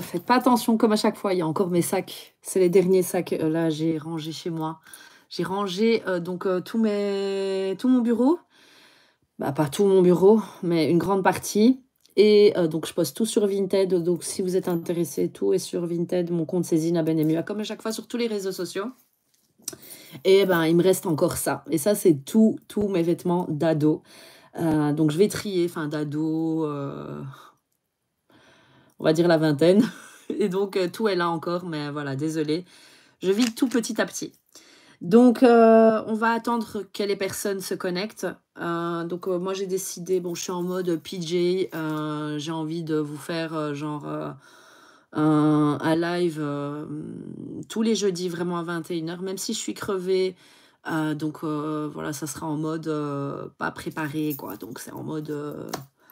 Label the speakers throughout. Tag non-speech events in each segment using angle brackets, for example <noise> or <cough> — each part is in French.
Speaker 1: Faites pas attention, comme à chaque fois, il y a encore mes sacs. C'est les derniers sacs. Euh, là, j'ai rangé chez moi. J'ai rangé euh, donc euh, tout, mes... tout mon bureau. Bah, pas tout mon bureau, mais une grande partie. Et donc, je poste tout sur Vinted. Donc, si vous êtes intéressé, tout est sur Vinted. Mon compte c'est à Benemua, comme à chaque fois, sur tous les réseaux sociaux. Et ben, il me reste encore ça. Et ça, c'est tous mes vêtements d'ado. donc, je vais trier, enfin, d'ado on va dire la vingtaine. <laughs> Et donc, euh, tout est là encore, mais voilà, désolé. Je vis tout petit à petit. Donc, euh, on va attendre que les personnes se connectent. Euh, donc, moi, j'ai décidé, bon, je suis en mode PJ. j'ai envie de vous faire, genre, un, live tous les jeudis, vraiment à 21h, même si je suis crevée. donc, voilà, ça sera en mode pas préparé, quoi. Donc, c'est en mode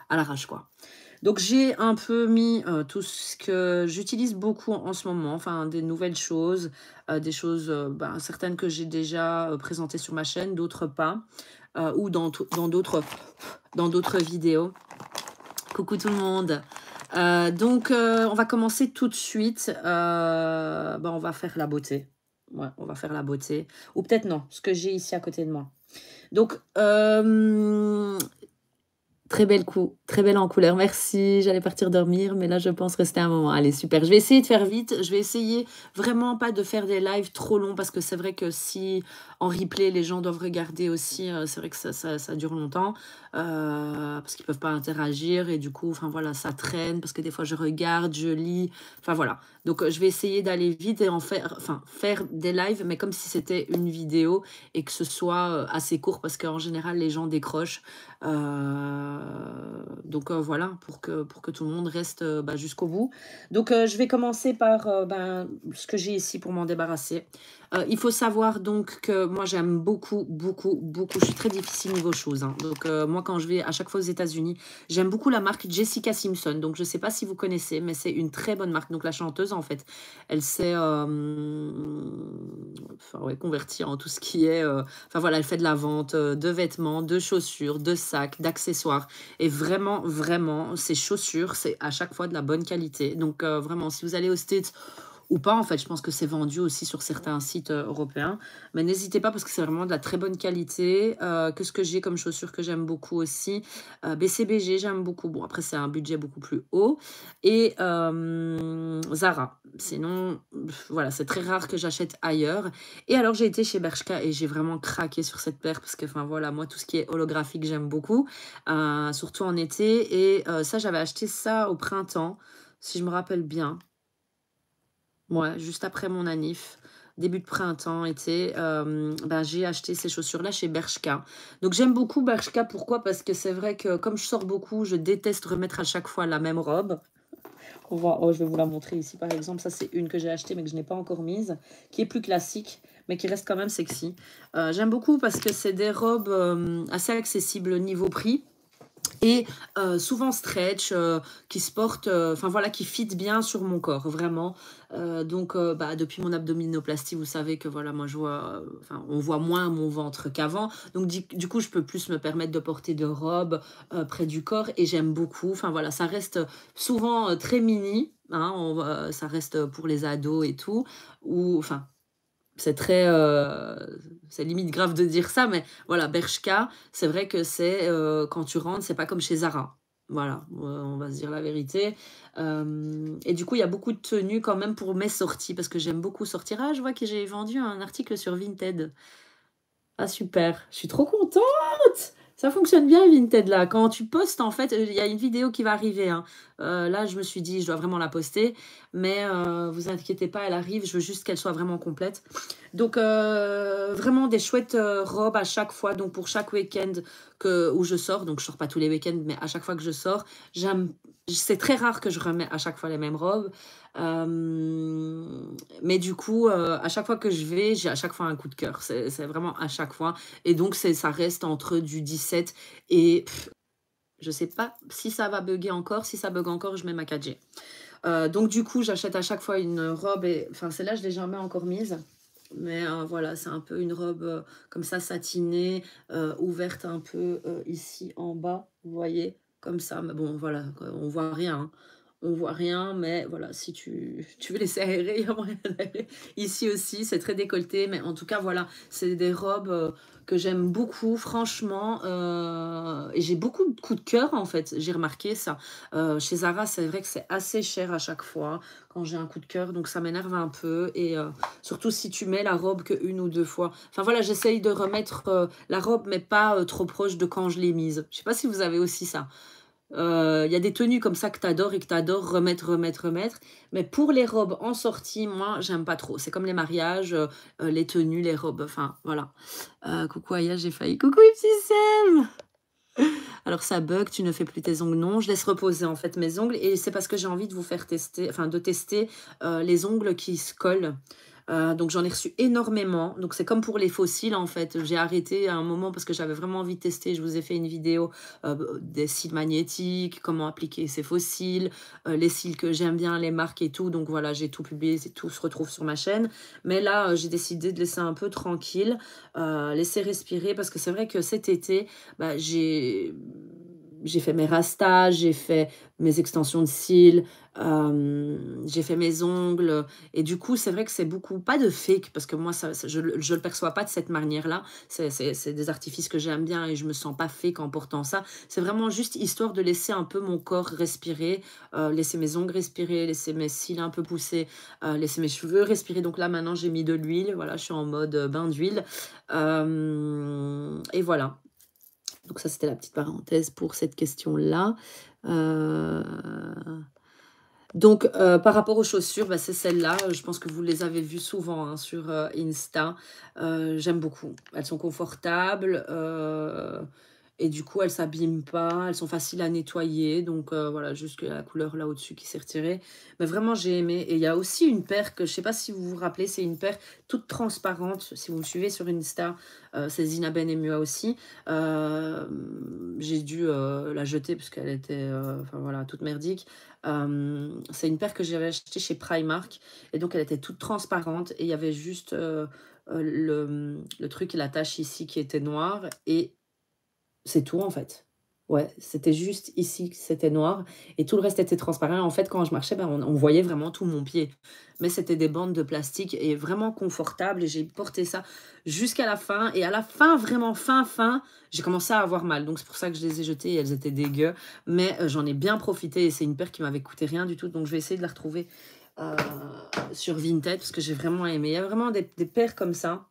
Speaker 1: à l'arrache, quoi. Donc j'ai un peu mis euh, tout ce que j'utilise beaucoup en ce moment, enfin des nouvelles choses, euh, des choses, euh, ben, certaines que j'ai déjà présentées sur ma chaîne, d'autres pas, ou dans d'autres dans d'autres vidéos. Coucou tout le monde. donc on va commencer tout de suite. Ben, on va faire la beauté. on va faire la beauté. Ou peut-être non, ce que j'ai ici à côté de moi. Donc, très bel coup Très belle en couleur, merci. J'allais partir dormir, mais là, je pense rester un moment. Allez, super. Je vais essayer de faire vite. Je vais essayer vraiment pas de faire des lives trop longs parce que c'est vrai que si en replay, les gens doivent regarder aussi, euh, c'est vrai que ça, ça, dure longtemps euh, parce qu'ils peuvent pas interagir et du coup, enfin voilà, ça traîne parce que des fois, je regarde, je lis. Enfin voilà. Donc, euh, je vais essayer d'aller vite et en faire, enfin, faire des lives, mais comme si c'était une vidéo et que ce soit assez court parce qu'en général, les gens décrochent. Euh donc euh, voilà, pour que, pour que tout le monde reste euh, bah, jusqu'au bout. Donc euh, je vais commencer par ben, ce que j'ai ici pour m'en débarrasser. il faut savoir donc que moi j'aime beaucoup, beaucoup, beaucoup. Je suis très difficile niveau choses. Hein. Donc moi quand je vais à chaque fois aux États-Unis, j'aime beaucoup la marque Jessica Simpson. Donc je ne sais pas si vous connaissez, mais c'est une très bonne marque. Donc la chanteuse en fait, elle s'est convertie en tout ce qui est... enfin voilà, elle fait de la vente de vêtements, de chaussures, de sacs, d'accessoires. Et vraiment vraiment, ces chaussures, c'est à chaque fois de la bonne qualité. Donc euh, vraiment, si vous allez au States ou pas en fait. Je pense que c'est vendu aussi sur certains sites euh, européens. Mais n'hésitez pas parce que c'est vraiment de la très bonne qualité. Euh, que ce que j'ai comme chaussures que j'aime beaucoup aussi. Euh, BCBG, j'aime beaucoup. Bon, après, c'est un budget beaucoup plus haut. Et Zara. Sinon, voilà, c'est très rare que j'achète ailleurs. Et alors, j'ai été chez Bershka et j'ai vraiment craqué sur cette paire parce que, enfin voilà, moi, tout ce qui est holographique, j'aime beaucoup. surtout en été. Et ça, j'avais acheté ça au printemps, si je me rappelle bien ouais, juste après mon anif, début de printemps, été, euh, ben, j'ai acheté ces chaussures-là chez Bershka. Donc j'aime beaucoup Bershka, pourquoi Parce que c'est vrai que comme je sors beaucoup, je déteste remettre à chaque fois la même robe. On oh, je vais vous la montrer ici par exemple. Ça, c'est une que j'ai achetée mais que je n'ai pas encore mise, qui est plus classique mais qui reste quand même sexy. Euh, j'aime beaucoup parce que c'est des robes euh, assez accessibles niveau prix et euh, souvent stretch euh, qui se porte euh, enfin voilà qui fit bien sur mon corps vraiment donc bah, depuis mon abdominoplastie vous savez que voilà moi je vois enfin on voit moins mon ventre qu'avant donc du, coup je peux plus me permettre de porter de robes près du corps et j'aime beaucoup enfin voilà ça reste souvent très mini hein, ça reste pour les ados et tout ou enfin c'est très. Euh, c'est limite grave de dire ça, mais voilà, Berchka, c'est vrai que c'est. Euh, quand tu rentres, c'est pas comme chez Zara. Voilà, euh, on va se dire la vérité. et du coup, il y a beaucoup de tenues quand même pour mes sorties, parce que j'aime beaucoup sortir. Ah, je vois que j'ai vendu un article sur Vinted. Ah, super, je suis trop contente! Ça fonctionne bien Vinted là. Quand tu postes, en fait, il y a une vidéo qui va arriver. Hein. Euh, là, je me suis dit, je dois vraiment la poster. Mais euh, vous inquiétez pas, elle arrive. Je veux juste qu'elle soit vraiment complète. Donc, euh, vraiment des chouettes robes à chaque fois. Donc, pour chaque week-end où je sors. Donc, je sors pas tous les week-ends, mais à chaque fois que je sors, j'aime. C'est très rare que je remets à chaque fois les mêmes robes. mais du coup, à chaque fois que je vais, j'ai à chaque fois un coup de cœur. C'est vraiment à chaque fois. Et donc, ça reste entre du 17 et je ne sais pas si ça va bugger encore. Si ça bug encore, je mets ma 4G. Euh, donc du coup, j'achète à chaque fois une robe. Et... Enfin, celle-là, je ne l'ai jamais encore mise. Mais euh, voilà, c'est un peu une robe euh, comme ça, satinée, ouverte un peu ici en bas. Vous voyez Comme ça. Mais bon, voilà, on voit rien. Hein on voit rien, mais voilà, si tu, tu veux laisser aérer, il n'y a Ici aussi, c'est très décolleté, mais en tout cas, voilà, c'est des robes euh, que j'aime beaucoup, franchement. Euh, et j'ai beaucoup de coups de cœur, en fait, j'ai remarqué ça. Euh, chez Zara, c'est vrai que c'est assez cher à chaque fois quand j'ai un coup de cœur, donc ça m'énerve un peu. Et surtout si tu mets la robe que une ou deux fois. Enfin voilà, j'essaye de remettre la robe, mais pas trop proche de quand je l'ai mise. Je sais pas si vous avez aussi ça. Il euh, y a des tenues comme ça que t'adores et que t'adores remettre, remettre, remettre. Mais pour les robes en sortie, moi, j'aime pas trop. C'est comme les mariages, euh, les tenues, les robes. Enfin, voilà. Euh, coucou Aya, j'ai failli. Coucou Ipsissem Alors ça bug, tu ne fais plus tes ongles. Non, je laisse reposer en fait mes ongles. Et c'est parce que j'ai envie de vous faire tester, enfin de tester les ongles qui se collent. Euh, donc j'en ai reçu énormément. Donc c'est comme pour les fossiles en fait. J'ai arrêté à un moment parce que j'avais vraiment envie de tester. Je vous ai fait une vidéo euh, des cils magnétiques, comment appliquer ces fossiles, euh, les cils que j'aime bien, les marques et tout. Donc voilà, j'ai tout publié, tout se retrouve sur ma chaîne. Mais là, j'ai décidé de laisser un peu tranquille, laisser respirer parce que c'est vrai que cet été, bah, j'ai j'ai fait mes rastas, j'ai fait mes extensions de cils, euh, j'ai fait mes ongles. Et du coup, c'est vrai que c'est beaucoup, pas de fake, parce que moi, je ne le perçois pas de cette manière-là. C'est des artifices que j'aime bien et je me sens pas fake en portant ça. C'est vraiment juste histoire de laisser un peu mon corps respirer, euh, laisser mes ongles respirer, laisser mes cils un peu pousser, euh, laisser mes cheveux respirer. Donc là, maintenant, j'ai mis de l'huile. Voilà, je suis en mode bain d'huile. et voilà. Donc ça, c'était la petite parenthèse pour cette question-là. Euh, donc, euh, par rapport aux chaussures, bah, c'est celles là euh, Je pense que vous les avez vues souvent hein, sur Insta. J'aime beaucoup. Elles sont confortables. Et du coup, elles s'abîment pas, elles sont faciles à nettoyer. Donc euh, voilà, juste la couleur là au-dessus qui s'est retirée. Mais vraiment, j'ai aimé. Et il y a aussi une paire que je sais pas si vous vous rappelez, c'est une paire toute transparente. Si vous me suivez sur Insta, euh, c'est Zina Ben et Mua aussi. Euh, j'ai dû la jeter parce qu'elle était enfin voilà, toute merdique. c'est une paire que j'avais achetée chez Primark. Et donc, elle était toute transparente. Et il y avait juste... Euh, le, le, truc, tâche ici qui était noire et c'est tout en fait. Ouais, c'était juste ici que c'était noir et tout le reste était transparent. En fait, quand je marchais, ben, on, voyait vraiment tout mon pied. Mais c'était des bandes de plastique et vraiment confortable. Et j'ai porté ça jusqu'à la fin. Et à la fin, vraiment fin, fin, j'ai commencé à avoir mal. Donc c'est pour ça que je les ai jetées. Et elles étaient dégueu. Mais euh, j'en ai bien profité et c'est une paire qui m'avait coûté rien du tout. Donc je vais essayer de la retrouver euh, sur Vinted parce que j'ai vraiment aimé. Il y a vraiment des, des paires comme ça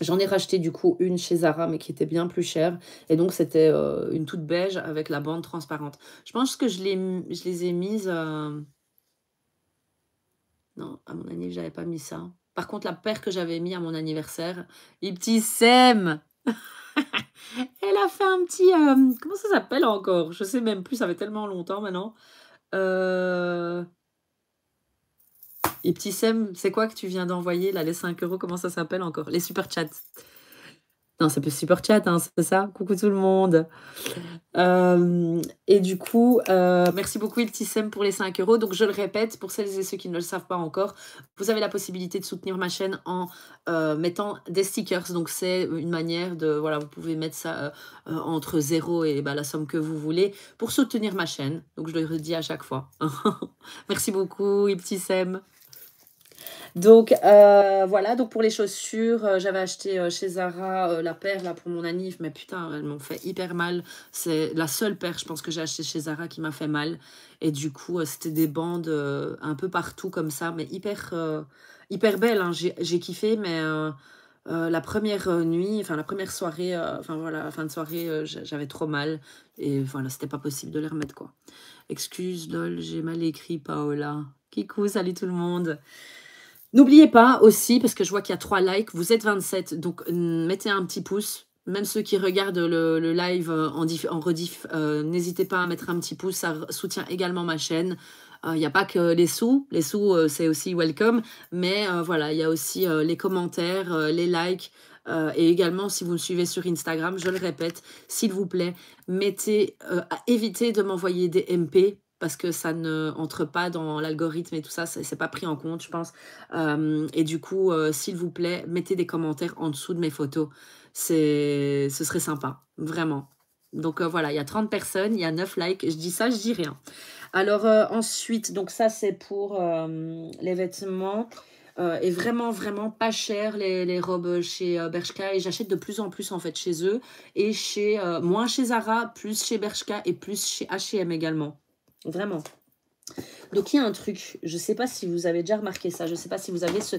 Speaker 1: J'en ai racheté du coup une chez Zara, mais qui était bien plus chère. Et donc, c'était euh, une toute beige avec la bande transparente. Je pense que je, les ai mises... Euh, non, à mon je n'avais pas mis ça. Par contre, la paire que j'avais mis à mon anniversaire, les <laughs> Elle a fait un petit... Euh, comment ça s'appelle encore Je sais même plus, ça fait tellement longtemps maintenant. Euh... Et c'est quoi que tu viens d'envoyer là, les 5 euros Comment ça s'appelle encore Les super chats. Non, c'est être super chat, hein, c'est ça Coucou tout le monde. Euh, et du coup, euh, merci beaucoup Iltissem pour les 5 euros. Donc je le répète, pour celles et ceux qui ne le savent pas encore, vous avez la possibilité de soutenir ma chaîne en euh, mettant des stickers. Donc c'est une manière de, voilà, vous pouvez mettre ça entre 0 et bah, la somme que vous voulez pour soutenir ma chaîne. Donc je le redis à chaque fois. <laughs> merci beaucoup Iltissem. Donc euh, voilà, donc pour les chaussures, euh, j'avais acheté euh, chez Zara la paire là pour mon anif mais putain, elles m'ont fait hyper mal. C'est la seule paire, je pense, que j'ai acheté chez Zara qui m'a fait mal. Et du coup, c'était des bandes un peu partout comme ça, mais hyper, hyper belles. Hein. J'ai kiffé, mais la première nuit, enfin la première soirée, enfin voilà, fin de soirée, j'avais trop mal. Et voilà, c'était pas possible de les remettre quoi. Excuse, Dol j'ai mal écrit, Paola. Kikou, salut tout le monde. N'oubliez pas aussi, parce que je vois qu'il y a 3 likes, vous êtes 27, donc euh, mettez un petit pouce. Même ceux qui regardent le, live euh, en, rediff, euh, n'hésitez pas à mettre un petit pouce, ça soutient également ma chaîne. Il n'y a pas que les sous, les sous c'est aussi welcome, mais voilà, il y a aussi les commentaires, les likes, et également, si vous me suivez sur Instagram, je le répète, s'il vous plaît, mettez, évitez de m'envoyer des MP parce que ça ne entre pas dans l'algorithme et tout ça, c'est pas pris en compte, je pense. Euh, et du coup, euh, s'il vous plaît, mettez des commentaires en dessous de mes photos. C'est, ce serait sympa, vraiment. Donc euh, voilà, il y a 30 personnes, il y a 9 likes. Je dis ça, je dis rien. Alors ensuite, donc ça c'est pour les vêtements. et vraiment vraiment pas cher les, robes chez Bershka et j'achète de plus en plus en fait chez eux et chez moins chez Zara plus chez Bershka et plus chez H&M également Vraiment. Donc il y a un truc, je ne sais pas si vous avez déjà remarqué ça, je ne sais pas si vous avez ce,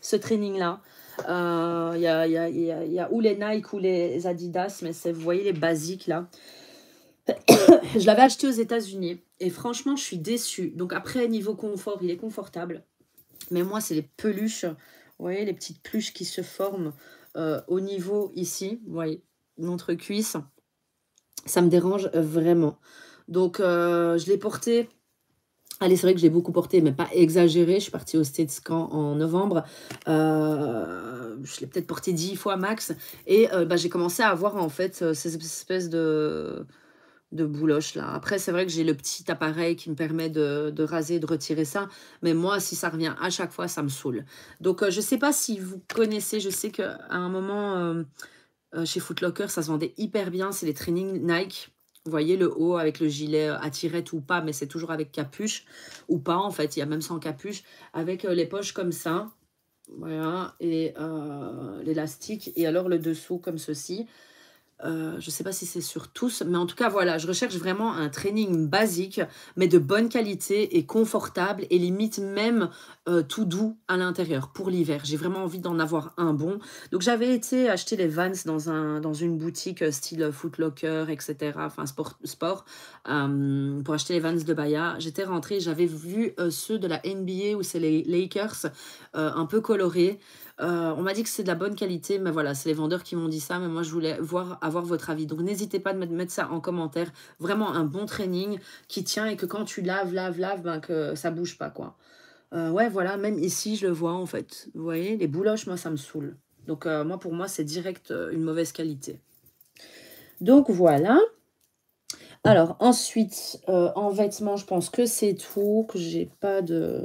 Speaker 1: ce training-là. Il y, a, ou les Nike ou les Adidas, mais vous voyez les basiques là. <coughs> je l'avais acheté aux États-Unis et franchement, je suis déçue. Donc après, niveau confort, il est confortable. Mais moi, c'est les peluches, vous voyez, les petites peluches qui se forment euh, au niveau ici, vous voyez, cuisse. Ça me dérange euh, vraiment. Donc, euh, je l'ai porté. Allez, c'est vrai que je l'ai beaucoup porté, mais pas exagéré. Je suis partie au States en novembre. Euh, je l'ai peut-être porté dix fois max. Et euh, bah, j'ai commencé à avoir, en fait, ces espèces de de là. Après, c'est vrai que j'ai le petit appareil qui me permet de, raser, de retirer ça. Mais moi, si ça revient à chaque fois, ça me saoule. Donc, je je sais pas si vous connaissez. Je sais qu'à un moment, chez Footlocker, ça se vendait hyper bien. C'est les trainings Nike. Vous voyez le haut avec le gilet à euh, tirette ou pas, mais c'est toujours avec capuche ou pas en fait. Il y a même sans capuche avec euh, les poches comme ça. Voilà, et euh, l'élastique. Et alors le dessous comme ceci. Euh, je ne sais pas si c'est sur tous, mais en tout cas, voilà, je recherche vraiment un training basique, mais de bonne qualité et confortable et limite même euh, tout doux à l'intérieur pour l'hiver. J'ai vraiment envie d'en avoir un bon. Donc, j'avais été acheter les Vans dans, un, dans une boutique euh, style Footlocker, etc., enfin sport, sport pour acheter les Vans de Baya. J'étais rentrée, j'avais vu ceux de la NBA où c'est les Lakers, un peu colorés. Euh, on m'a dit que c'est de la bonne qualité, mais voilà, c'est les vendeurs qui m'ont dit ça, mais moi je voulais voir, avoir votre avis. Donc n'hésitez pas de mettre ça en commentaire. Vraiment un bon training qui tient et que quand tu laves, laves, laves, ben que ça bouge pas quoi. Euh, ouais, voilà, même ici je le vois en fait. Vous voyez, les bouloches, moi ça me saoule. Donc euh, moi pour moi c'est direct une mauvaise qualité. Donc voilà. Alors ensuite, en vêtements, je pense que c'est tout, que j'ai pas de...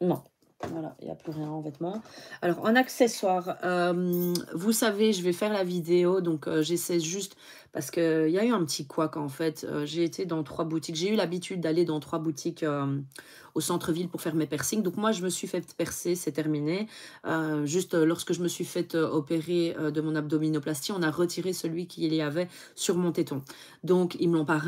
Speaker 1: Non, voilà, il n'y a plus rien en vêtements. Alors, en accessoires, euh, vous savez, je vais faire la vidéo, donc euh, j'essaie juste parce qu'il y a eu un petit couac en fait. Euh, j'ai été dans trois boutiques. J'ai eu l'habitude d'aller dans trois boutiques euh, au centre-ville pour faire mes piercings. Donc moi, je me suis fait percer, c'est terminé. Euh, juste lorsque je me suis fait opérer de mon abdominoplastie, on a retiré celui qu'il y avait sur mon téton. Donc ils me l'ont pas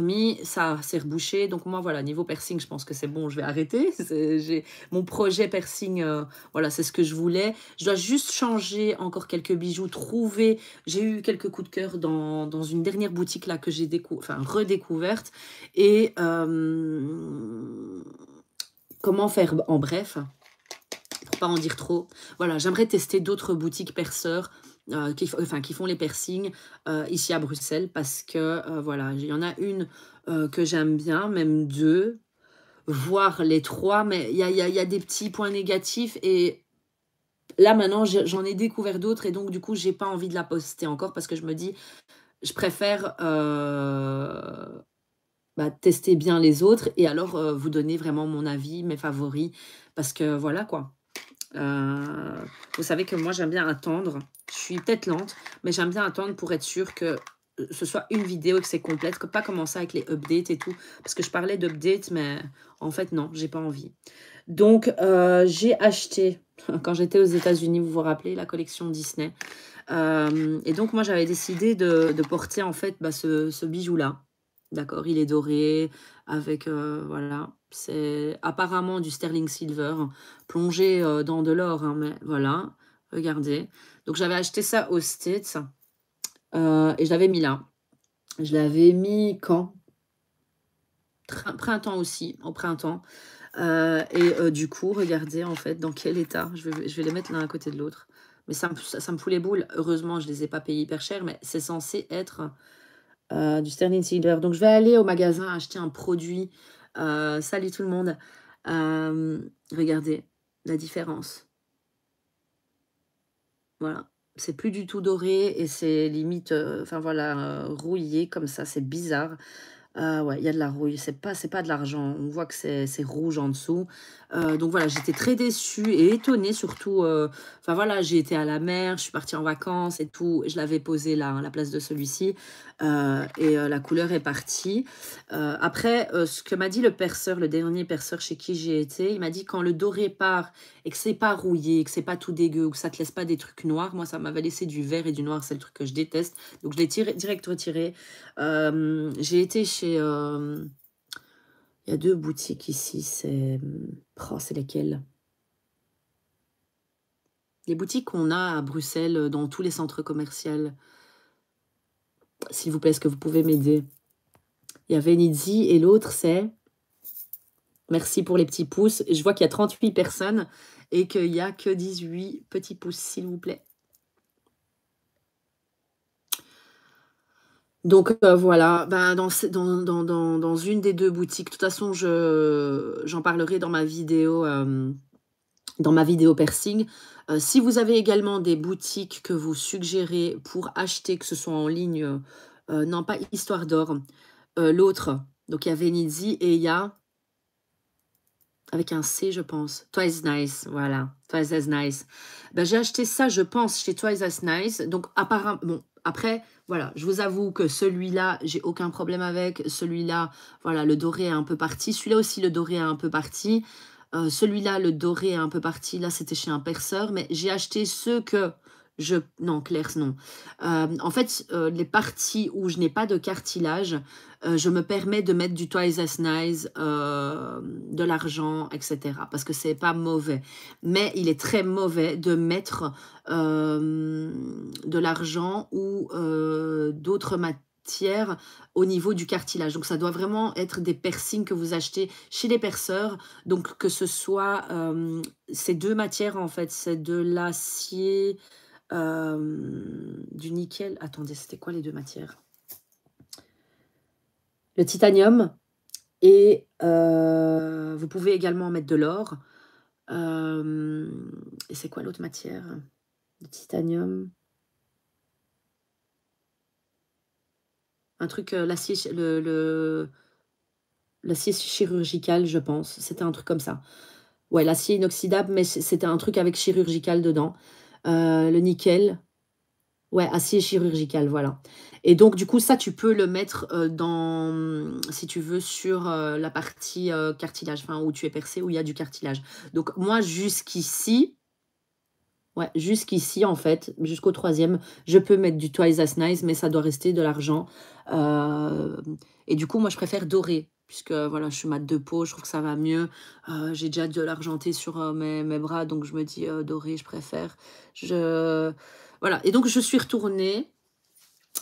Speaker 1: ça s'est rebouché. Donc moi, voilà, niveau piercing, je pense que c'est bon, je vais arrêter. <laughs> J'ai mon projet piercing, voilà, c'est ce que je voulais. Je dois juste changer encore quelques bijoux, trouver. J'ai eu quelques coups de cœur dans, dans une dernière boutique là que j'ai découvert enfin, redécouverte. Et euh, comment faire en bref, pour pas en dire trop. Voilà, j'aimerais tester d'autres boutiques perceurs. Euh, qui, enfin, qui font les piercings euh, ici à Bruxelles parce que voilà, il y en a une que j'aime bien, même deux, voire les trois, mais il y a, y a des petits points négatifs et là maintenant j'en ai découvert d'autres et donc du coup j'ai pas envie de la poster encore parce que je me dis je préfère euh, bah, tester bien les autres et alors euh, vous donner vraiment mon avis, mes favoris, parce que voilà quoi. Euh, vous savez que moi j'aime bien attendre, je suis peut-être lente, mais j'aime bien attendre pour être sûre que ce soit une vidéo et que c'est complète, que pas commencer avec les updates et tout, parce que je parlais d'updates, mais en fait non, j'ai pas envie. Donc j'ai acheté, <laughs> quand j'étais aux États-Unis, vous vous rappelez, la collection Disney. Euh, et donc moi j'avais décidé de, porter en fait bah, ce, bijou-là. D'accord, il est doré avec euh, voilà, c'est apparemment du sterling silver plongé euh, dans de l'or, hein, mais voilà, regardez. Donc j'avais acheté ça au States et je l'avais mis là. Je l'avais mis quand Printemps aussi, au printemps. et du coup, regardez en fait dans quel état. Je vais, je vais les mettre l'un à côté de l'autre. Mais ça me, fout les boules. Heureusement, je ne les ai pas payés hyper cher, mais c'est censé être euh, du sterling silver. Donc, je vais aller au magasin acheter un produit. Euh, salut tout le monde. Euh, regardez la différence. Voilà. C'est plus du tout doré et c'est limite, enfin voilà, rouillé comme ça. C'est bizarre. Ah ouais, il y a de la rouille. C'est pas, c'est pas de l'argent. On voit que c'est rouge en dessous. Euh, donc voilà, j'étais très déçue et étonnée surtout. Euh, enfin voilà, j'ai été à la mer, je suis partie en vacances et tout. Je l'avais posé là, à hein, la place de celui-ci. Euh, et euh, la couleur est partie. Euh, après, ce que m'a dit le perceur, le dernier perceur chez qui j'ai été, il m'a dit quand le doré part et que c'est pas rouillé, que c'est pas tout dégueu, que ça te laisse pas des trucs noirs, moi ça m'avait laissé du vert et du noir, c'est le truc que je déteste. Donc je l'ai direct retiré. j'ai été chez... Il y a deux boutiques ici. C'est. Oh, c'est lesquelles Les boutiques qu'on a à Bruxelles, dans tous les centres commerciaux. S'il vous plaît, est-ce que vous pouvez m'aider Il y a Nidzi et l'autre, c'est. Merci pour les petits pouces. Je vois qu'il y a 38 personnes et qu'il n'y a que 18 petits pouces, s'il vous plaît. Donc euh, voilà, ben, dans, dans, une des deux boutiques, de toute façon, j'en parlerai dans ma vidéo. Euh, dans ma vidéo piercing, euh, si vous avez également des boutiques que vous suggérez pour acheter, que ce soit en ligne, euh, euh, non pas Histoire d'or, l'autre, donc il y a Venizzi et il y a, avec un C je pense, Twice Nice, voilà, Twice as Nice. Ben, j'ai acheté ça, je pense, chez Twice as Nice, donc apparemment, bon, après, voilà, je vous avoue que celui-là, j'ai aucun problème avec. Celui-là, voilà, le doré est un peu parti. Celui-là aussi, le doré est un peu parti. Euh, celui-là, le doré est un peu parti. Là, c'était chez un perceur. Mais j'ai acheté ceux que je... Non, Claire, non. Euh, en fait, euh, les parties où je n'ai pas de cartilage, je me permets de mettre du Twice as Nice, de l'argent, etc. Parce que c'est pas mauvais. Mais il est très mauvais de mettre de l'argent ou d'autres matières au niveau du cartilage. Donc ça doit vraiment être des piercings que vous achetez chez les perceurs. Donc que ce soit euh, ces deux matières en fait, c'est de l'acier, euh, du nickel. Attendez, c'était quoi les deux matières Le titanium et euh, vous pouvez également mettre de l'or. et c'est quoi l'autre matière Le titanium. un truc, euh, l'acier le, chirurgical, je pense. C'était un truc comme ça. Ouais, l'acier inoxydable, mais c'était un truc avec chirurgical dedans. Euh, le nickel. Ouais, acier chirurgical, voilà. Et donc, du coup, ça, tu peux le mettre euh, dans, si tu veux, sur la partie cartilage, enfin, où tu es percé, où il y a du cartilage. Donc, moi, jusqu'ici, jusqu'ici, en fait, jusqu'au troisième, je peux mettre du Twice as Nice, mais ça doit rester de l'argent. Euh, et du coup, moi, je préfère doré, puisque voilà, je suis mat de peau, je trouve que ça va mieux. Euh, j'ai déjà de l'argenté sur euh, mes, mes, bras, donc je me dis doré, je préfère. Je... Voilà, et donc je suis retournée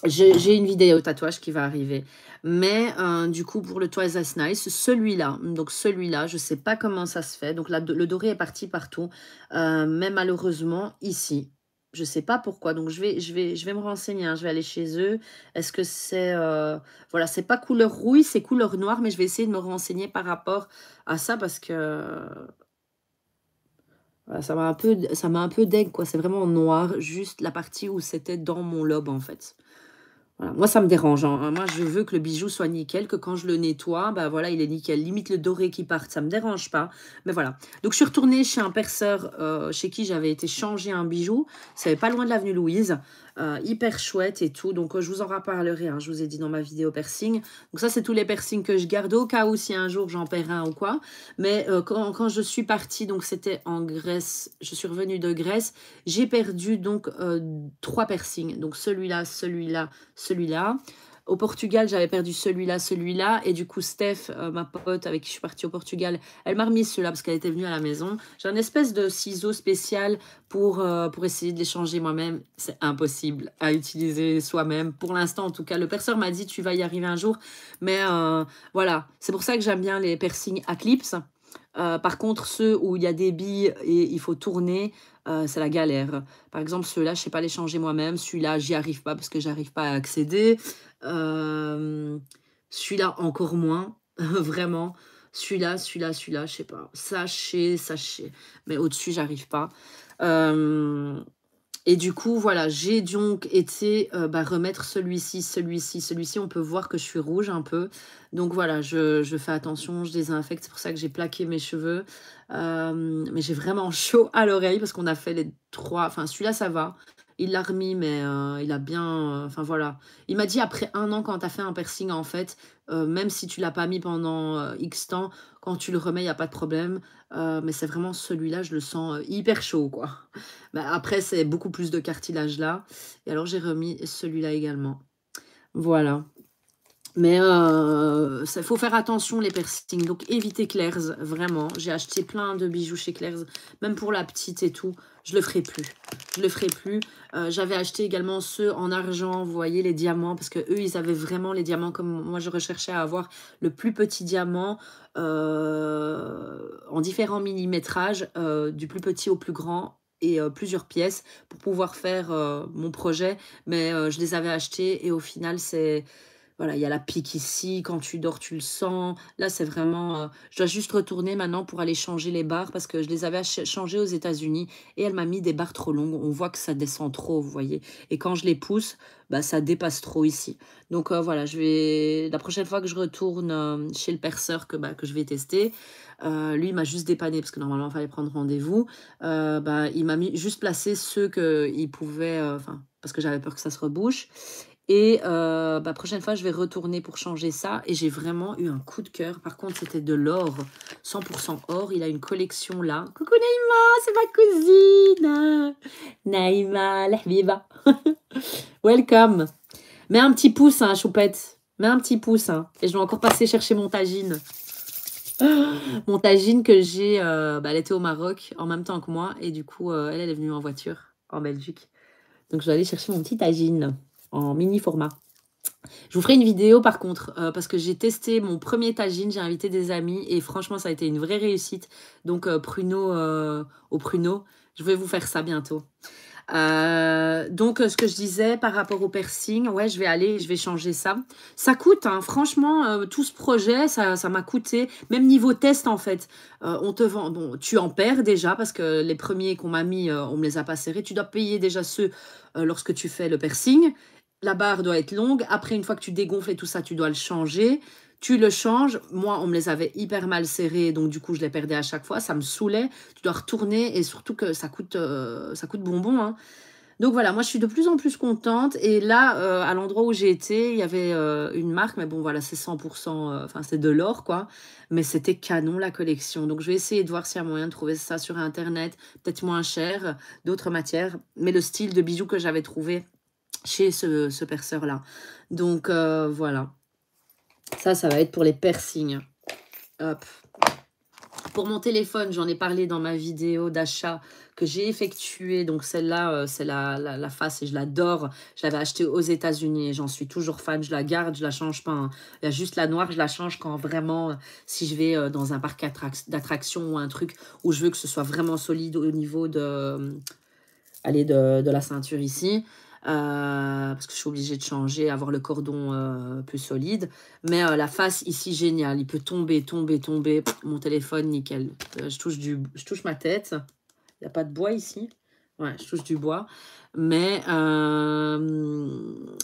Speaker 1: j'ai une vidéo tatouage qui va arriver. Mais euh, du coup, pour le Twice As Nice, celui-là, donc celui-là, je sais pas comment ça se fait. Donc le doré est parti partout, euh, mais malheureusement ici. Je ne sais pas pourquoi. Donc je vais, je vais, je vais me renseigner. Hein. Je vais aller chez eux. Est-ce que c'est, euh, voilà, c'est pas couleur rouille, c'est couleur noire, mais je vais essayer de me renseigner par rapport à ça parce que ça m'a un peu, ça peu deg quoi. C'est vraiment noir, juste la partie où c'était dans mon lobe en fait. Moi, ça me dérange. Hein. Moi, je veux que le bijou soit nickel, que quand je le nettoie, bah voilà, il est nickel. Limite le doré qui part, ça me dérange pas. Mais voilà. Donc, je suis retournée chez un perceur euh, chez qui j'avais été changer un bijou. n'est pas loin de l'avenue Louise. Euh, hyper chouette et tout. Donc, euh, je vous en reparlerai, hein. je vous ai dit dans ma vidéo piercing. Donc, ça, c'est tous les piercings que je garde au cas où si un jour j'en perds un ou quoi. Mais euh, quand, quand, je suis partie, donc c'était en Grèce, je suis revenue de Grèce, j'ai perdu donc trois piercings. Donc, celui-là, celui-là, celui-là. Au Portugal, j'avais perdu celui-là, celui-là. Et du coup, Steph, euh, ma pote avec qui je suis partie au Portugal, elle m'a remis celui là parce qu'elle était venue à la maison. J'ai un espèce de ciseau spécial pour, euh, pour essayer de les changer moi-même. C'est impossible à utiliser soi-même. Pour l'instant, en tout cas, le perceur m'a dit tu vas y arriver un jour. Mais euh, voilà, c'est pour ça que j'aime bien les piercings à clips. par contre, ceux où il y a des billes et il faut tourner, c'est la galère. Par exemple, ceux-là, je ne sais pas les changer moi-même. Celui-là, j'y arrive pas parce que j'arrive pas à accéder. Euh, celui-là encore moins, <laughs> vraiment. Celui-là, celui-là, celui-là, je sais pas. Sachez, sachez. Mais au-dessus, j'arrive pas. Euh, et du coup, voilà, j'ai donc été euh, bah, remettre celui-ci, celui-ci, celui-ci. On peut voir que je suis rouge un peu. Donc voilà, je, fais attention, je désinfecte. C'est pour ça que j'ai plaqué mes cheveux. mais j'ai vraiment <laughs> chaud à l'oreille parce qu'on a fait les trois. Enfin, celui-là, ça va il l'a remis, mais euh, il a bien. Euh, enfin voilà. Il m'a dit après un an, quand tu as fait un piercing, en fait, euh, même si tu l'as pas mis pendant X temps, quand tu le remets, il n'y a pas de problème. mais c'est vraiment celui-là, je le sens hyper chaud, quoi. <laughs> Bah, après, c'est beaucoup plus de cartilage là. Et alors, j'ai remis celui-là également. Voilà. Mais il euh, faut faire attention les piercings. Donc évitez Claire's, vraiment. J'ai acheté plein de bijoux chez Claire's, même pour la petite et tout. Je le ferai plus. Je le ferai plus. Euh, j'avais acheté également ceux en argent, vous voyez, les diamants, parce que eux, ils avaient vraiment les diamants comme moi, je recherchais à avoir le plus petit diamant euh, en différents millimétrages, du plus petit au plus grand et plusieurs pièces pour pouvoir faire mon projet. Mais je les avais achetés et au final, c'est voilà, il y a la pique ici, quand tu dors, tu le sens. Là, c'est vraiment... Euh, je dois juste retourner maintenant pour aller changer les barres parce que je les avais changées aux États-Unis et elle m'a mis des barres trop longues. On voit que ça descend trop, vous voyez. Et quand je les pousse, bah, ça dépasse trop ici. Donc euh, voilà, je vais la prochaine fois que je retourne euh, chez le perceur que, bah, que je vais tester, lui, il m'a juste dépanné parce que normalement, il fallait prendre rendez-vous. bah, il m'a mis juste placé ceux qu'il pouvait... Enfin, parce que j'avais peur que ça se rebouche. Et euh, bah, prochaine fois, je vais retourner pour changer ça. Et j'ai vraiment eu un coup de cœur. Par contre, c'était de l'or, 100% or. Il a une collection là. Coucou Naïma, c'est ma cousine. Naïma, l'ahbiba. <laughs> Welcome. Mets un petit pouce, hein, choupette. Mets un petit pouce. Hein. Et je dois encore passer chercher mon tagine. <gasps> Mon tagine que j'ai, euh, bah, elle était au Maroc en même temps que moi. Et du coup, euh, elle, elle est venue en voiture en Belgique. Donc, je vais aller chercher mon petit tagine en mini format. Je vous ferai une vidéo par contre, euh, parce que j'ai testé mon premier tagine, j'ai invité des amis et franchement ça a été une vraie réussite. Donc euh, pruneau au pruneau, je vais vous faire ça bientôt. Euh, donc ce que je disais par rapport au piercing, ouais je vais aller, je vais changer ça. Ça coûte, hein, franchement, tout ce projet, ça m'a coûté, même niveau test en fait. on te vend, bon, tu en perds déjà parce que les premiers qu'on m'a mis, on me les a pas serrés. Tu dois payer déjà ceux lorsque tu fais le piercing la barre doit être longue. Après, une fois que tu dégonfles et tout ça, tu dois le changer. Tu le changes. Moi, on me les avait hyper mal serrés, donc du coup, je les perdais à chaque fois. Ça me saoulait. Tu dois retourner et surtout que ça coûte, euh, ça coûte bonbon. Hein. Donc voilà, moi, je suis de plus en plus contente. Et là, euh, à l'endroit où j'ai été, il y avait euh, une marque, mais bon, voilà, c'est 100%, enfin, c'est de l'or, quoi. Mais c'était canon, la collection. Donc je vais essayer de voir s'il y a moyen de trouver ça sur Internet, peut-être moins cher, d'autres matières. Mais le style de bijoux que j'avais trouvé, chez ce, perceur-là. Donc, euh, voilà. Ça, ça va être pour les piercings. Hop. Pour mon téléphone, j'en ai parlé dans ma vidéo d'achat que j'ai effectuée. Donc celle-là, euh, c'est la, face et je l'adore. Je l'avais achetée aux États-Unis et j'en suis toujours fan. Je la garde, je la change pas. Hein. Il y a juste la noire, je la change quand vraiment, euh, si je vais dans un parc d'attractions ou un truc où je veux que ce soit vraiment solide au niveau de, aller de la ceinture ici, euh, parce que je suis obligée de changer, avoir le cordon euh, plus solide. Mais euh, la face ici, génial. Il peut tomber, tomber, tomber. mon téléphone, nickel. je, touche du, je touche ma tête. Il n'y a pas de bois ici. Ouais, je touche du bois. Mais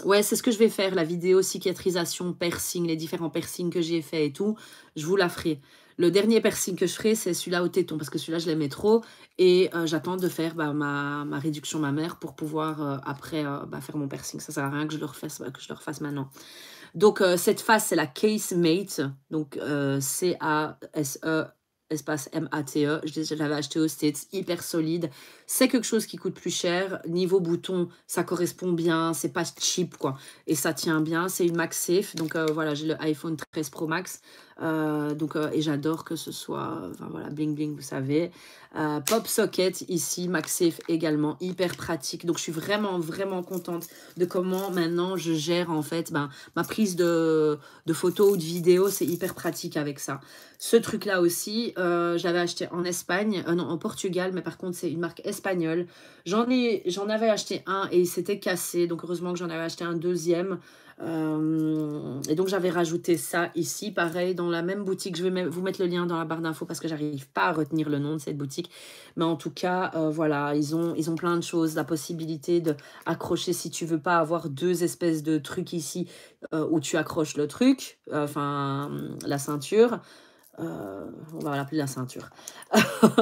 Speaker 1: ouais, c'est ce que je vais faire, la vidéo cicatrisation, piercing, les différents piercings que j'ai fait et tout. Je vous la ferai. Le dernier piercing que je ferai, c'est celui-là au téton, parce que celui-là, je l'aimais trop. Et euh, j'attends de faire bah, ma, ma, réduction mammaire pour pouvoir euh, après euh, bah, faire mon piercing. Ça sert à rien que je le refasse, bah, que je le refasse maintenant. Donc, cette face, c'est la Case Mate. Donc, C-A-S-E espace M-A-T-E. Je l'avais acheté au States, hyper solide. C'est quelque chose qui coûte plus cher. Niveau bouton, ça correspond bien, c'est pas cheap quoi. Et ça tient bien, c'est une safe Donc voilà, j'ai le iPhone 13 Pro Max. Euh, donc, euh, et j'adore que ce soit, voilà, bling bling, vous savez. Euh, Pop Socket ici, maxif également, hyper pratique. Donc, je suis vraiment, vraiment contente de comment maintenant je gère en fait ben, ma prise de, de photos ou de vidéos. C'est hyper pratique avec ça. Ce truc-là aussi, j'avais acheté en Espagne, non, en Portugal, mais par contre, c'est une marque espagnole. J'en avais acheté un et il s'était cassé, donc heureusement que j'en avais acheté un deuxième. Euh, et donc j'avais rajouté ça ici, pareil, dans la même boutique. Je vais vous mettre le lien dans la barre d'infos parce que j'arrive pas à retenir le nom de cette boutique. Mais en tout cas, euh, voilà, ils ont, ils ont plein de choses. La possibilité de accrocher si tu veux pas avoir deux espèces de trucs ici euh, où tu accroches le truc, enfin la ceinture. Euh, on va l'appeler la ceinture. <laughs>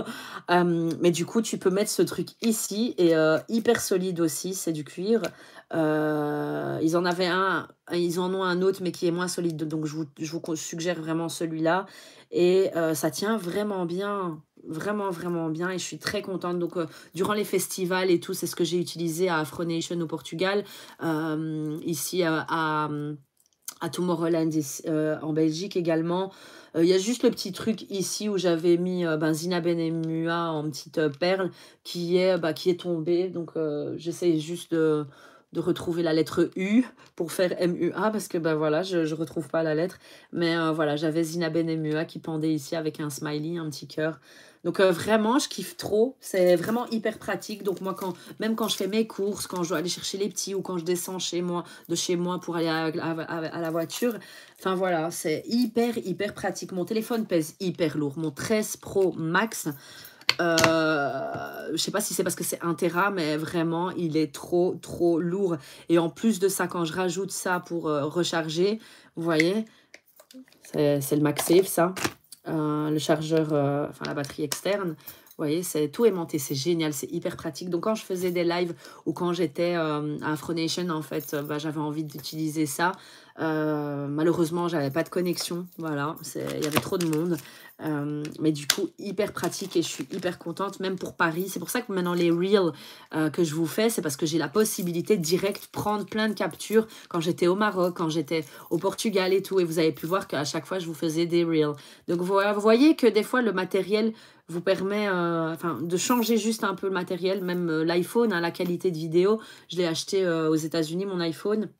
Speaker 1: Euh, mais du coup, tu peux mettre ce truc ici et euh, hyper solide aussi, c'est du cuir. ils en avaient un, ils en ont un autre mais qui est moins solide, donc je vous, suggère vraiment celui-là. Et ça tient vraiment bien, vraiment vraiment bien et je suis très contente. Donc durant les festivals et tout, c'est ce que j'ai utilisé à Afro au Portugal, ici à à Tomorrowland euh, en Belgique également. Euh, il y a juste le petit truc ici où j'avais mis euh, ben, Zina en petite euh, perle qui est, bah, qui est tombée. Donc j'essaye juste de, de, retrouver la lettre U pour faire MUA parce que ben, voilà, je ne retrouve pas la lettre. Mais voilà, j'avais Zina Benemua qui pendait ici avec un smiley, un petit cœur. Donc euh, vraiment, je kiffe trop. C'est vraiment hyper pratique. Donc moi, quand, même quand je fais mes courses, quand je dois aller chercher les petits ou quand je descends chez moi, de chez moi pour aller à, la voiture, enfin voilà, c'est hyper, hyper pratique. Mon téléphone pèse hyper lourd. Mon 13 Pro Max, euh, je ne sais pas si c'est parce que c'est 1 Tera, mais vraiment, il est trop, trop lourd. Et en plus de ça, quand je rajoute ça pour euh, recharger, vous voyez, c'est le maxif, ça. Euh, le chargeur, euh, enfin la batterie externe, vous voyez, c'est tout aimanté, c'est génial, c'est hyper pratique. Donc quand je faisais des lives ou quand j'étais euh, à Afronation, en fait, euh, bah, j'avais envie d'utiliser ça. Euh, malheureusement, j'avais pas de connexion. Voilà, il y avait trop de monde. Euh, mais du coup, hyper pratique et je suis hyper contente, même pour Paris. C'est pour ça que maintenant les reels que je vous fais, c'est parce que j'ai la possibilité de direct prendre plein de captures quand j'étais au Maroc, quand j'étais au Portugal et tout. Et vous avez pu voir qu'à chaque fois, je vous faisais des reels. Donc vous voyez que des fois, le matériel vous permet euh, de changer juste un peu le matériel, même euh, l'iPhone, hein, la qualité de vidéo. Je l'ai acheté euh, aux États-Unis, mon iPhone.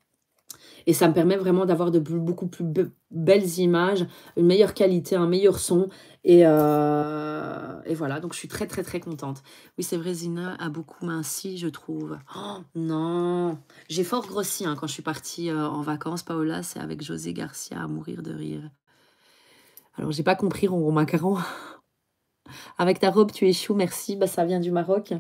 Speaker 1: Et ça me permet vraiment d'avoir de beaucoup plus belles images, une meilleure qualité, un meilleur son. Et, et, voilà, donc je suis très très très contente. Oui, c'est vrai, Zina a beaucoup minci, je trouve. Oh, non J'ai fort grossi hein, quand je suis partie en vacances, Paola, c'est avec José Garcia à mourir de rire. Alors, j'ai pas compris, Romain Macaron. Avec ta robe, tu échoues, merci. Bah, ça vient du Maroc.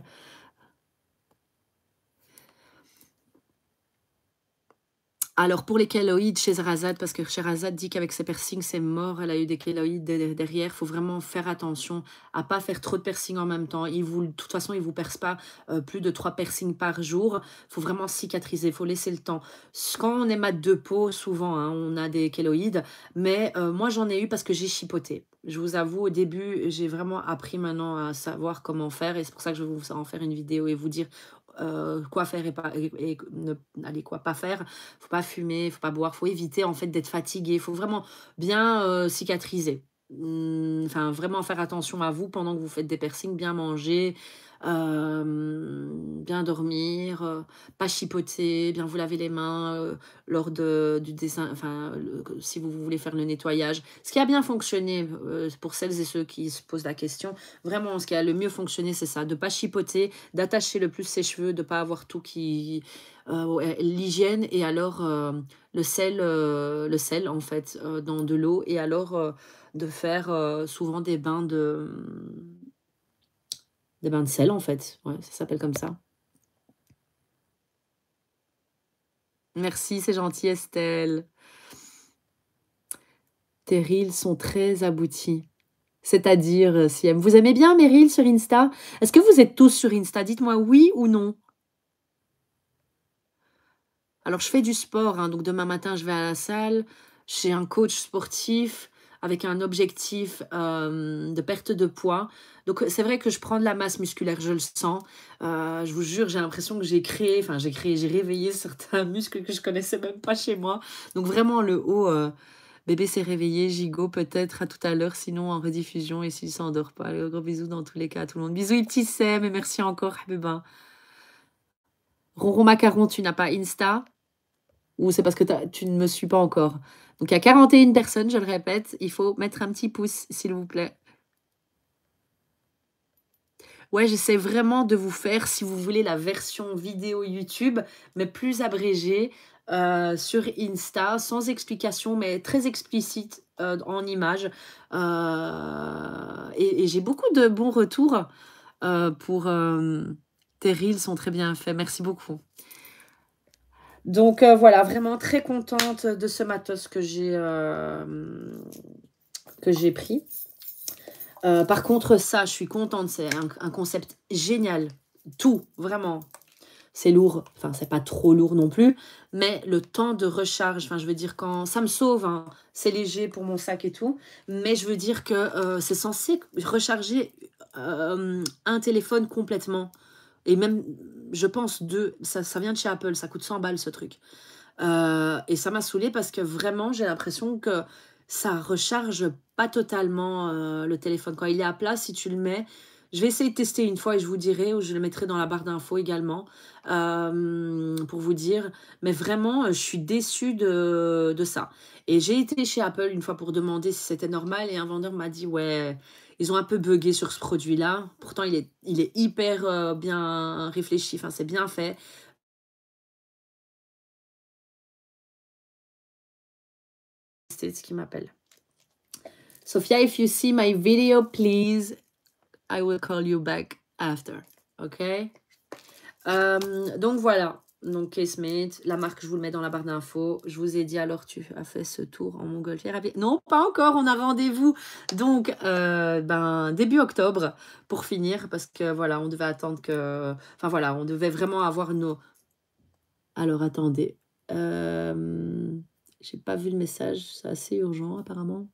Speaker 1: Alors pour les kéloïdes chez Razad, parce que Sherazade dit qu'avec ses piercings c'est mort, elle a eu des kéloïdes derrière, Il faut vraiment faire attention à pas faire trop de piercings en même temps. Il vous, de toute façon, ils vous percent pas euh, plus de trois piercings par jour. Faut vraiment cicatriser, faut laisser le temps. Quand on est mat de peau, souvent hein, on a des kéloïdes, mais euh, moi j'en ai eu parce que j'ai chipoté. Je vous avoue, au début, j'ai vraiment appris maintenant à savoir comment faire et c'est pour ça que je vais vous en faire une vidéo et vous dire euh, quoi faire et, pas, et, ne, allez, quoi pas faire. Faut pas fumer, faut pas boire, faut éviter en fait d'être fatigué. Faut vraiment bien euh, cicatriser. Mmh, enfin, vraiment faire attention à vous pendant que vous faites des piercings, bien manger, euh, bien dormir, euh, pas chipoter, bien vous laver les mains euh, lors de, du dessin, enfin, si vous voulez faire le nettoyage. Ce qui a bien fonctionné pour celles et ceux qui se posent la question, vraiment, ce qui a le mieux fonctionné, c'est ça, de pas chipoter, d'attacher le plus ses cheveux, de pas avoir tout qui l'hygiène et alors le sel, le sel en fait dans de l'eau et alors de faire souvent des bains de des bains de sel, en fait. Ouais, ça s'appelle comme ça. Merci, c'est gentil, Estelle. Tes reels sont très aboutis. C'est-à-dire, euh, si vous aimez bien mes reels sur Insta Est-ce que vous êtes tous sur Insta Dites-moi oui ou non. Alors, je fais du sport. Hein, donc, demain matin, je vais à la salle. chez un coach sportif avec un objectif euh, de perte de poids. Donc c'est vrai que je prends de la masse musculaire, je le sens. Euh, je vous jure, j'ai l'impression que j'ai créé, enfin j'ai créé, j'ai réveillé <laughs> certains muscles que je connaissais même pas chez moi. Donc vraiment le haut, euh, bébé s'est réveillé, gigot peut-être à tout à l'heure, sinon en rediffusion et s'il s'endort pas. Le gros bisous dans tous les cas à tout le monde. Bisous petits sait, mais merci encore Habiba. Roro Macaron, tu n'as pas Insta Ou c'est parce que tu ne me suis pas encore donc, il y a 41 personnes, je le répète. Il faut mettre un petit pouce, s'il vous plaît. Ouais, j'essaie vraiment de vous faire, si vous voulez, la version vidéo YouTube, mais plus abrégée euh, sur Insta, sans explication, mais très explicite euh, en images. Euh, et, j'ai beaucoup de bons retours pour... tes sont très bien faits. Merci beaucoup. Donc euh, voilà, vraiment très contente de ce matos que j'ai euh, pris. Euh, par contre, ça, je suis contente. C'est un, concept génial. Tout, vraiment. C'est lourd. Enfin, c'est pas trop lourd non plus. Mais le temps de recharge, enfin, je veux dire, quand ça me sauve, hein, c'est léger pour mon sac et tout. Mais je veux dire que c'est censé recharger un téléphone complètement. Et même je pense, deux. Ça, vient de chez Apple, ça coûte 100 balles ce truc. Euh, et ça m'a saoulé parce que vraiment, j'ai l'impression que ça recharge pas totalement euh, le téléphone. Quand il est à plat, si tu le mets, je vais essayer de tester une fois et je vous dirai, ou je le mettrai dans la barre d'infos également, euh, pour vous dire. Mais vraiment, je suis déçue de, de ça. Et j'ai été chez Apple une fois pour demander si c'était normal, et un vendeur m'a dit, ouais, ils ont un peu bugué sur ce produit-là. Pourtant, il est, il est hyper euh, bien réfléchi, enfin, c'est bien fait. C'est ce qui m'appelle. Sophia, if you see my video, please, I will call you back after. OK? Euh, donc voilà. Donc, Casemate, la marque, je vous le mets dans la barre d'infos. Je vous ai dit, alors, tu as fait ce tour en Montgolfière eh Non, pas encore. On a rendez-vous, donc, euh, ben, début octobre pour finir. Parce que, voilà, on devait attendre que... Enfin, voilà, on devait vraiment avoir nos... Alors, attendez. Euh... J'ai pas vu le message. C'est assez urgent, apparemment.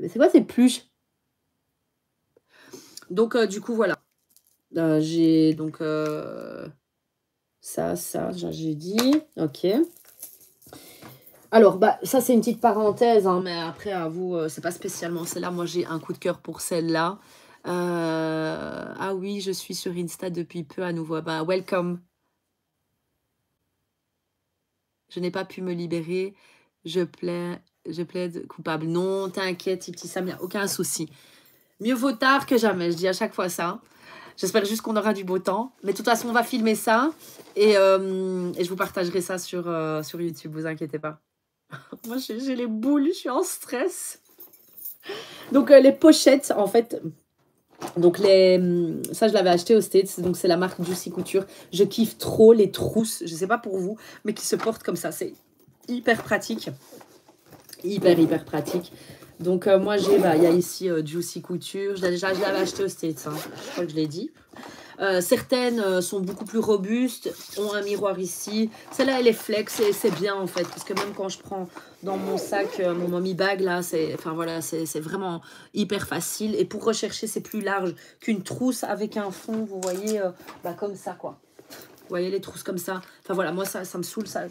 Speaker 1: c'est quoi ces plus. donc, euh, du coup, voilà. Euh, j'ai donc euh, ça, ça, j'ai dit. Ok. Alors, bah, ça, c'est une petite parenthèse, hein, mais après, à vous, euh, c'est pas spécialement celle-là. Moi, j'ai un coup de cœur pour celle-là. ah oui, je suis sur Insta depuis peu à nouveau. Bah, welcome. Je n'ai pas pu me libérer. Je plaide, je plaide coupable. Non, t'inquiète, petit Sam, il n'y a aucun souci. Mieux vaut tard que jamais, je dis à chaque fois ça. J'espère juste qu'on aura du beau temps. Mais de toute façon, on va filmer ça et, euh, et je vous partagerai ça sur, euh, sur YouTube, vous inquiétez pas. <laughs> Moi, j'ai les boules, je suis en stress. Donc, euh, les pochettes, en fait, donc les, hum, ça je l'avais acheté au States, donc c'est la marque Juicy Couture. Je kiffe trop les trousses, je sais pas pour vous, mais qui se portent comme ça. C'est hyper pratique. Hyper, hyper pratique. Donc euh, moi j'ai, bah, il y a ici euh, Juicy Couture, je déjà acheté au States, hein. je crois que je l'ai dit. Euh, certaines sont beaucoup plus robustes, ont un miroir ici. Celle-là, elle est flex et c'est bien en fait, parce que même quand je prends dans mon sac, mon mommy bag là, c'est, voilà, c'est vraiment hyper facile. Et pour rechercher, c'est plus large qu'une trousse avec un fond, vous voyez, bah, comme ça quoi. Vous voyez les trousses comme ça. Enfin voilà, moi ça, ça me saoule, ça,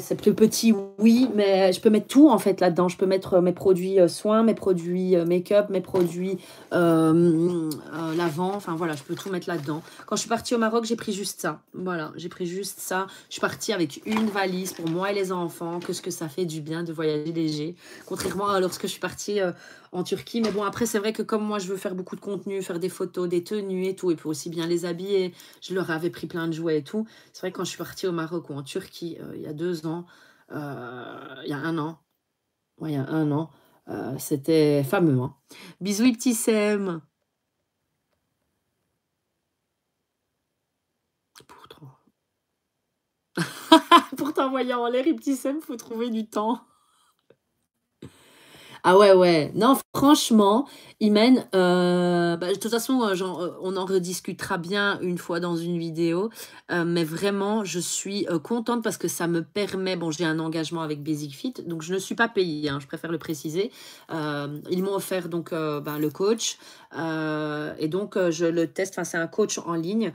Speaker 1: c'est plus petit, oui, mais je peux mettre tout en fait là-dedans. Je peux mettre euh, mes produits euh, soins, mes produits euh, make-up, mes produits euh, Enfin voilà, je peux tout mettre là-dedans. Quand je suis partie au Maroc, j'ai pris juste ça. Voilà, j'ai pris juste ça. Je suis partie avec une valise pour moi et les enfants. quest ce que ça fait du bien de voyager léger. Contrairement à lorsque je suis partie en Turquie. Mais bon, après, c'est vrai que comme moi, je veux faire beaucoup de contenu, faire des photos, des tenues et tout, et puis aussi bien les habiller, je leur avais pris plein de jouets et tout. C'est vrai que quand je suis partie au Maroc ou en Turquie, euh, il y a deux ans, euh, il y a un an, il y a un an, euh, c'était fameux. Hein. Bisous, petit Pourtant. <laughs> Pour t'envoyer en l'air, il faut trouver du temps. Ah ouais, ouais. Non, franchement, Imen, euh, bah, de toute façon, euh, euh, on en rediscutera bien une fois dans une vidéo. mais vraiment, je suis contente parce que ça me permet. Bon, j'ai un engagement avec Basic Fit, donc je ne suis pas payée, hein, je préfère le préciser. ils m'ont offert donc bah, le coach. et donc, je le teste. Enfin, c'est un coach en ligne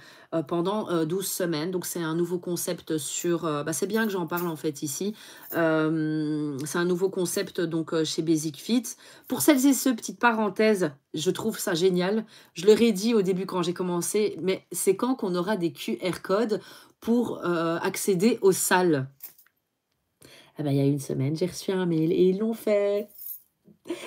Speaker 1: pendant 12 semaines. Donc, c'est un nouveau concept sur. Bah, c'est bien que j'en parle en fait ici. c'est un nouveau concept donc chez Basic pour celles et ceux, petite parenthèse, je trouve ça génial. Je leur ai dit au début quand j'ai commencé, mais c'est quand qu'on aura des QR codes pour euh, accéder aux salles ah ben, Il y a une semaine, j'ai reçu un mail et ils l'ont fait.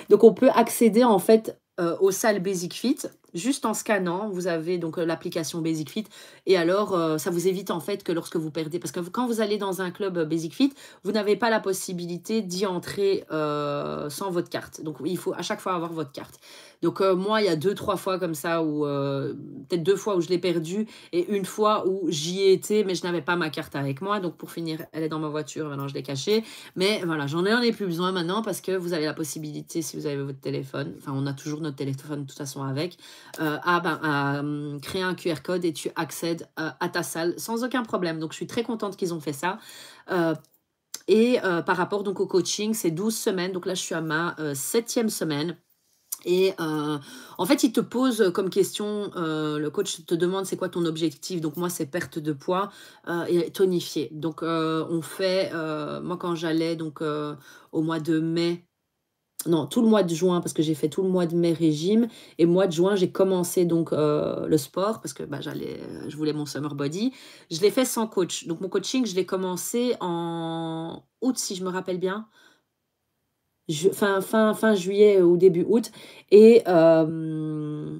Speaker 1: Donc on peut accéder en fait euh, aux salles Basic Fit Juste en scannant, vous avez donc euh, l'application Basic Fit. Et alors, euh, ça vous évite en fait que lorsque vous perdez, parce que quand vous allez dans un club euh, Basic Fit, vous n'avez pas la possibilité d'y entrer sans votre carte. Donc, il faut à chaque fois avoir votre carte. Donc euh, moi, il y a deux, trois fois comme ça, ou euh, peut-être deux fois où je l'ai perdu et une fois où j'y ai été, mais je n'avais pas ma carte avec moi. Donc pour finir, elle est dans ma voiture, maintenant je l'ai cachée. Mais voilà, j'en ai, plus besoin maintenant parce que vous avez la possibilité, si vous avez votre téléphone, enfin on a toujours notre téléphone de toute façon avec, euh, à, ben, hum, créer un QR code et tu accèdes à ta salle sans aucun problème. Donc je suis très contente qu'ils ont fait ça. Et par rapport donc au coaching, c'est 12 semaines. Donc là, je suis à ma septième semaine. Et euh, en fait, il te pose comme question, euh, le coach te demande c'est quoi ton objectif. Donc moi, c'est perte de poids euh, et tonifier. Donc on fait, moi quand j'allais donc au mois de mai, non tout le mois de juin parce que j'ai fait tout le mois de mai régime et mois de juin j'ai commencé donc le sport parce que bah, j'allais, je voulais mon summer body. Je l'ai fait sans coach. Donc mon coaching, je l'ai commencé en août si je me rappelle bien fin, juillet euh, ou début août. Et euh,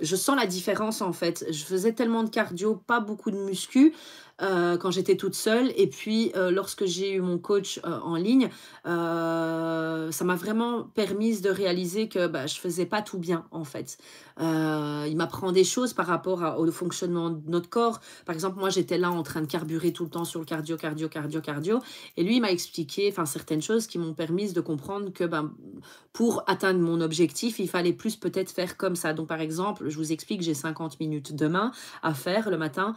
Speaker 1: je sens la différence en fait. Je faisais tellement de cardio, pas beaucoup de muscu. Euh, quand j'étais toute seule. Et puis, euh, lorsque j'ai eu mon coach euh, en ligne, ça m'a vraiment permise de réaliser que bah, je faisais pas tout bien, en fait. il m'apprend des choses par rapport au fonctionnement de notre corps. Par exemple, moi, j'étais là en train de carburer tout le temps sur le cardio, cardio, cardio, cardio. Et lui, il m'a expliqué certaines choses qui m'ont permis de comprendre que bah, pour atteindre mon objectif, il fallait plus peut-être faire comme ça. Donc, par exemple, je vous explique, j'ai 50 minutes demain à faire le matin.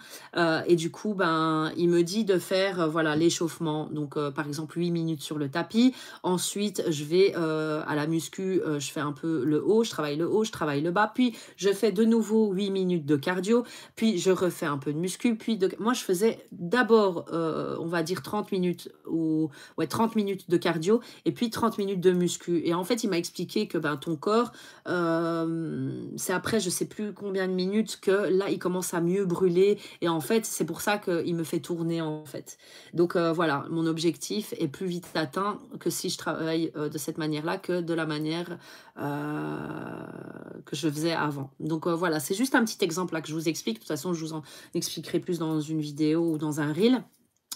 Speaker 1: et du coup, ben, il me dit de faire euh, voilà l'échauffement. Donc, euh, par exemple, 8 minutes sur le tapis. Ensuite, je vais euh, à la muscu, je fais un peu le haut, je travaille le haut, je travaille le bas. Puis, je fais de nouveau 8 minutes de cardio. Puis, je refais un peu de muscu. Puis, moi, je faisais d'abord, on va dire 30 minutes ou ouais, 30 minutes de cardio et puis 30 minutes de muscu. Et en fait, il m'a expliqué que ben, ton corps, c'est après, je sais plus combien de minutes que là, il commence à mieux brûler. Et en fait, c'est pour ça que il me fait tourner en fait. Donc euh, voilà, mon objectif est plus vite atteint que si je travaille euh, de cette manière-là que de la manière euh, que je faisais avant. Donc voilà, c'est juste un petit exemple là que je vous explique. De toute façon, je vous en expliquerai plus dans une vidéo ou dans un reel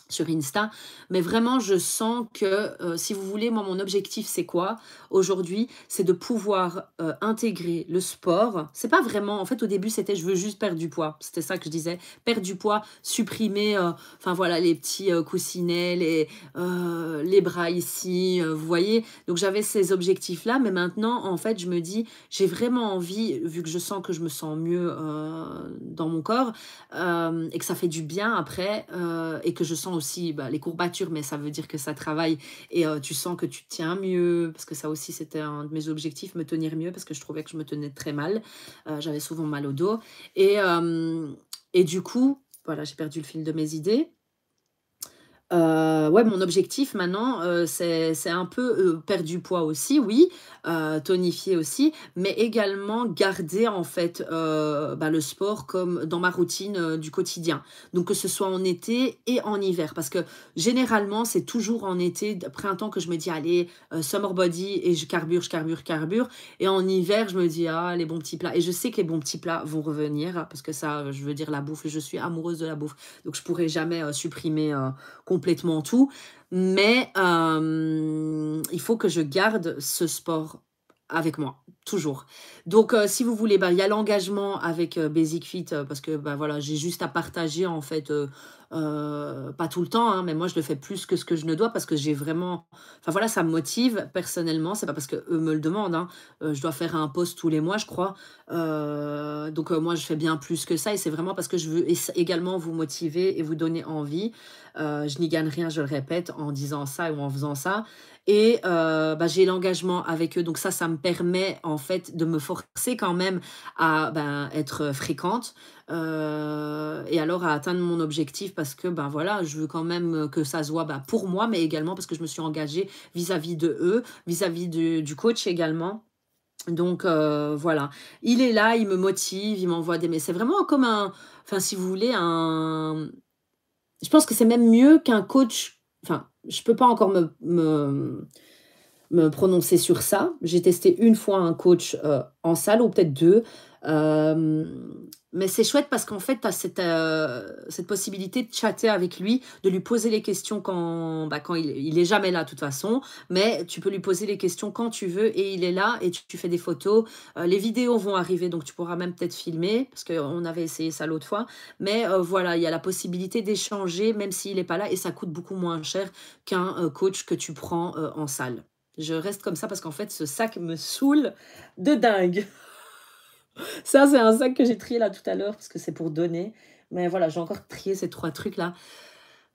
Speaker 1: sur Insta. Mais vraiment, je sens que, euh, si vous voulez, moi, mon objectif, c'est quoi aujourd'hui C'est de pouvoir euh, intégrer le sport. C'est pas vraiment, en fait, au début, c'était je veux juste perdre du poids. C'était ça que je disais. Perdre du poids, supprimer, euh, enfin voilà, les petits coussinets, les, les bras ici, vous voyez. Donc j'avais ces objectifs-là. Mais maintenant, en fait, je me dis, j'ai vraiment envie, vu que je sens que je me sens mieux dans mon corps et que ça fait du bien après et que je sens aussi bah, les courbatures, mais ça veut dire que ça travaille et euh, tu sens que tu tiens mieux, parce que ça aussi c'était un de mes objectifs, me tenir mieux, parce que je trouvais que je me tenais très mal. Euh, j'avais souvent mal au dos. Et, euh, et du coup, voilà, j'ai perdu le fil de mes idées. Euh, ouais, mon objectif maintenant, euh, c'est un peu euh, perdre du poids aussi, oui, tonifier aussi, mais également garder en fait bah, le sport comme dans ma routine du quotidien. Donc que ce soit en été et en hiver, parce que généralement c'est toujours en été, printemps que je me dis allez summer body et je carbure, je carbure, carbure, et en hiver je me dis ah les bons petits plats. Et je sais que les bons petits plats vont revenir parce que ça, je veux dire la bouffe, je suis amoureuse de la bouffe, donc je pourrais jamais supprimer complètement tout, mais euh, il faut que je garde ce sport avec moi toujours. Donc, euh, si vous voulez, bah, il y a l'engagement avec euh, Basic Fit euh, parce que bah, voilà, j'ai juste à partager en fait, pas tout le temps, hein, mais moi je le fais plus que ce que je ne dois parce que j'ai vraiment, enfin voilà, ça me motive personnellement. C'est pas parce que eux me le demandent. Hein. je dois faire un post tous les mois, je crois. donc moi je fais bien plus que ça et c'est vraiment parce que je veux également vous motiver et vous donner envie. je n'y gagne rien, je le répète, en disant ça ou en faisant ça. Et bah, j'ai l'engagement avec eux, donc ça, ça me permet en fait de me forcer quand même à ben, être fréquente euh, et alors à atteindre mon objectif parce que ben voilà je veux quand même que ça soit voit ben, pour moi mais également parce que je me suis engagée vis-à-vis de eux vis-à-vis du, coach également donc euh, voilà, il est là, il me motive, il m'envoie des messages. C'est vraiment comme un, enfin si vous voulez, un... Je pense que c'est même mieux qu'un coach, enfin je peux pas encore me, me me prononcer sur ça. J'ai testé une fois un coach euh, en salle, ou peut-être deux. Euh, mais c'est chouette parce qu'en fait, tu as euh, cette, possibilité de chatter avec lui, de lui poser les questions quand, bah, quand il, il, est jamais là de toute façon, mais tu peux lui poser les questions quand tu veux et il est là et tu, fais des photos. les vidéos vont arriver, donc tu pourras même peut-être filmer parce qu'on avait essayé ça l'autre fois. Mais voilà, il y a la possibilité d'échanger même s'il n'est pas là et ça coûte beaucoup moins cher qu'un coach que tu prends en salle. Je reste comme ça parce qu'en fait, ce sac me saoule de dingue. <laughs> ça, c'est un sac que j'ai trié là tout à l'heure parce que c'est pour donner. Mais voilà, j'ai encore trié ces trois trucs-là.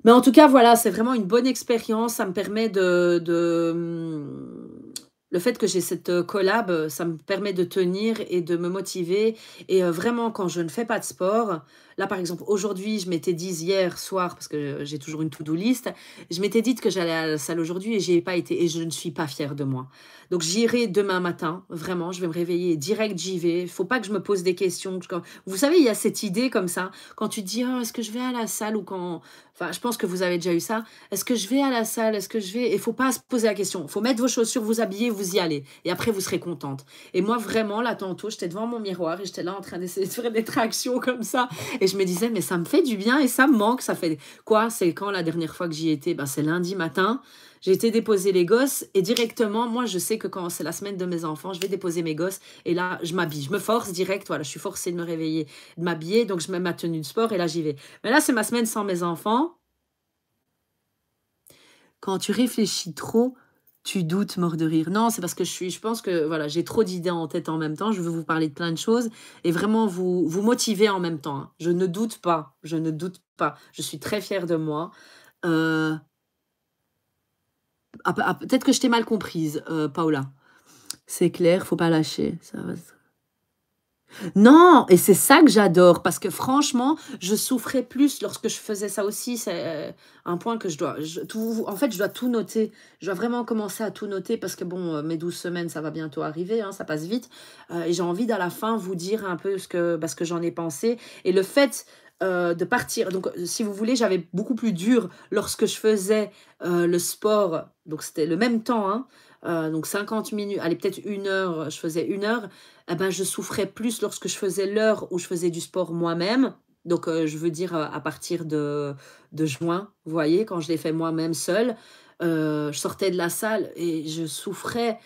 Speaker 1: Mais en tout cas, voilà, c'est vraiment une bonne expérience. Ça me permet de, de, hum, le fait que j'ai cette euh, collab, euh, ça me permet de tenir et de me motiver. Et euh, vraiment, quand je ne fais pas de sport, là par exemple, aujourd'hui, je m'étais dit hier soir, parce que j'ai toujours une to-do list, je m'étais dit que j'allais à la salle aujourd'hui et j'y ai pas été et je ne suis pas fière de moi. Donc j'irai demain matin, vraiment, je vais me réveiller direct, j'y vais. Faut pas que je me pose des questions. Vous savez, il y a cette idée comme ça, quand tu te dis, ah, est-ce que je vais à la salle ou quand Enfin, je pense que vous avez déjà eu ça. Est-ce que je vais à la salle Est-ce que je vais Il faut pas se poser la question. Il faut mettre vos chaussures, vous habiller, vous y aller. Et après, vous serez contente. Et moi, vraiment, là, tantôt, j'étais devant mon miroir et j'étais là en train d'essayer de faire des tractions comme ça. Et je me disais, mais ça me fait du bien et ça me manque. Ça fait quoi C'est quand la dernière fois que j'y étais ben, C'est lundi matin. J'ai été déposer les gosses et directement, moi, je sais que quand c'est la semaine de mes enfants, je vais déposer mes gosses et là, je m'habille. Je me force direct, voilà, je suis forcée de me réveiller, de m'habiller, donc je mets ma tenue de sport et là, j'y vais. Mais là, c'est ma semaine sans mes enfants. Quand tu réfléchis trop, tu doutes, mort de rire. Non, c'est parce que je suis, je pense que voilà, j'ai trop d'idées en tête en même temps. Je veux vous parler de plein de choses et vraiment vous vous motiver en même temps. Hein. Je ne doute pas, je ne doute pas. Je suis très fière de moi. Euh, ah, ah, peut-être que je t'ai mal comprise, euh, Paola. C'est clair, faut pas lâcher. Non, et c'est ça que j'adore, parce que franchement, je souffrais plus lorsque je faisais ça aussi. C'est euh, un point que je dois... en fait, je dois tout noter. Je dois vraiment commencer à tout noter, parce que bon, euh, mes 12 semaines, ça va bientôt arriver, hein, ça passe vite. et j'ai envie d'à la fin vous dire un peu ce que, parce bah, que j'en ai pensé. Et le fait euh, de partir. Donc, si vous voulez, j'avais beaucoup plus dur lorsque je faisais euh, le sport. Donc, c'était le même temps, hein. euh, donc 50 minutes, allez peut-être une heure, je faisais une heure, eh ben, je souffrais plus lorsque je faisais l'heure où je faisais du sport moi-même. Donc je veux dire à partir de, juin, vous voyez, quand je l'ai fait moi-même seule, je sortais de la salle et je souffrais,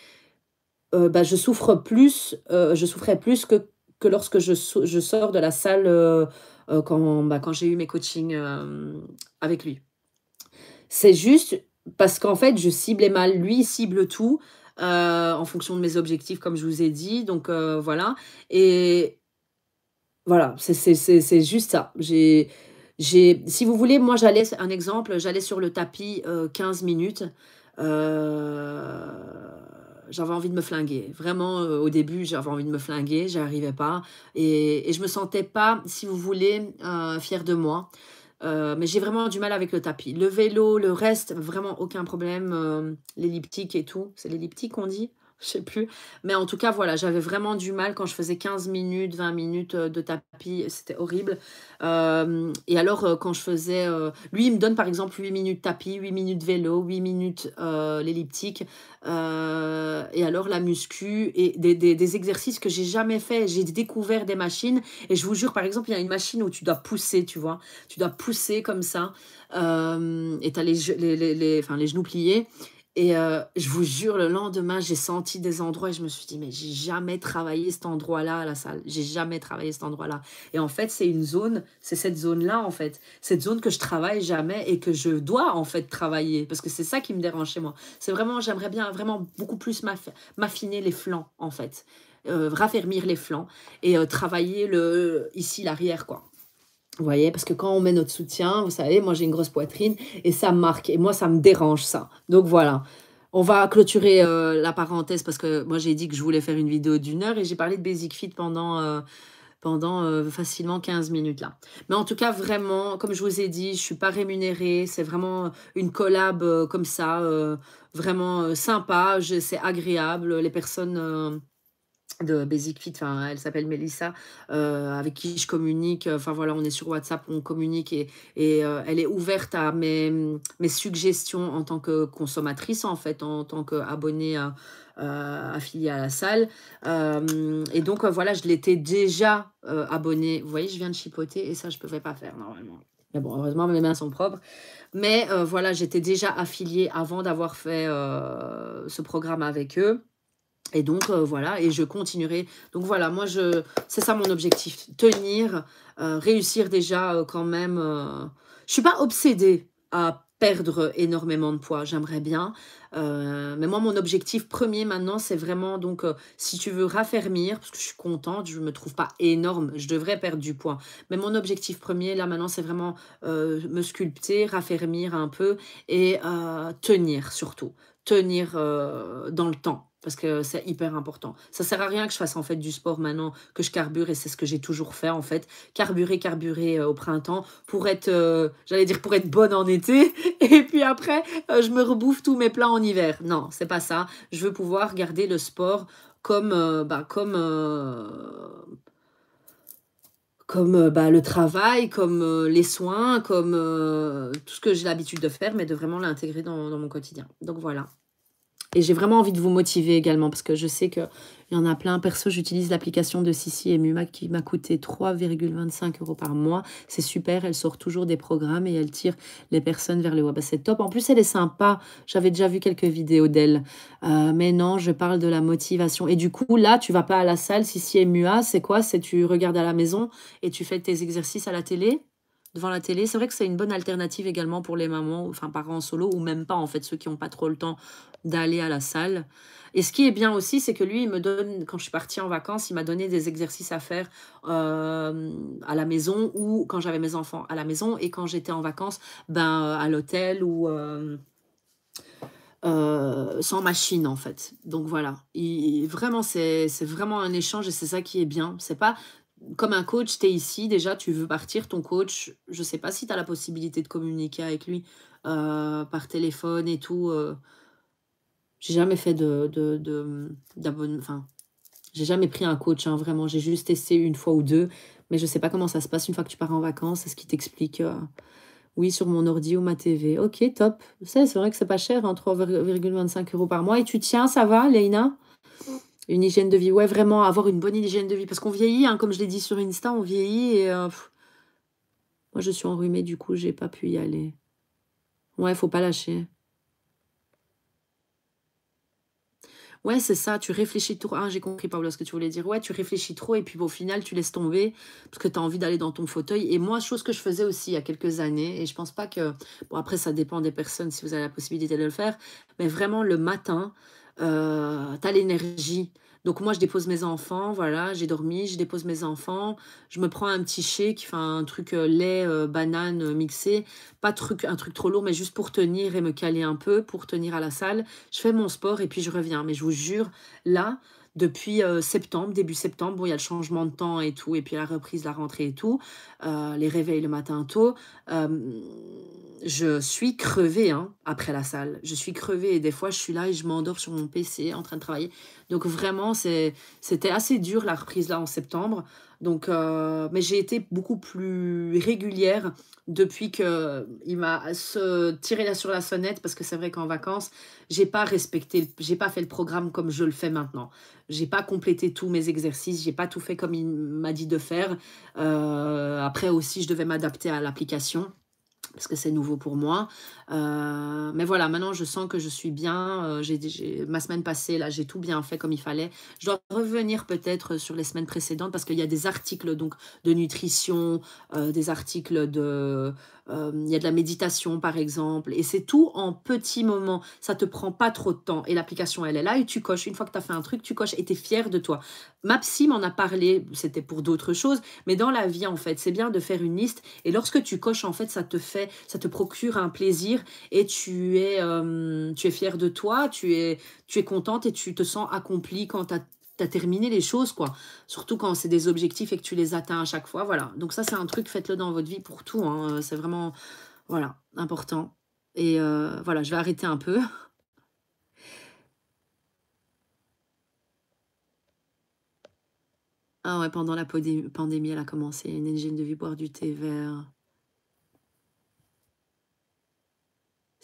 Speaker 1: ben, je souffre plus, je souffrais plus que, lorsque je, je sors de la salle euh, bah, quand, j'ai eu mes coachings euh, avec lui. C'est juste parce qu'en fait, je ciblais mal. Lui, cible tout euh, en fonction de mes objectifs, comme je vous ai dit. Donc voilà. Et voilà, c'est juste ça. J'ai. Si vous voulez, moi j'allais, un exemple, j'allais sur le tapis 15 minutes. Euh, j'avais envie de me flinguer. Vraiment, euh, au début, j'avais envie de me flinguer, j'arrivais arrivais pas. Et, et je me sentais pas, si vous voulez, euh, fière de moi. Euh, mais j'ai vraiment du mal avec le tapis. Le vélo, le reste, vraiment aucun problème. l'elliptique et tout. C'est l'elliptique qu'on dit je sais plus. Mais en tout cas, voilà, j'avais vraiment du mal quand je faisais 15 minutes, 20 minutes euh, de tapis, c'était horrible. Euh, et alors, euh, quand je faisais. lui, il me donne par exemple 8 minutes tapis, 8 minutes vélo, 8 minutes l'elliptique, et alors la muscu, et des, exercices que j'ai jamais fait. J'ai découvert des machines, et je vous jure, par exemple, il y a une machine où tu dois pousser, tu vois. Tu dois pousser comme ça, et tu as les, les genoux pliés, et euh, je vous jure, le lendemain, j'ai senti des endroits et je me suis dit, mais j'ai jamais travaillé cet endroit-là la salle. J'ai jamais travaillé cet endroit-là. Et en fait, c'est une zone, c'est cette zone-là, en fait. Cette zone que je travaille jamais et que je dois, en fait, travailler. Parce que c'est ça qui me dérange chez moi. C'est vraiment, j'aimerais bien vraiment beaucoup plus m'affiner les flancs, en fait. Euh, raffermir les flancs et euh, travailler le, ici, l'arrière, quoi. Vous voyez, parce que quand on met notre soutien, vous savez, moi j'ai une grosse poitrine et ça marque et moi ça me dérange ça. Donc voilà. On va clôturer euh, la parenthèse parce que moi j'ai dit que je voulais faire une vidéo d'une heure et j'ai parlé de Basic Fit pendant euh, pendant euh, facilement 15 minutes là. Mais en tout cas, vraiment, comme je vous ai dit, je suis pas rémunérée. C'est vraiment une collab comme ça, vraiment sympa. C'est agréable. Les personnes de Basic Fit, enfin, elle s'appelle Melissa, euh, avec qui je communique. Euh, enfin voilà, on est sur WhatsApp, on communique et, et euh, elle est ouverte à mes, mes, suggestions en tant que consommatrice, en fait, en tant qu'abonnée affiliée à la salle. et donc voilà, je l'étais déjà abonnée. Vous voyez, je viens de chipoter et ça, je ne pouvais pas faire normalement. Mais bon, heureusement, mes mains sont propres. Mais voilà, j'étais déjà affiliée avant d'avoir fait ce programme avec eux. Et donc, euh, voilà, et je continuerai. Donc, voilà, moi, je c'est ça mon objectif. Tenir, euh, réussir déjà euh, quand même. Je suis pas obsédée à perdre énormément de poids, j'aimerais bien. mais moi, mon objectif premier maintenant, c'est vraiment, donc, si tu veux raffermir, parce que je suis contente, je ne me trouve pas énorme, je devrais perdre du poids. Mais mon objectif premier, là, maintenant, c'est vraiment me sculpter, raffermir un peu et tenir, surtout. Tenir dans le temps parce que c'est hyper important. Ça sert à rien que je fasse en fait du sport maintenant, que je carbure et c'est ce que j'ai toujours fait en fait, carburer, carburer euh, au printemps pour être, euh, j'allais dire pour être bonne en été <laughs> et puis après euh, je me rebouffe tous mes plats en hiver. Non, c'est pas ça. Je veux pouvoir garder le sport comme, bah, comme comme bah, le travail, comme les soins, comme tout ce que j'ai l'habitude de faire, mais de vraiment l'intégrer dans mon quotidien. Donc voilà. Et j'ai vraiment envie de vous motiver également parce que je sais qu'il y en a plein. Perso, j'utilise l'application de Sissi et Muma qui m'a coûté 3,25 euros par mois. C'est super, elle sort toujours des programmes et elle tire les personnes vers le web. Ah bah, c'est top. En plus, elle est sympa. J'avais déjà vu quelques vidéos d'elle. Euh, mais non, je parle de la motivation. Et du coup, là, tu vas pas à la salle. Sissi et Mua, c'est quoi C'est tu regardes à la maison et tu fais tes exercices à la télé devant la télé. C'est vrai que c'est une bonne alternative également pour les mamans, enfin parents en solo ou même pas en fait ceux qui n'ont pas trop le temps d'aller à la salle. Et ce qui est bien aussi, c'est que lui, il me donne, quand je suis partie en vacances, il m'a donné des exercices à faire euh, à la maison ou quand j'avais mes enfants à la maison et quand j'étais en vacances, ben à l'hôtel ou euh, euh, sans machine en fait. Donc voilà, il, vraiment c'est vraiment un échange et c'est ça qui est bien. C'est pas comme un coach, tu es ici, déjà, tu veux partir, ton coach, je ne sais pas si tu as la possibilité de communiquer avec lui euh, par téléphone et tout. Euh. j'ai jamais fait de, de, Enfin, j'ai jamais pris un coach, hein, vraiment. J'ai juste essayé une fois ou deux, mais je ne sais pas comment ça se passe une fois que tu pars en vacances. Est-ce qu'il t'explique euh, Oui, sur mon ordi ou ma TV. Ok, top. C'est vrai que c'est pas cher, 3,25 hein, euros par mois. Et tu tiens, ça va, Leïna une hygiène de vie, ouais, vraiment, avoir une bonne hygiène de vie. Parce qu'on vieillit, hein, comme je l'ai dit sur Insta, on vieillit et. Euh, moi, je suis enrhumée, du coup, j'ai pas pu y aller. Ouais, il faut pas lâcher. Ouais, c'est ça, tu réfléchis trop. Ah, j'ai compris, Pablo, ce que tu voulais dire. Ouais, tu réfléchis trop et puis au final, tu laisses tomber parce que tu as envie d'aller dans ton fauteuil. Et moi, chose que je faisais aussi il y a quelques années, et je pense pas que. Bon, après, ça dépend des personnes si vous avez la possibilité de le faire, mais vraiment le matin, euh, t'as tu as l'énergie. Donc moi, je dépose mes enfants, voilà, j'ai dormi, je dépose mes enfants, je me prends un petit shake, enfin un truc euh, lait, euh, banane mixé, pas truc, un truc trop lourd, mais juste pour tenir et me caler un peu, pour tenir à la salle. Je fais mon sport et puis je reviens. Mais je vous jure, là, depuis euh, septembre, début septembre. Bon, il y a le changement de temps et tout, et puis la reprise, la rentrée et tout, euh, les réveils le matin tôt. Euh, je suis crevée hein, après la salle. Je suis crevée et des fois, je suis là et je m'endors sur mon PC en train de travailler. Donc vraiment, c'était assez dur la reprise là en septembre. Donc, euh, mais j'ai été beaucoup plus régulière depuis que il m'a tiré là sur la sonnette parce que c'est vrai qu'en vacances, j'ai pas respecté, j'ai pas fait le programme comme je le fais maintenant. J'ai pas complété tous mes exercices, j'ai pas tout fait comme il m'a dit de faire. Euh, après aussi, je devais m'adapter à l'application parce que c'est nouveau pour moi. Euh, mais voilà, maintenant je sens que je suis bien. Euh, j'ai ma semaine passée, là, j'ai tout bien fait comme il fallait. Je dois revenir peut-être euh, sur les semaines précédentes parce qu'il y a des articles donc de nutrition, des articles de, il y a de la méditation par exemple. Et c'est tout en petits moments. Ça te prend pas trop de temps. Et l'application, elle est là et tu coches. Une fois que tu as fait un truc, tu coches et tu es fier de toi. Ma psy m'en a parlé. C'était pour d'autres choses, mais dans la vie en fait, c'est bien de faire une liste. Et lorsque tu coches, en fait, ça te fait, ça te procure un plaisir et tu es, euh, tu es fière de toi, tu es, tu es contente et tu te sens accomplie quand tu as, terminé les choses, quoi. Surtout quand c'est des objectifs et que tu les atteins à chaque fois, voilà. Donc ça, c'est un truc, faites-le dans votre vie pour tout, hein. euh, c'est vraiment, voilà, important. Et euh, voilà, je vais arrêter un peu. Ah ouais, pendant la pandémie, elle a commencé. Une de vie boire du thé vert.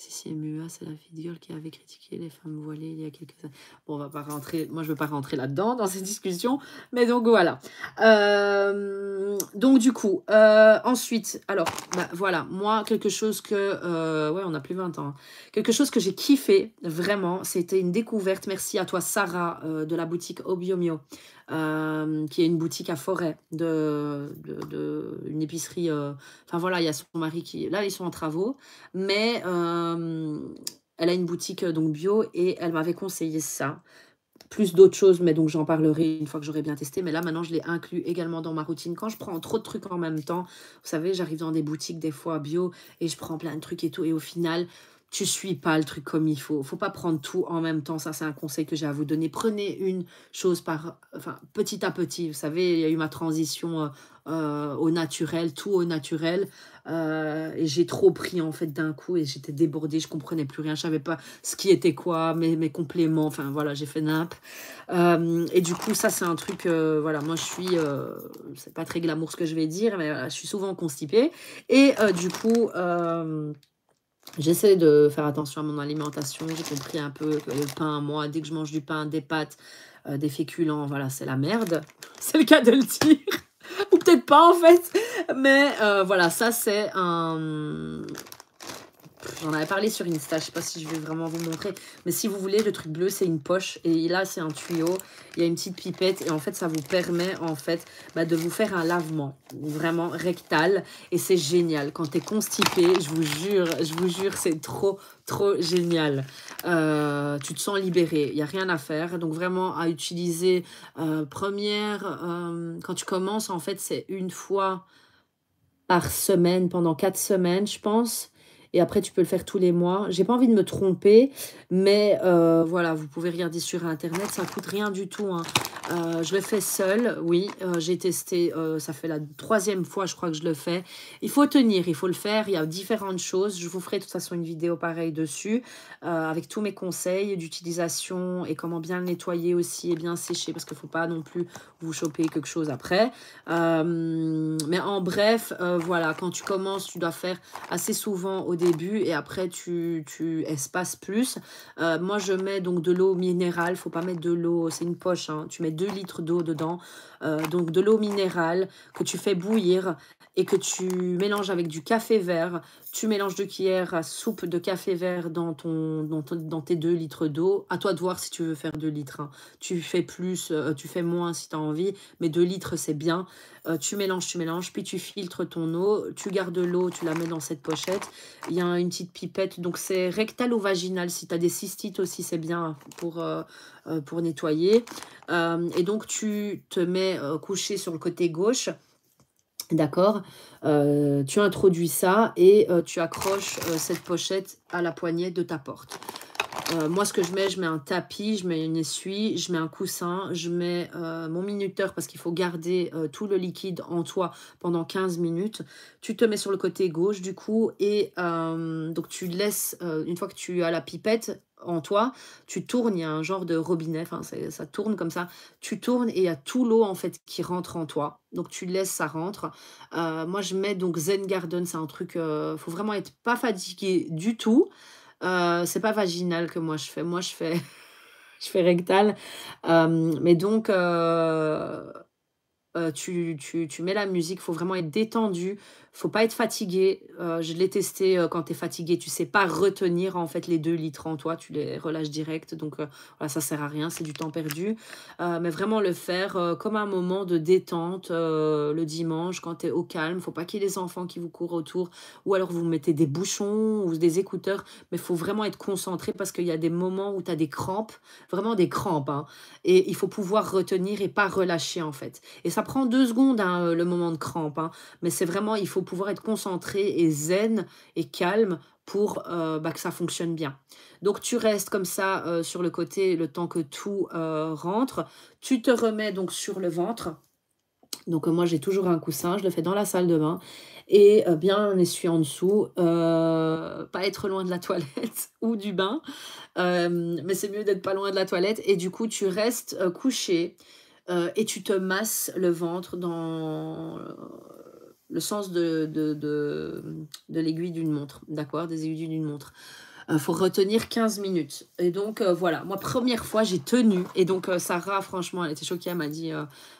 Speaker 1: c'est MUA, c'est la de qui avait critiqué les femmes voilées il y a quelques années. Bon, on va pas rentrer, moi je ne veux pas rentrer là-dedans dans ces discussions, mais donc voilà. Euh, donc du coup, euh, ensuite, alors, bah, voilà, moi, quelque chose que, euh, ouais, on a plus 20 ans, hein. quelque chose que j'ai kiffé, vraiment, c'était une découverte, merci à toi Sarah de la boutique Obiomio, euh, qui est une boutique à Forêt, de, de, une épicerie. Euh, enfin voilà, il y a son mari qui. Là, ils sont en travaux, mais euh, elle a une boutique donc bio et elle m'avait conseillé ça. Plus d'autres choses, mais donc j'en parlerai une fois que j'aurai bien testé. Mais là, maintenant, je l'ai inclus également dans ma routine. Quand je prends trop de trucs en même temps, vous savez, j'arrive dans des boutiques des fois bio et je prends plein de trucs et tout. Et au final, tu suis pas le truc comme il faut. Faut pas prendre tout en même temps. Ça, c'est un conseil que j'ai à vous donner. Prenez une chose par, enfin, petit à petit. Vous savez, il y a eu ma transition euh, euh, au naturel, tout au naturel. Euh, et j'ai trop pris en fait d'un coup et j'étais débordée. Je comprenais plus rien. Je savais pas ce qui était quoi, mes, mes compléments. Enfin voilà, j'ai fait n'importe. et du coup, ça, c'est un truc. voilà, moi, je suis. c'est pas très glamour ce que je vais dire, mais je suis souvent constipée. Et du coup J'essaie de faire attention à mon alimentation. J'ai compris un peu que le pain, moi, dès que je mange du pain, des pâtes, euh, des féculents, voilà, c'est la merde. <laughs> C'est le cas de le dire. <laughs> Ou peut-être pas, en fait. Mais euh, voilà, ça, c'est un, J'en avais parlé sur Insta, je sais pas si je vais vraiment vous montrer. Mais si vous voulez, le truc bleu, c'est une poche. Et là, c'est un tuyau. Il y a une petite pipette. Et en fait, ça vous permet en fait bah, de vous faire un lavement vraiment rectal. Et c'est génial. Quand tu es constipé, je vous jure, je vous jure, c'est trop, trop génial. Euh, tu te sens libéré. Il n'y a rien à faire. Donc vraiment à utiliser. Euh, première, euh, quand tu commences, en fait, c'est une fois par semaine, pendant quatre semaines, je pense et après tu peux le faire tous les mois. J'ai pas envie de me tromper, mais euh, voilà, vous pouvez regarder sur internet, ça coûte rien du tout. Hein. Euh, je le fais seul, oui, euh, j'ai testé, ça fait la troisième fois je crois que je le fais. Il faut tenir, il faut le faire, il y a différentes choses. Je vous ferai de toute façon une vidéo pareil dessus, avec tous mes conseils d'utilisation et comment bien le nettoyer aussi et bien sécher, parce qu'il faut pas non plus vous choper quelque chose après. mais en bref, voilà, quand tu commences, tu dois faire assez souvent au début et après tu, tu espaces plus. Euh, moi je mets donc de l'eau minérale, faut pas mettre de l'eau, c'est une poche, hein. tu mets 2 litres d'eau dedans. Euh, donc de l'eau minérale que tu fais bouillir et que tu mélanges avec du café vert. Tu mélanges deux cuillères à soupe de café vert dans, ton, dans, tes 2 litres d'eau. À toi de voir si tu veux faire 2 litres. Hein. Tu fais plus, euh, tu fais moins si tu as envie, mais 2 litres c'est bien. Euh, tu mélanges, tu mélanges, puis tu filtres ton eau, tu gardes l'eau, tu la mets dans cette pochette. Il y a une petite pipette, donc c'est rectal ou vaginal. Si tu as des cystites aussi, c'est bien pour, pour nettoyer. et donc tu te mets euh, couché sur le côté gauche. D'accord euh, Tu introduis ça et euh, tu accroches cette pochette à la poignée de ta porte. Euh, moi, ce que je mets, je mets un tapis, je mets une essuie, je mets un coussin, je mets euh, mon minuteur parce qu'il faut garder euh, tout le liquide en toi pendant 15 minutes. Tu te mets sur le côté gauche du coup et donc tu laisses, une fois que tu as la pipette en toi, tu tournes, il y a un genre de robinet, ça tourne comme ça, tu tournes et il y a tout l'eau en fait qui rentre en toi. Donc tu laisses ça rentre. moi je mets donc Zen Garden, c'est un truc, faut vraiment être pas fatigué du tout. Euh, c'est pas vaginal que moi je fais. Moi, je fais, <laughs> je fais rectal. Euh, mais donc, euh, tu, tu, mets la musique. faut vraiment être détendu faut pas être fatigué. Euh, je l'ai testé euh, quand tu es fatigué, tu sais pas retenir en fait les deux litres en toi, tu les relâches direct. Donc euh, voilà, ça sert à rien, c'est du temps perdu. mais vraiment le faire comme un moment de détente le dimanche quand tu es au calme, faut pas qu'il y ait des enfants qui vous courent autour ou alors vous mettez des bouchons ou des écouteurs, mais faut vraiment être concentré parce qu'il y a des moments où tu as des crampes, vraiment des crampes hein. et il faut pouvoir retenir et pas relâcher en fait. Et ça prend deux secondes hein, le moment de crampe hein. mais c'est vraiment il faut pouvoir être concentré et zen et calme pour euh, bah, que ça fonctionne bien. Donc tu restes comme ça euh, sur le côté le temps que tout euh, rentre. Tu te remets donc sur le ventre. Donc moi j'ai toujours un coussin, je le fais dans la salle de bain et bien essuie en dessous, pas être loin de la <laughs> toilette ou du bain, mais c'est mieux d'être pas loin de la toilette et du coup tu restes couché et tu te masses le ventre dans le sens de, de, l'aiguille d'une montre, d'accord Des aiguilles d'une montre. Il euh, faut retenir 15 minutes. Et donc, euh, voilà, moi, première fois, j'ai tenu. Et donc, euh, Sarah, franchement, elle était choquée. Elle m'a dit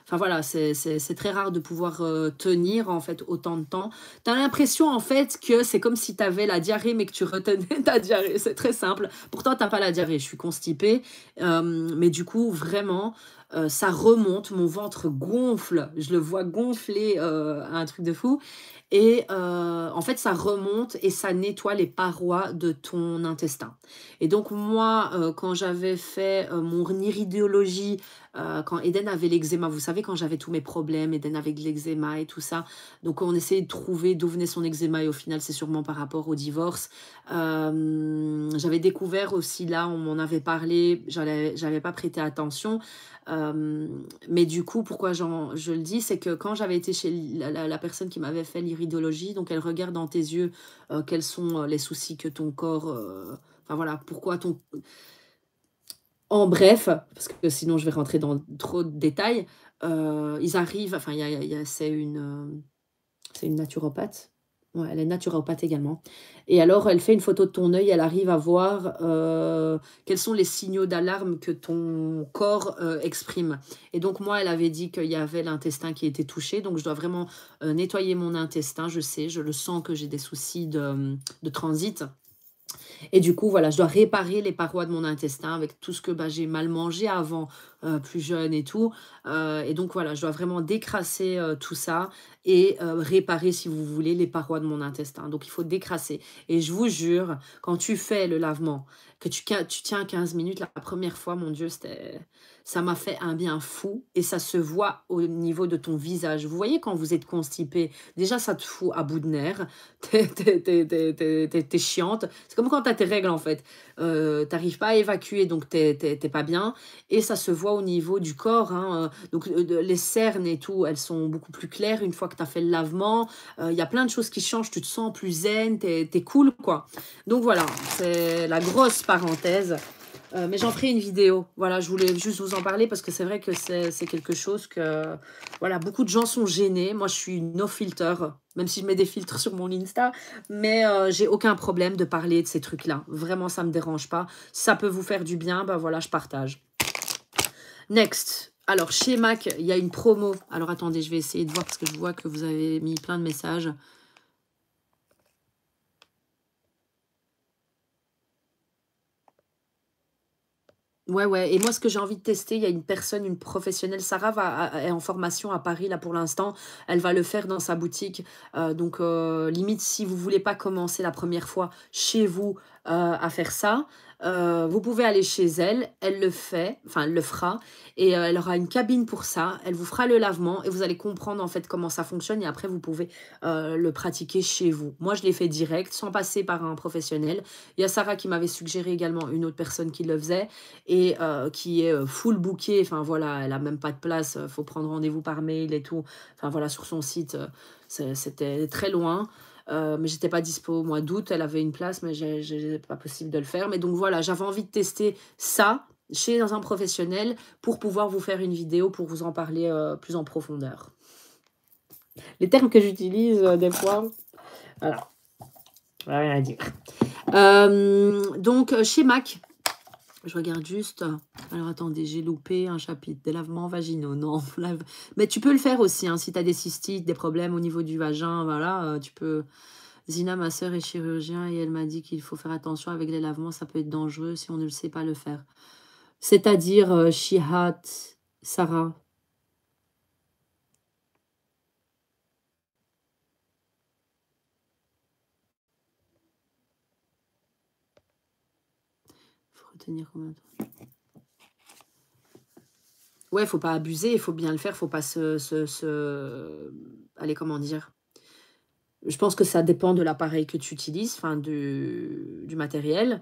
Speaker 1: Enfin, voilà, c'est très rare de pouvoir tenir, en fait, autant de temps. T'as l'impression, en fait, que c'est comme si t'avais la diarrhée, mais que tu retenais <laughs> ta diarrhée. C'est très simple. Pourtant, t'as pas la diarrhée. Je suis constipée. mais du coup, vraiment. ça remonte, mon ventre gonfle, je le vois gonfler, un truc de fou. Et euh, en fait, ça remonte et ça nettoie les parois de ton intestin. Et donc moi, euh, quand j'avais fait euh, mon iridéologie... Euh, quand Eden avait l'eczéma, vous savez, quand j'avais tous mes problèmes, Eden de l'eczéma et tout ça. Donc, on essayait de trouver d'où venait son eczéma et au final, c'est sûrement par rapport au divorce. Euh, j'avais découvert aussi, là, on m'en avait parlé, j'avais pas prêté attention. Euh, mais du coup, pourquoi je le dis, c'est que quand j'avais été chez la, la personne qui m'avait fait l'iridologie, donc elle regarde dans tes yeux quels sont les soucis que ton corps. Enfin voilà, pourquoi ton en bref, parce que sinon je vais rentrer dans trop de détails, euh, ils arrivent, enfin, y c'est une, euh, une naturopathe. elle est naturopathe également. Et alors, elle fait une photo de ton œil, elle arrive à voir euh, quels sont les signaux d'alarme que ton corps exprime. Et donc, moi, elle avait dit qu'il y avait l'intestin qui était touché, donc je dois vraiment nettoyer mon intestin, je sais, je le sens que j'ai des soucis de transit. Et du coup, voilà, je dois réparer les parois de mon intestin avec tout ce que bah, j'ai mal mangé avant, euh, plus jeune et tout. Euh, et donc, voilà, je dois vraiment décrasser euh, tout ça et réparer, si vous voulez, les parois de mon intestin. Donc, il faut décrasser. Et je vous jure, quand tu fais le lavement, que tu, tu tiens 15 minutes la première fois, mon Dieu, c'était ça m'a fait un bien fou et ça se voit au niveau de ton visage. Vous voyez quand vous êtes constipé, déjà ça te fout à bout de nerfs, <laughs> t'es chiante. C'est comme quand t'as tes règles en fait, euh, t'arrives pas à évacuer donc t'es pas bien et ça se voit au niveau du corps. Hein, euh. Donc euh, les cernes et tout, elles sont beaucoup plus claires une fois que t'as fait le lavement. Il euh, y a plein de choses qui changent, tu te sens plus zen, t'es es cool quoi. Donc voilà, c'est la grosse parenthèse. Euh, mais j'en ferai une vidéo. Voilà, je voulais juste vous en parler parce que c'est vrai que c'est quelque chose que... Voilà, beaucoup de gens sont gênés. Moi, je suis no filter, même si je mets des filtres sur mon Insta. Mais euh, j'ai aucun problème de parler de ces trucs-là. Vraiment, ça ne me dérange pas. ça peut vous faire du bien, ben voilà, je partage. Next. Alors, chez MAC, il y a une promo. Alors, attendez, je vais essayer de voir parce que je vois que vous avez mis plein de messages. Ouais, ouais. Et moi, ce que j'ai envie de tester, il y a une personne, une professionnelle. Sarah va, est en formation à Paris, là, pour l'instant. Elle va le faire dans sa boutique. Euh, donc, euh, limite, si vous voulez pas commencer la première fois chez vous euh, à faire ça, euh, vous pouvez aller chez elle, elle le fait, enfin elle le fera, et euh, elle aura une cabine pour ça, elle vous fera le lavement et vous allez comprendre en fait comment ça fonctionne et après vous pouvez euh, le pratiquer chez vous. Moi je l'ai fait direct, sans passer par un professionnel. Il y a Sarah qui m'avait suggéré également une autre personne qui le faisait et qui est full bookée, enfin voilà, elle a même pas de place, faut prendre rendez-vous par mail et tout, enfin voilà sur son site, c'était très loin. Euh, mais j'étais pas dispo au mois d'août. Elle avait une place, mais j'ai pas possible de le faire. Mais donc voilà, j'avais envie de tester ça chez un professionnel pour pouvoir vous faire une vidéo pour vous en parler euh, plus en profondeur. Les termes que j'utilise euh, des fois, voilà, rien à dire. donc chez Mac, je regarde juste. Alors attendez, j'ai loupé un chapitre. Des lavements vaginaux. Non. <laughs> Mais tu peux le faire aussi. Hein, si tu as des cystites, des problèmes au niveau du vagin, voilà, euh, tu peux. Zina, ma sœur, est chirurgien et elle m'a dit qu'il faut faire attention avec les lavements. Ça peut être dangereux si on ne le sait pas le faire. C'est-à-dire, euh, Shihat, Sarah. tenir il faut pas abuser, il faut bien le faire, faut pas se, se, se... Allez, comment dire Je pense que ça dépend de l'appareil que tu utilises, enfin, du, du matériel.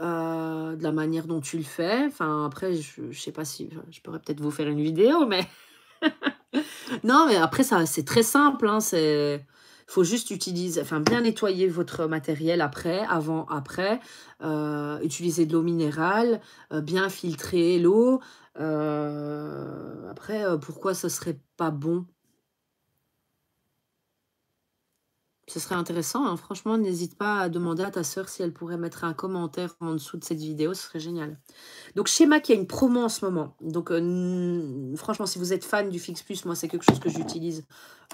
Speaker 1: Euh, de la manière dont tu le fais. Enfin, après, je, sais pas si je pourrais peut-être vous faire une vidéo, mais <laughs> non, mais après ça, c'est très simple. Hein, c'est faut juste utiliser, enfin bien nettoyer votre matériel après, avant, après. Euh, utiliser de l'eau minérale, euh, bien filtrer l'eau. Euh, après, pourquoi ce serait pas bon Ce serait intéressant, hein. franchement, n'hésite pas à demander à ta sœur si elle pourrait mettre un commentaire en dessous de cette vidéo, ce serait génial. Donc Schema qui a une promo en ce moment. Donc euh, franchement, si vous êtes fan du Fix Plus, moi c'est quelque chose que j'utilise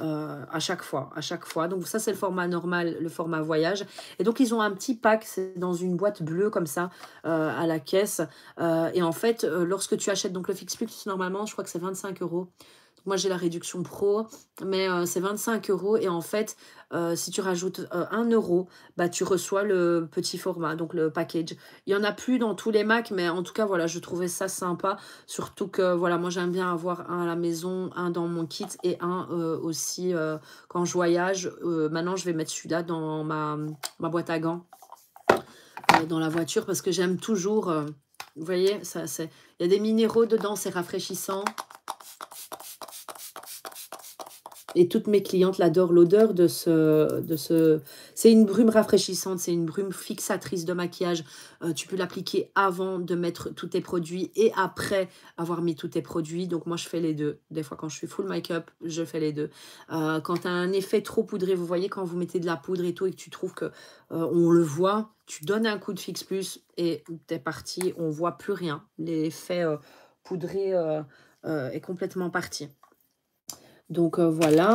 Speaker 1: euh, à chaque fois, à chaque fois. Donc ça c'est le format normal, le format voyage. Et donc ils ont un petit pack, c'est dans une boîte bleue comme ça euh, à la caisse. et en fait, lorsque tu achètes donc le Fix Plus, normalement, je crois que c'est 25 euros. Moi, j'ai la réduction pro, mais euh, c'est 25 euros. Et en fait, euh, si tu rajoutes 1 euh, euro, bah, tu reçois le petit format, donc le package. Il n'y en a plus dans tous les Macs, mais en tout cas, voilà, je trouvais ça sympa. Surtout que, voilà, moi, j'aime bien avoir un à la maison, un dans mon kit et un aussi quand je voyage. maintenant, je vais mettre celui-là dans ma, ma, boîte à gants, dans la voiture, parce que j'aime toujours... vous voyez, il y a des minéraux dedans, c'est rafraîchissant et toutes mes clientes l'adorent, l'odeur de ce... de ce... C'est une brume rafraîchissante, c'est une brume fixatrice de maquillage. Euh, tu peux l'appliquer avant de mettre tous tes produits et après avoir mis tous tes produits. Donc moi, je fais les deux. Des fois, quand je suis full make-up, je fais les deux. Euh, quand tu as un effet trop poudré, vous voyez, quand vous mettez de la poudre et tout et que tu trouves que euh, on le voit, tu donnes un coup de fixe plus et t'es parti, on voit plus rien. L'effet poudré est complètement parti. Donc euh, voilà.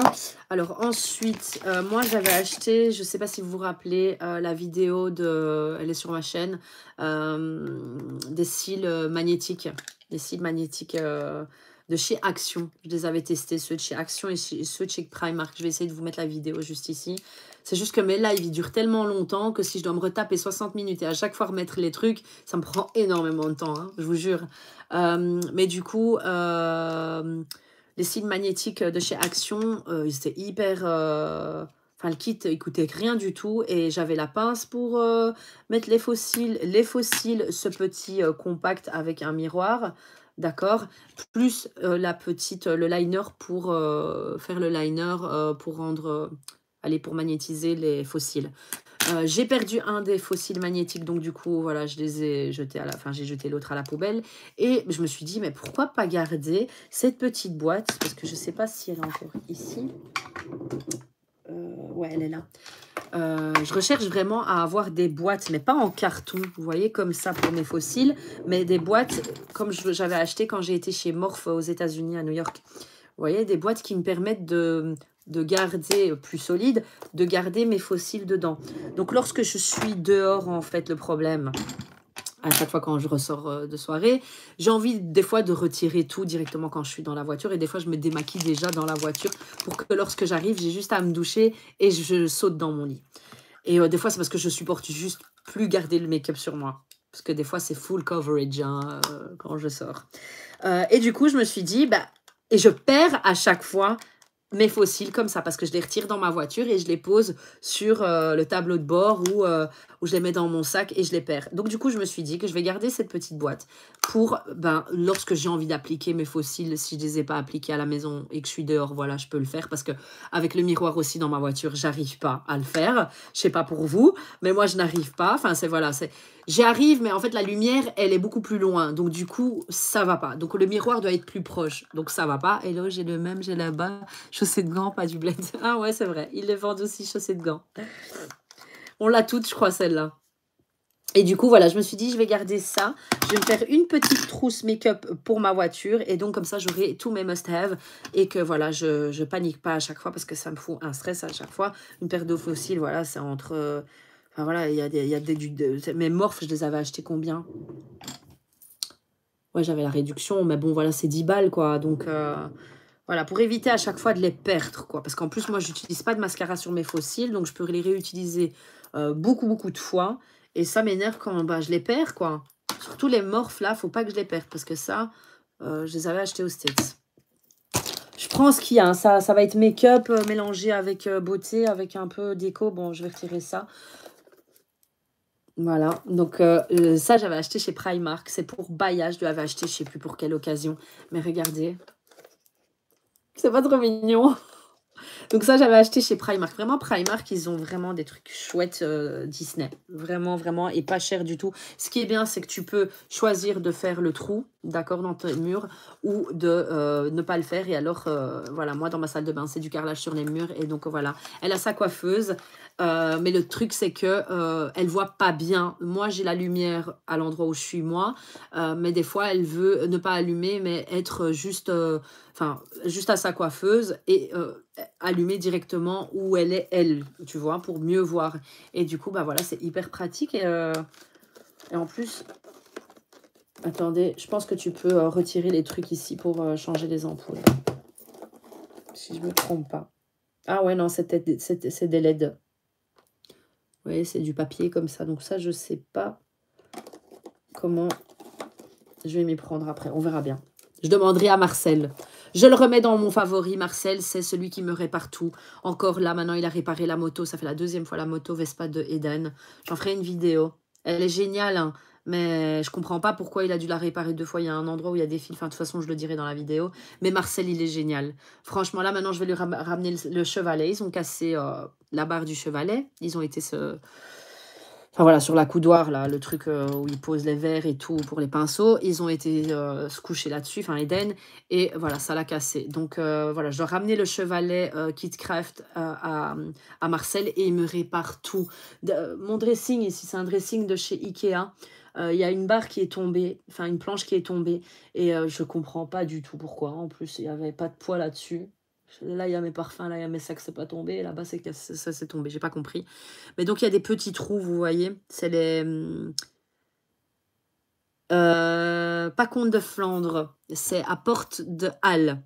Speaker 1: Alors ensuite, euh, moi j'avais acheté, je ne sais pas si vous vous rappelez, euh, la vidéo de, elle est sur ma chaîne, des cils magnétiques, des cils magnétiques de chez Action. Je les avais testés, ceux de chez Action et ceux de chez Primark. Je vais essayer de vous mettre la vidéo juste ici. C'est juste que mes lives, ils durent tellement longtemps que si je dois me retaper 60 minutes et à chaque fois remettre les trucs, ça me prend énormément de temps, hein, je vous jure. mais du coup... Les cils magnétiques euh, de chez Action, c'était euh, hyper... Euh, enfin, le kit, il coûtait rien du tout. Et j'avais la pince pour mettre les fossiles, les fossiles, ce petit compact avec un miroir. D'accord Plus la petite, le liner pour faire le liner pour rendre... Allez, pour magnétiser les fossiles. Euh, j'ai perdu un des fossiles magnétiques, donc du coup, voilà, je les ai jetés à la... Enfin, j'ai jeté l'autre à la poubelle. Et je me suis dit, mais pourquoi pas garder cette petite boîte Parce que je ne sais pas si elle est encore ici. Euh, ouais, elle est là. Euh, je recherche vraiment à avoir des boîtes, mais pas en carton, vous voyez, comme ça pour mes fossiles, mais des boîtes comme j'avais acheté quand j'ai été chez Morph aux États-Unis, à New York. Vous voyez, des boîtes qui me permettent de de garder, euh, plus solide, de garder mes fossiles dedans. Donc lorsque je suis dehors, en fait, le problème, à chaque fois quand je ressors euh, de soirée. J'ai envie des fois de retirer tout directement quand je suis dans la voiture et des fois je me démaquille déjà dans la voiture pour que lorsque j'arrive, j'ai juste à me doucher et je saute dans mon lit. Et euh, des fois c'est parce que je supporte juste plus garder le make-up sur moi. Parce que des fois c'est full coverage hein, quand je sors. et du coup je me suis dit, bah, et je perds à chaque fois mes fossiles comme ça parce que je les retire dans ma voiture et je les pose sur euh, le tableau de bord ou euh, où je les mets dans mon sac et je les perds. Donc du coup, je me suis dit que je vais garder cette petite boîte pour, ben, lorsque j'ai envie d'appliquer mes fossiles, si je les ai pas appliqués à la maison et que je suis dehors, voilà, je peux le faire parce que avec le miroir aussi dans ma voiture, j'arrive pas à le faire. Je sais pas pour vous, mais moi je n'arrive pas. Enfin, c'est voilà, c'est j'y arrive, mais en fait la lumière, elle est beaucoup plus loin. Donc du coup, ça va pas. Donc le miroir doit être plus proche. Donc ça va pas. Et là, j'ai le même, j'ai là-bas, chaussée de gants, pas du bled. <laughs> Ah ouais, c'est vrai. Ils les vendent aussi chaussée de gants. On l'a toute, je crois, celle-là. Et du coup, voilà, je me suis dit, je vais garder ça. Je vais me faire une petite trousse make-up pour ma voiture. Et donc, comme ça, j'aurai tous mes must-have. Et que, voilà, je, panique pas à chaque fois parce que ça me fout un stress à chaque fois. Une paire d'eau fossile, voilà, c'est entre... Euh, enfin, voilà, il y a, des, y a des, mes morphes, je les avais acheté combien Ouais, j'avais la réduction. Mais bon, voilà, c'est 10 balles, quoi. Donc... Euh, voilà, pour éviter à chaque fois de les perdre, quoi. Parce qu'en plus, moi, j'utilise pas de mascara sur mes fossiles, donc je peux les réutiliser euh, beaucoup, beaucoup de fois. Et ça m'énerve quand bah, je les perds, quoi. Surtout les morphes, là, faut pas que je les perde, parce que ça, euh, je les avais achetés au States. Je prends ce qu'il y a, hein. ça, ça va être make-up euh, mélangé avec beauté, avec un peu déco. Bon, je vais retirer ça. Voilà, donc ça, j'avais acheté chez Primark. C'est pour baillage, je l'avais acheté, je sais plus pour quelle occasion. Mais regardez, c'est pas trop mignon. <laughs> Donc ça, j'avais acheté chez Primark. Vraiment, Primark, ils ont vraiment des trucs chouettes euh, Disney. Vraiment, vraiment, et pas cher du tout. Ce qui est bien, c'est que tu peux choisir de faire le trou, d'accord, dans tes murs, ou de euh, ne pas le faire. Et alors, euh, voilà, moi, dans ma salle de bain, c'est du carrelage sur les murs. Et donc, voilà, elle a sa coiffeuse. Euh, mais le truc, c'est que euh, elle voit pas bien. Moi, j'ai la lumière à l'endroit où je suis, moi. Euh, mais des fois, elle veut ne pas allumer, mais être juste, euh, enfin, juste à sa coiffeuse et allumer directement où elle est, elle, tu vois, pour mieux voir. Et du coup, bah voilà, c'est hyper pratique. Et, et, en plus, attendez, je pense que tu peux retirer les trucs ici pour changer les ampoules. Si je me trompe pas. Ah ouais, non, c'est des LED voyez, c'est du papier comme ça. Donc ça, je ne sais pas comment je vais m'y prendre après. On verra bien. Je demanderai à Marcel. Je le remets dans mon favori. Marcel, c'est celui qui me répare tout. Encore là, maintenant, il a réparé la moto. Ça fait la deuxième fois la moto Vespa de Eden. J'en ferai une vidéo. Elle est géniale. Hein. Mais je comprends pas pourquoi il a dû la réparer deux fois. Il y a un endroit où il y a des fils. Enfin, de toute façon, je le dirai dans la vidéo. Mais Marcel, il est génial. Franchement, là, maintenant, je vais lui ramener le, chevalet. Ils ont cassé euh, la barre du chevalet. Ils ont été ce. Enfin voilà, sur la coudoir, là, le truc euh, où ils posent les verres et tout pour les pinceaux, ils ont été euh, se coucher là-dessus, enfin Eden, et voilà, ça l'a cassé. Donc voilà, je dois ramener le chevalet Kitcraft à, à Marcel et il me répare tout. mon dressing ici, c'est un dressing de chez Ikea il euh, y a une barre qui est tombée, enfin une planche qui est tombée, et euh, je comprends pas du tout pourquoi. En plus, il n'y avait pas de poids là-dessus. Là, il y a mes parfums, là, il y a mes sacs, c'est pas tombé. Là-bas, c'est que ça, c'est tombé. J'ai pas compris. Mais donc, il y a des petits trous, vous voyez. C'est les. Euh, pas Comte de Flandre, c'est à Porte de Halle.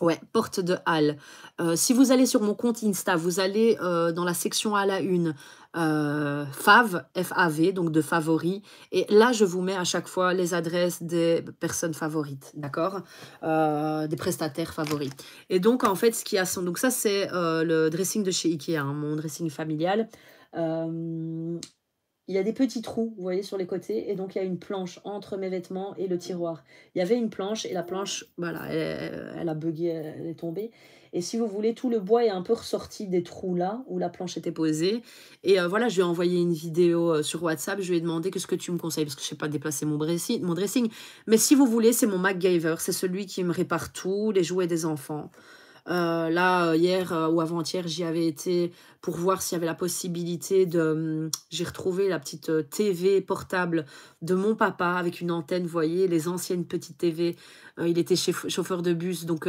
Speaker 1: Ouais, porte de Halle. Euh, si vous allez sur mon compte Insta, vous allez euh, dans la section à la une, euh, FAV, F-A-V, donc de favoris. Et là, je vous mets à chaque fois les adresses des personnes favorites, d'accord Des prestataires favoris. Et donc, en fait, ce qui a, son... donc ça, c'est le dressing de chez Ikea, hein, mon dressing familial il y a des petits trous, vous voyez, sur les côtés, et donc il y a une planche entre mes vêtements et le tiroir. Il y avait une planche, et la planche, voilà, elle, a bugué, elle est tombée. Et si vous voulez, tout le bois est un peu ressorti des trous là, où la planche était posée. Et euh, voilà, je lui ai envoyé une vidéo euh, sur WhatsApp, je lui ai demandé que ce que tu me conseilles, parce que je ne sais pas déplacer mon, mon dressing. Mais si vous voulez, c'est mon MacGyver, c'est celui qui me répare tout, les jouets des enfants. Euh, là, euh, hier euh, ou avant-hier, j'y avais été pour voir s'il y avait la possibilité de... Hum, j'ai retrouvé la petite TV portable de mon papa avec une antenne, vous voyez, les anciennes petites TV. il était chauffeur de bus, donc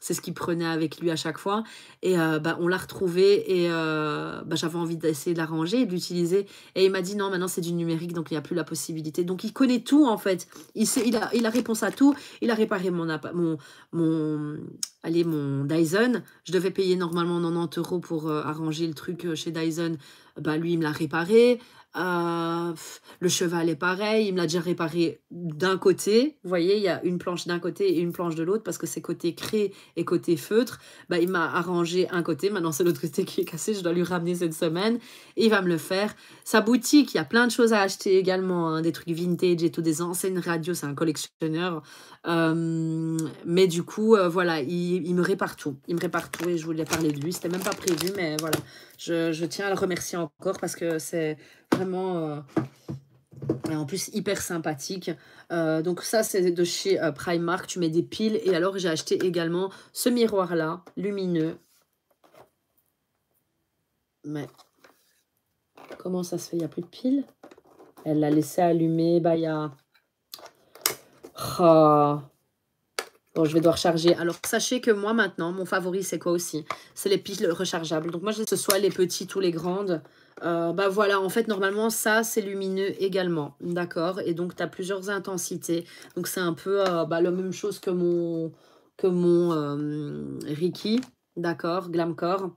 Speaker 1: c'est ce qu'il prenait avec lui à chaque fois. Et bah, on l'a retrouvée et bah, j'avais envie d'essayer de la ranger et de l'utiliser. Et il m'a dit non, maintenant c'est du numérique, donc il n'y a plus la possibilité. Donc il connaît tout en fait. Il, a, il a réponse à tout. Il a réparé mon, mon, mon, allez, mon Dyson, je devais payer normalement 90 euros pour euh, arranger le truc euh, chez Dyson, bah, lui, il me l'a réparé. Euh, le cheval est pareil, il me l'a déjà réparé d'un côté. Vous voyez, il y a une planche d'un côté et une planche de l'autre parce que c'est côté craie et côté feutre. Bah, il m'a arrangé un côté, maintenant c'est l'autre côté qui est cassé, je dois lui ramener cette semaine. il va me le faire. Sa boutique, il y a plein de choses à acheter également, hein, des trucs vintage et tout, des anciennes radio, c'est un collectionneur. Euh, mais du coup, euh, voilà, il, me répare tout. Il me répare tout et je voulais parler de lui. C'était même pas prévu, mais voilà, je tiens à le remercier encore parce que c'est vraiment... Euh, en plus, hyper sympathique. Euh, donc ça, c'est de chez euh, Primark. Tu mets des piles. Et alors, j'ai acheté également ce miroir-là, lumineux. Mais comment ça se fait Il n'y a plus de piles Elle l'a laissé allumer. Bah, il y a... Oh. Bon, je vais devoir charger. Alors, sachez que moi, maintenant, mon favori, c'est quoi aussi C'est les piles rechargeables. Donc, moi, je que ce soit les petites ou les grandes. Euh, bah voilà, en fait, normalement, ça, c'est lumineux également, d'accord Et donc, tu as plusieurs intensités. Donc, c'est un peu euh, bah, la même chose que mon, que mon euh, Ricky, d'accord Glamcore,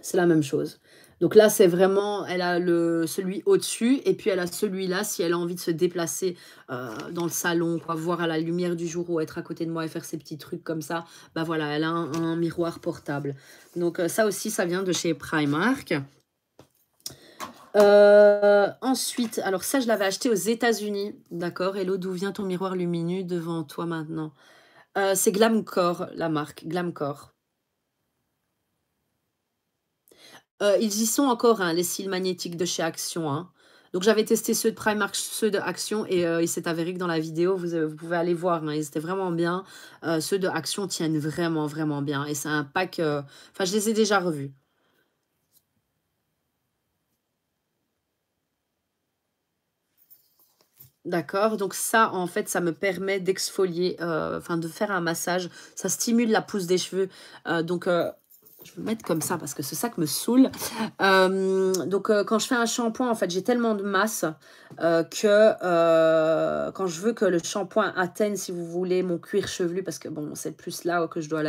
Speaker 1: c'est la même chose. Donc là, c'est vraiment, elle a le, celui au-dessus, et puis elle a celui-là, si elle a envie de se déplacer euh, dans le salon, quoi, voir à la lumière du jour ou être à côté de moi et faire ses petits trucs comme ça, bah voilà, elle a un, miroir portable. Donc euh, ça aussi, ça vient de chez Primark. Euh, ensuite, alors ça, je l'avais acheté aux États-Unis. D'accord, Hello, d'où vient ton miroir lumineux devant toi maintenant C'est Glamcore, la marque, Glamcore. Euh, ils y sont encore, hein, les cils magnétiques de chez Action. Hein. Donc j'avais testé ceux de Primark, ceux de Action, et euh, il s'est avéré que dans la vidéo, vous, euh, pouvez aller voir, hein, ils étaient vraiment bien. ceux de Action tiennent vraiment, vraiment bien. Et c'est un pack... Enfin, je les ai déjà revus. D'accord Donc ça, en fait, ça me permet d'exfolier, enfin de faire un massage. Ça stimule la pousse des cheveux. donc je vais mettre comme ça parce que ce sac me saoule. Euh, donc, euh, quand je fais un shampoing, en fait, j'ai tellement de masse euh, que quand je veux que le shampoing atteigne, si vous voulez, mon cuir chevelu, parce que bon, c'est plus là que je dois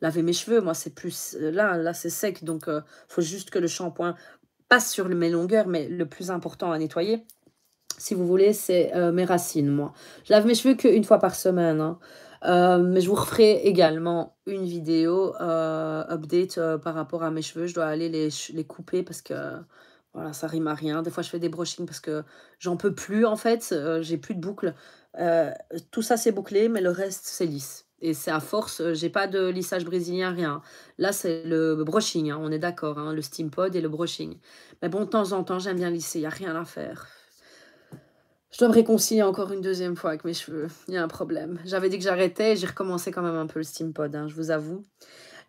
Speaker 1: laver mes cheveux. Moi, c'est plus là, là, c'est sec. Donc, il faut juste que le shampoing passe sur mes longueurs, mais le plus important à nettoyer, si vous voulez, c'est mes racines, moi. Je lave mes cheveux qu'une fois par semaine. Hein. Euh, mais je vous referai également une vidéo euh, update euh, par rapport à mes cheveux. Je dois aller les, les couper parce que voilà, ça rime à rien. Des fois, je fais des brushings parce que j'en peux plus en fait. j'ai plus de boucles. tout ça, c'est bouclé, mais le reste, c'est lisse. Et c'est à force, j'ai pas de lissage brésilien, rien. Là, c'est le brushing, hein, on est d'accord, hein, le steam pod et le brushing. Mais bon, de temps en temps, j'aime bien lisser, il n'y a rien à faire. Je dois me réconcilier encore une deuxième fois avec mes cheveux. Il y a un problème. J'avais dit que j'arrêtais et j'ai recommencé quand même un peu le steampod, hein, je vous avoue.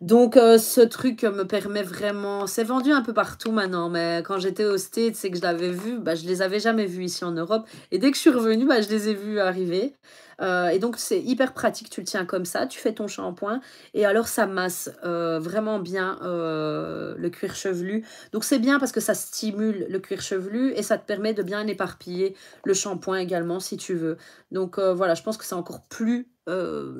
Speaker 1: Donc, euh, ce truc me permet vraiment... C'est vendu un peu partout maintenant, mais quand j'étais au States c'est que je l'avais vu, bah, je les avais jamais vus ici en Europe. Et dès que je suis revenue, bah, je les ai vus arriver. Euh, et donc, c'est hyper pratique. Tu le tiens comme ça, tu fais ton shampoing. Et alors, ça masse euh, vraiment bien le cuir chevelu. Donc, c'est bien parce que ça stimule le cuir chevelu et ça te permet de bien éparpiller le shampoing également si tu veux. Donc, voilà, je pense que c'est encore plus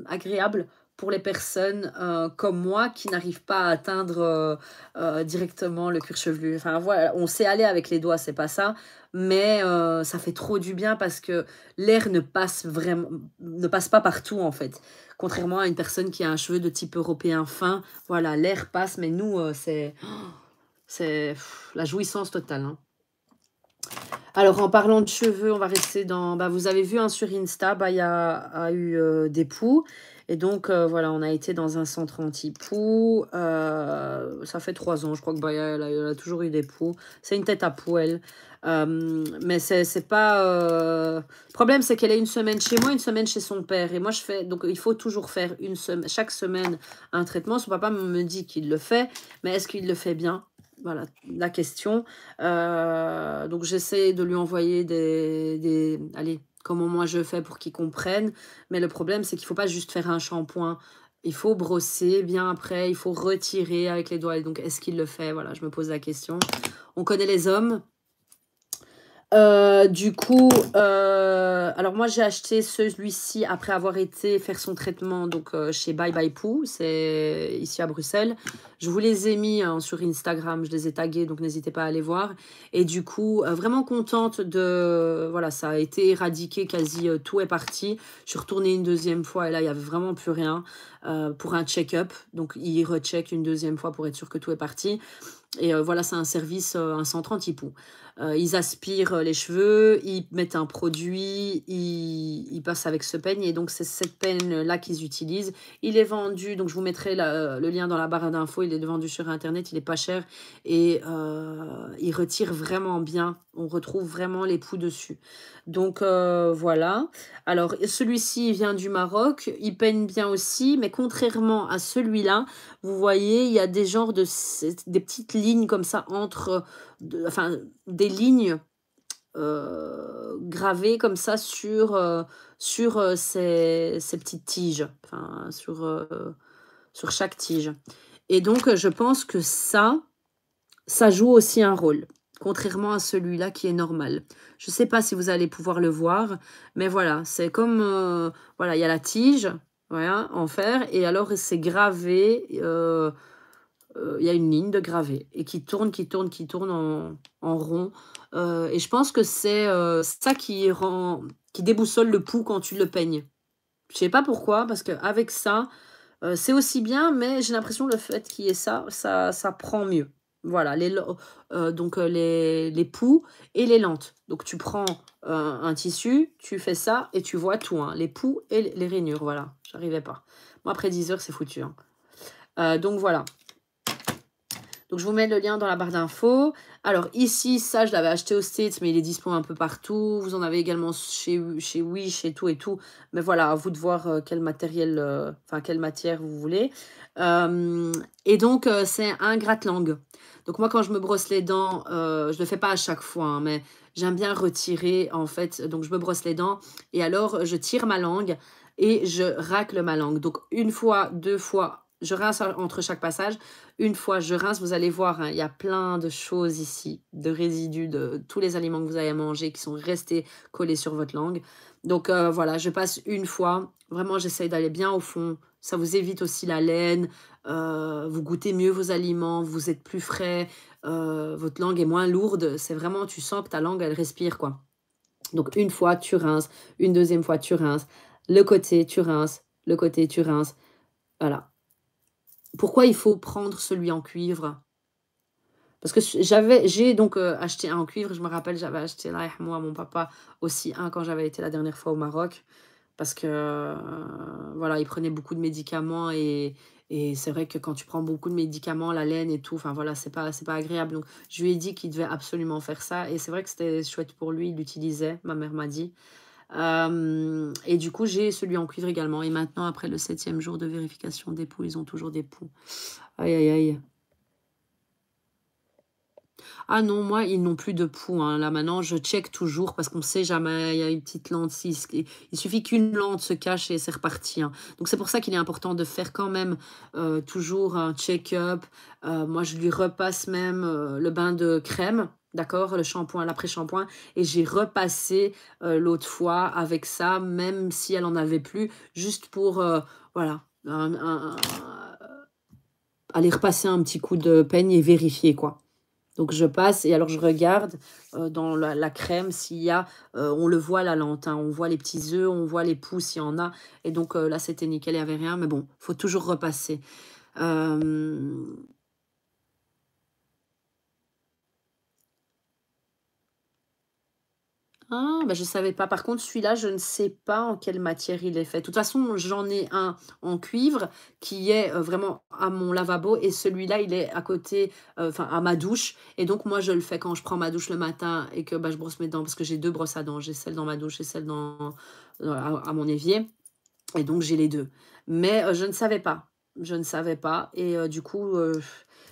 Speaker 1: agréable pour les personnes euh, comme moi qui n'arrivent pas à atteindre euh, euh, directement le cuir chevelu. Enfin voilà, on sait aller avec les doigts, c'est pas ça, mais ça fait trop du bien parce que l'air ne passe vraiment, ne passe pas partout en fait. Contrairement à une personne qui a un cheveu de type européen fin, voilà, l'air passe, mais nous c'est c'est la jouissance totale. Hein. Alors, en parlant de cheveux, on va rester dans... Bah, vous avez vu, un hein, sur Insta, bah, il y a, eu des poux. Et donc, euh, voilà, on a été dans un centre anti-poux. Euh, ça fait trois ans, je crois que bah, elle, a, toujours eu des poux. C'est une tête à poux, euh, mais c'est pas. Le problème, c'est qu'elle est une semaine chez moi, une semaine chez son père. Et moi, je fais. Donc, il faut toujours faire une chaque semaine un traitement. Son papa me dit qu'il le fait, mais est-ce qu'il le fait bien voilà la question. donc, j'essaie de lui envoyer des, des allez, comment moi je fais pour qu'ils comprennent. Mais le problème, c'est qu'il ne faut pas juste faire un shampoing. Il faut brosser bien après, il faut retirer avec les doigts. donc, est-ce qu'il le fait Voilà, je me pose la question. On connaît les hommes, euh, du coup, euh, alors moi j'ai acheté celui-ci après avoir été faire son traitement donc euh, chez Bye Bye Poo, c'est ici à Bruxelles. Je vous les ai mis hein, sur Instagram, je les ai tagués donc n'hésitez pas à aller voir. Et du coup, vraiment contente de voilà, ça a été éradiqué, quasi tout est parti. Je suis retournée une deuxième fois et là il y avait vraiment plus rien pour un check-up, donc ils recheck une deuxième fois pour être sûr que tout est parti. Et voilà, c'est un service, un centre anti poux euh, ils aspirent les cheveux, ils mettent un produit, ils, passent avec ce peigne. Et donc, c'est cette peigne-là qu'ils utilisent. Il est vendu, donc je vous mettrai le lien dans la barre d'infos. Il est vendu sur Internet, il n'est pas cher. Et euh, il retire vraiment bien. On retrouve vraiment les poux dessus. Donc, euh, voilà. Alors, celui-ci vient du Maroc. Il peigne bien aussi. Mais contrairement à celui-là, vous voyez, il y a des genres de... des petites lignes comme ça entre enfin, des lignes euh, gravées comme ça sur, euh, sur euh, ces, ces, petites tiges, enfin, sur, sur chaque tige. Et donc, je pense que ça, ça joue aussi un rôle contrairement à celui-là qui est normal. Je ne sais pas si vous allez pouvoir le voir, mais voilà, c'est comme, voilà, il y a la tige, voilà, en fer, et alors c'est gravé, euh, il y a une ligne de gravé et qui tourne, qui tourne, qui tourne en, rond. Euh, et je pense que c'est euh, ça qui rend, qui déboussole le pouls quand tu le peignes. Je sais pas pourquoi, parce qu'avec ça, c'est aussi bien, mais j'ai l'impression le fait qu'il y ait ça, ça, prend mieux. Voilà, les, donc les, les et les lentes. Donc tu prends un tissu, tu fais ça et tu vois tout, hein, les pouls et les rainures, voilà, j'arrivais pas. Moi après 10 heures c'est foutu. Hein. donc voilà, donc je vous mets le lien dans la barre d'infos. Alors ici, ça je l'avais acheté au States, mais il est disponible un peu partout. Vous en avez également chez, chez Wish chez tout et tout. Mais voilà, à vous de voir euh, quel matériel, euh, enfin quelle matière vous voulez. Euh, et donc c'est un gratte-langue. Donc moi quand je me brosse les dents, je ne le fais pas à chaque fois, hein, mais j'aime bien retirer en fait. Donc je me brosse les dents et alors je tire ma langue et je racle ma langue. Donc une fois, deux fois, je rince entre chaque passage. Une fois je rince, vous allez voir, hein, il y a plein de choses ici, de résidus de tous les aliments que vous avez mangés qui sont restés collés sur votre langue. Donc euh, voilà, je passe une fois. Vraiment, j'essaye d'aller bien au fond. Ça vous évite aussi la laine. Euh, vous goûtez mieux vos aliments, vous êtes plus frais, euh, votre langue est moins lourde. C'est vraiment, tu sens que ta langue, elle respire quoi. Donc une fois, tu rinces. Une deuxième fois, tu rinces. Le côté, tu rinces. Le côté, tu rinces. Voilà pourquoi il faut prendre celui en cuivre parce que j'avais, j'ai donc euh, acheté un en cuivre. Je me rappelle, j'avais acheté là, moi, mon papa aussi un quand j'avais été la dernière fois au Maroc. Parce que, euh, voilà, il prenait beaucoup de médicaments et, et c'est vrai que quand tu prends beaucoup de médicaments, la laine et tout, enfin voilà, c'est pas, pas agréable. Donc je lui ai dit qu'il devait absolument faire ça et c'est vrai que c'était chouette pour lui, il l'utilisait, ma mère m'a dit. Euh, et du coup, j'ai celui en cuivre également. Et maintenant, après le septième jour de vérification des poux, ils ont toujours des poux. Aïe, aïe, aïe. Ah non, moi, ils n'ont plus de poux. Hein. Là, maintenant, je check toujours parce qu'on sait jamais. Il y a une petite lente. Il suffit qu'une lente se cache et c'est reparti. Hein. Donc, c'est pour ça qu'il est important de faire quand même euh, toujours un check-up. Euh, moi, je lui repasse même le bain de crème D'accord Le shampoing, l'après-shampoing. Et j'ai repassé euh, l'autre fois avec ça, même si elle n'en avait plus, juste pour, euh, voilà, aller repasser un petit coup de peigne et vérifier, quoi. Donc je passe et alors je regarde euh, dans la, crème s'il y a, on le voit la lente, hein. on voit les petits œufs, on voit les poux s'il y en a. Et donc là c'était nickel, il n'y avait rien, mais bon, faut toujours repasser. Ah, bah, je ne savais pas. Par contre, celui-là, je ne sais pas en quelle matière il est fait. De toute façon, j'en ai un en cuivre qui est euh, vraiment à mon lavabo et celui-là, il est à côté, euh, enfin à ma douche. Et donc, moi, je le fais quand je prends ma douche le matin et que bah, je brosse mes dents parce que j'ai deux brosses à dents. J'ai celle dans ma douche et celle dans, à, mon évier. Et donc, j'ai les deux. Mais euh, je ne savais pas. Je ne savais pas. Et du coup,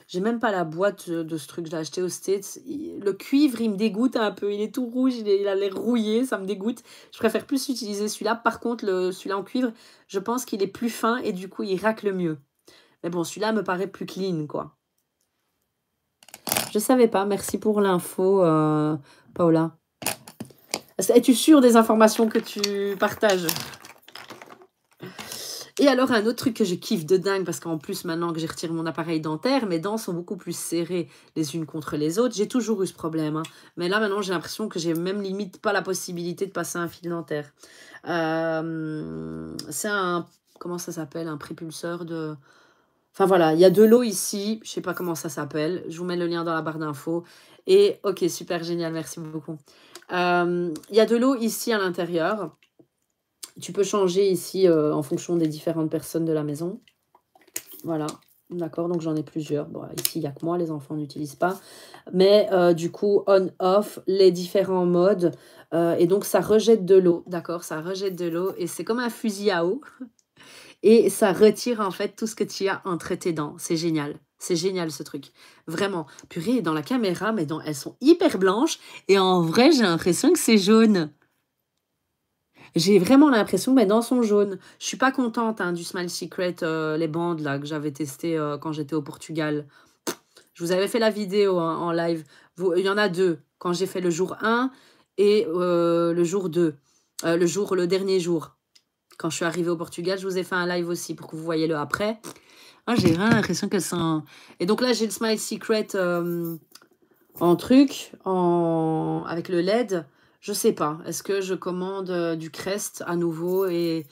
Speaker 1: j'ai même pas la boîte euh, de ce truc que j'ai acheté au States. Le cuivre, il me dégoûte un peu. Il est tout rouge, il, a l'air rouillé, ça me dégoûte. Je préfère plus utiliser celui-là. Par contre, celui-là en cuivre, je pense qu'il est plus fin et du coup, il racle mieux. Mais bon, celui-là me paraît plus clean, quoi. Je savais pas. Merci pour l'info, euh, Paola. Es-tu sûre des informations que tu partages et alors, un autre truc que je kiffe de dingue, parce qu'en plus, maintenant que j'ai retiré mon appareil dentaire, mes dents sont beaucoup plus serrées les unes contre les autres. J'ai toujours eu ce problème. Hein. Mais là, maintenant, j'ai l'impression que j'ai même limite pas la possibilité de passer un fil dentaire. Euh, c'est un. Comment ça s'appelle Un prépulseur de. Enfin voilà, il y a de l'eau ici, je sais pas comment ça s'appelle, je vous mets le lien dans la barre d'infos. Et ok, super génial, merci beaucoup. Euh, il y a de l'eau ici à l'intérieur. Tu peux changer ici euh, en fonction des différentes personnes de la maison. Voilà. D'accord, donc j'en ai plusieurs. Bon, ici, il n'y a que moi, les enfants n'utilisent pas. Mais euh, du coup, on-off, les différents modes. Euh, et donc, ça rejette de l'eau. D'accord, ça rejette de l'eau. Et c'est comme un fusil à eau. Et ça retire en fait tout ce que tu as entre tes dents. C'est génial. C'est génial ce truc. Vraiment. Purée, dans la caméra, mais dans... elles sont hyper blanches. Et en vrai, j'ai l'impression que c'est jaune j'ai vraiment l'impression, mais dans son jaune, je suis pas contente hein, du Smile Secret, euh, les bandes là que j'avais testé euh, quand j'étais au Portugal. Je vous avais fait la vidéo hein, en live. il y en a deux. Quand j'ai fait le jour 1 et euh, le jour 2, le jour, le dernier jour. Quand je suis arrivée au Portugal, je vous ai fait un live aussi pour que vous voyez le après. Ah, j'ai vraiment l'impression que c'est Et donc là, j'ai le Smile Secret en truc, en... avec le LED. Je sais pas. Est-ce que je commande euh, du crest à nouveau et,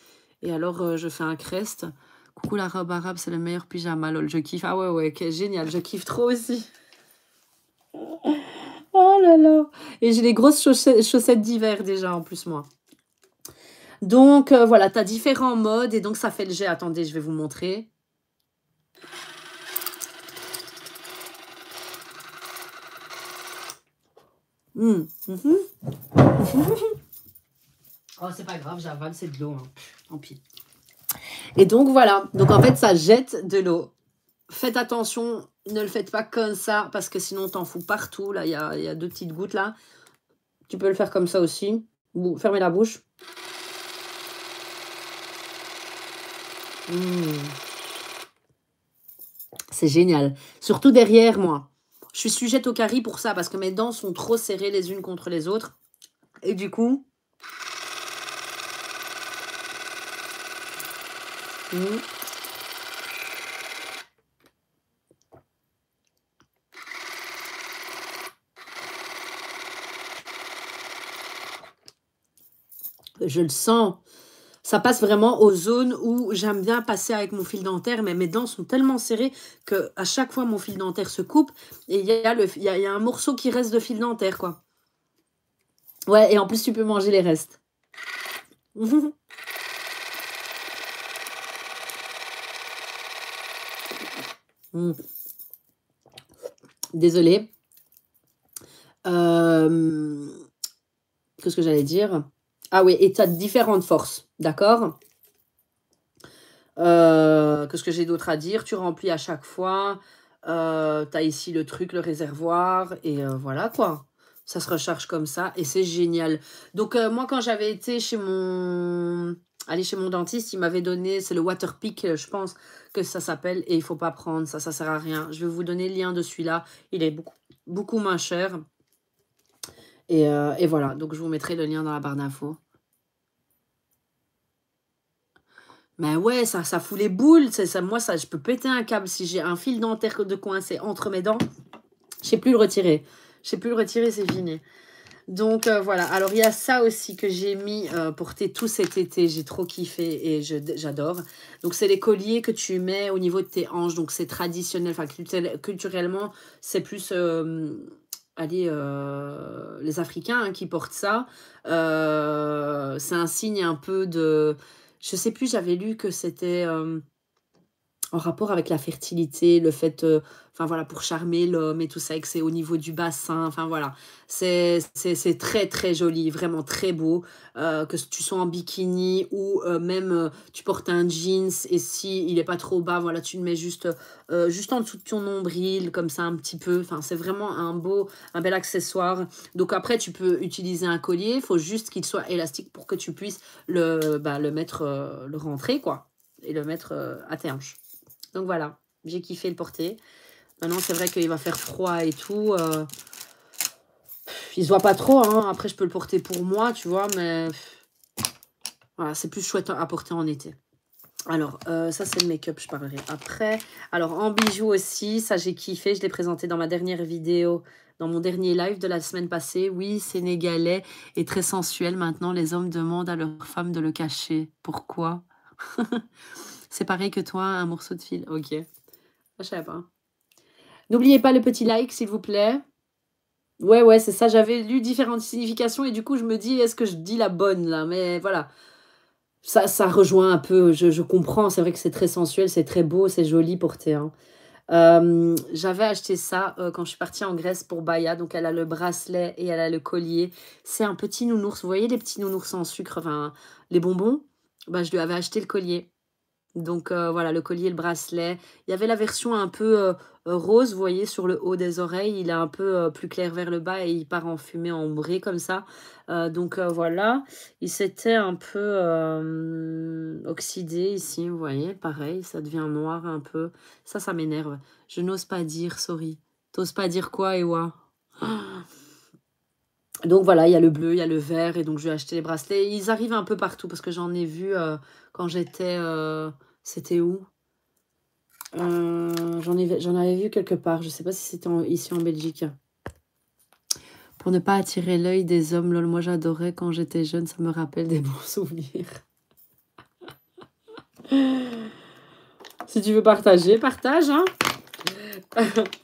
Speaker 1: alors euh, je fais un crest Coucou la robe arabe, c'est le meilleur pyjama, lol. Je kiffe. Ah ouais, ouais, génial. Je kiffe trop aussi. <laughs> Oh là là. Et j'ai les grosses chaussettes, d'hiver déjà en plus, moi. Donc euh, voilà, tu as différents modes et donc ça fait le jet. Attendez, je vais vous montrer. Hmm. <laughs> oh, c'est pas grave, j'avale, c'est de l'eau. en hein. Tant Et donc voilà, donc en fait ça jette de l'eau. Faites attention, ne le faites pas comme ça parce que sinon t'en fous partout. Là, il y a, deux petites gouttes là. Tu peux le faire comme ça aussi. fermez la bouche. Hmm. C'est génial. Surtout derrière moi. Je suis sujette au carie pour ça, parce que mes dents sont trop serrées les unes contre les autres. Et du coup... Je le sens ça passe vraiment aux zones où j'aime bien passer avec mon fil dentaire, mais mes dents sont tellement serrées que à chaque fois mon fil dentaire se coupe et il y, a, un morceau qui reste de fil dentaire, quoi. Ouais, et en plus tu peux manger les restes. <laughs> Hmm. Désolée. Euh, qu'est-ce que j'allais dire ah oui, et tu as différentes forces, d'accord que euh, Qu'est-ce que j'ai d'autre à dire Tu remplis à chaque fois. Euh, tu as ici le truc, le réservoir. Et euh, voilà quoi. Ça se recharge comme ça. Et c'est génial. Donc moi, quand j'avais été chez mon... chez mon dentiste, il m'avait donné, c'est le Waterpik, je pense que ça s'appelle, et il faut pas prendre ça, ça sert à rien. Je vais vous donner le lien de celui-là, il est beaucoup, beaucoup moins cher. Euh, et, voilà, donc je vous mettrai le lien dans la barre d'infos. Mais ouais, ça, ça fout les boules. Ça, moi, ça, je peux péter un câble si j'ai un fil dentaire de coincé entre mes dents. Je sais plus le retirer. Je sais plus le retirer, c'est fini. Donc euh, voilà, alors il y a ça aussi que j'ai mis euh, pour tes tout cet été, j'ai trop kiffé et j'adore. Donc c'est les colliers que tu mets au niveau de tes hanches, donc c'est traditionnel, enfin culturellement c'est plus allez, euh, les Africains hein, qui portent ça, euh, c'est un signe un peu de... Je sais plus, j'avais lu que c'était... Euh, en rapport avec la fertilité, le fait, euh, enfin voilà, pour charmer l'homme et tout ça, et que c'est au niveau du bassin, enfin voilà, c'est très très joli, vraiment très beau, euh, que tu sois en bikini ou euh, même tu portes un jeans et si il est pas trop bas, voilà, tu le mets juste juste en dessous de ton nombril, comme ça un petit peu, enfin c'est vraiment un beau, un bel accessoire. Donc après tu peux utiliser un collier, il faut juste qu'il soit élastique pour que tu puisses le, bah, le mettre, le rentrer quoi, et le mettre à terme. Donc voilà, j'ai kiffé le porter. Maintenant, c'est vrai qu'il va faire froid et tout. Euh, il se voit pas trop. Hein. Après, je peux le porter pour moi, tu vois. Mais voilà, c'est plus chouette à porter en été. Alors, euh, ça, c'est le make-up, je parlerai après. Alors, en bijoux aussi, ça, j'ai kiffé. Je l'ai présenté dans ma dernière vidéo, dans mon dernier live de la semaine passée. Oui, sénégalais et très sensuel. Maintenant, les hommes demandent à leurs femmes de le cacher. Pourquoi <laughs> C'est pareil que toi, un morceau de fil. Ok. Ah, je sais pas. N'oubliez pas le petit like, s'il vous plaît. Ouais, ouais, c'est ça. J'avais lu différentes significations et du coup, je me dis, est-ce que je dis la bonne là Mais voilà. Ça, ça rejoint un peu. Je, comprends. C'est vrai que c'est très sensuel, c'est très beau, c'est joli porté. Hein. Euh, j'avais acheté ça euh, quand je suis partie en Grèce pour Baya. Donc, elle a le bracelet et elle a le collier. C'est un petit nounours. Vous voyez les petits nounours en sucre, enfin, les bonbons bah, Je lui avais acheté le collier. Donc euh, voilà, le collier, le bracelet. Il y avait la version un peu euh, euh, rose, vous voyez, sur le haut des oreilles. Il est un peu plus clair vers le bas et il part en fumée ombrée comme ça. donc voilà, il s'était un peu oxydé ici, vous voyez. Pareil, ça devient noir un peu. Ça, ça m'énerve. Je n'ose pas dire, sorry. T'oses pas dire quoi, Ewa <gasps> Donc voilà, il y a le bleu, il y a le vert, et donc je vais acheter les bracelets. Ils arrivent un peu partout parce que j'en ai vu quand j'étais c'était où euh, J'en avais vu quelque part. Je ne sais pas si c'était ici en Belgique. Pour ne pas attirer l'œil des hommes, lol, moi j'adorais quand j'étais jeune, ça me rappelle des <laughs> bons souvenirs. <laughs> si tu veux partager, partage. Hein.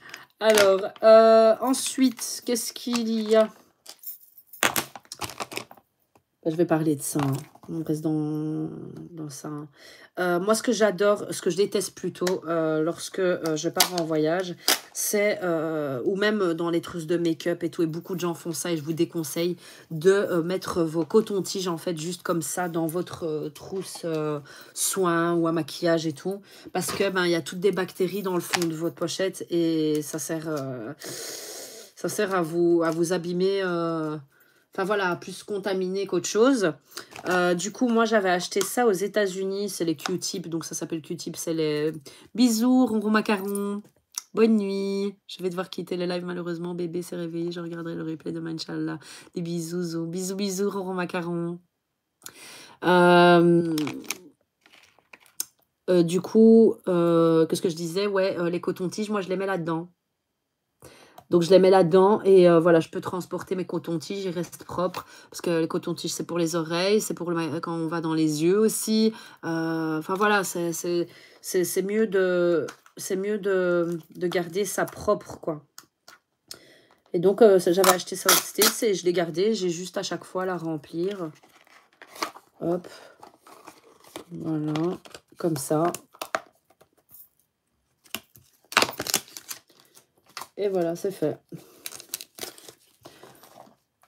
Speaker 1: <laughs> Alors, euh, ensuite, qu'est-ce qu'il y a bah, Je vais parler de ça. Hein on reste dans, dans ça. Hein. Euh, moi, ce que j'adore, ce que je déteste plutôt euh, lorsque euh, je pars en voyage, c'est, ou même dans les trousses de make-up et tout, et beaucoup de gens font ça, et je vous déconseille de mettre vos cotons-tiges, en fait, juste comme ça, dans votre trousse soin ou à maquillage et tout, parce que ben il y a toutes des bactéries dans le fond de votre pochette, et ça sert... ça sert à vous, à vous abîmer Enfin voilà, plus contaminé qu'autre chose. Euh, du coup, moi j'avais acheté ça aux États-Unis. C'est les Q-tips. Donc ça s'appelle Q-tips. C'est les bisous, ronron macaron. Bonne nuit. Je vais devoir quitter les live malheureusement. Bébé s'est réveillé. Je regarderai le replay demain, Inch'Allah. Des bisous, bisous, bisous, ronron macaron. Euh, euh, du coup, qu'est-ce que je disais Ouais, les cotons-tiges, moi je les mets là-dedans. Donc je les mets là-dedans et euh, voilà, je peux transporter mes cotons-tiges, ils restent propres parce que les cotons-tiges c'est pour les oreilles, c'est pour quand on va dans les yeux aussi. Euh, enfin voilà, c'est mieux de mieux de, garder ça propre quoi. Et donc euh, j'avais acheté ça au States et je l'ai gardé, j'ai juste à chaque fois à la remplir. Hop. Voilà, comme ça. Et voilà, c'est fait.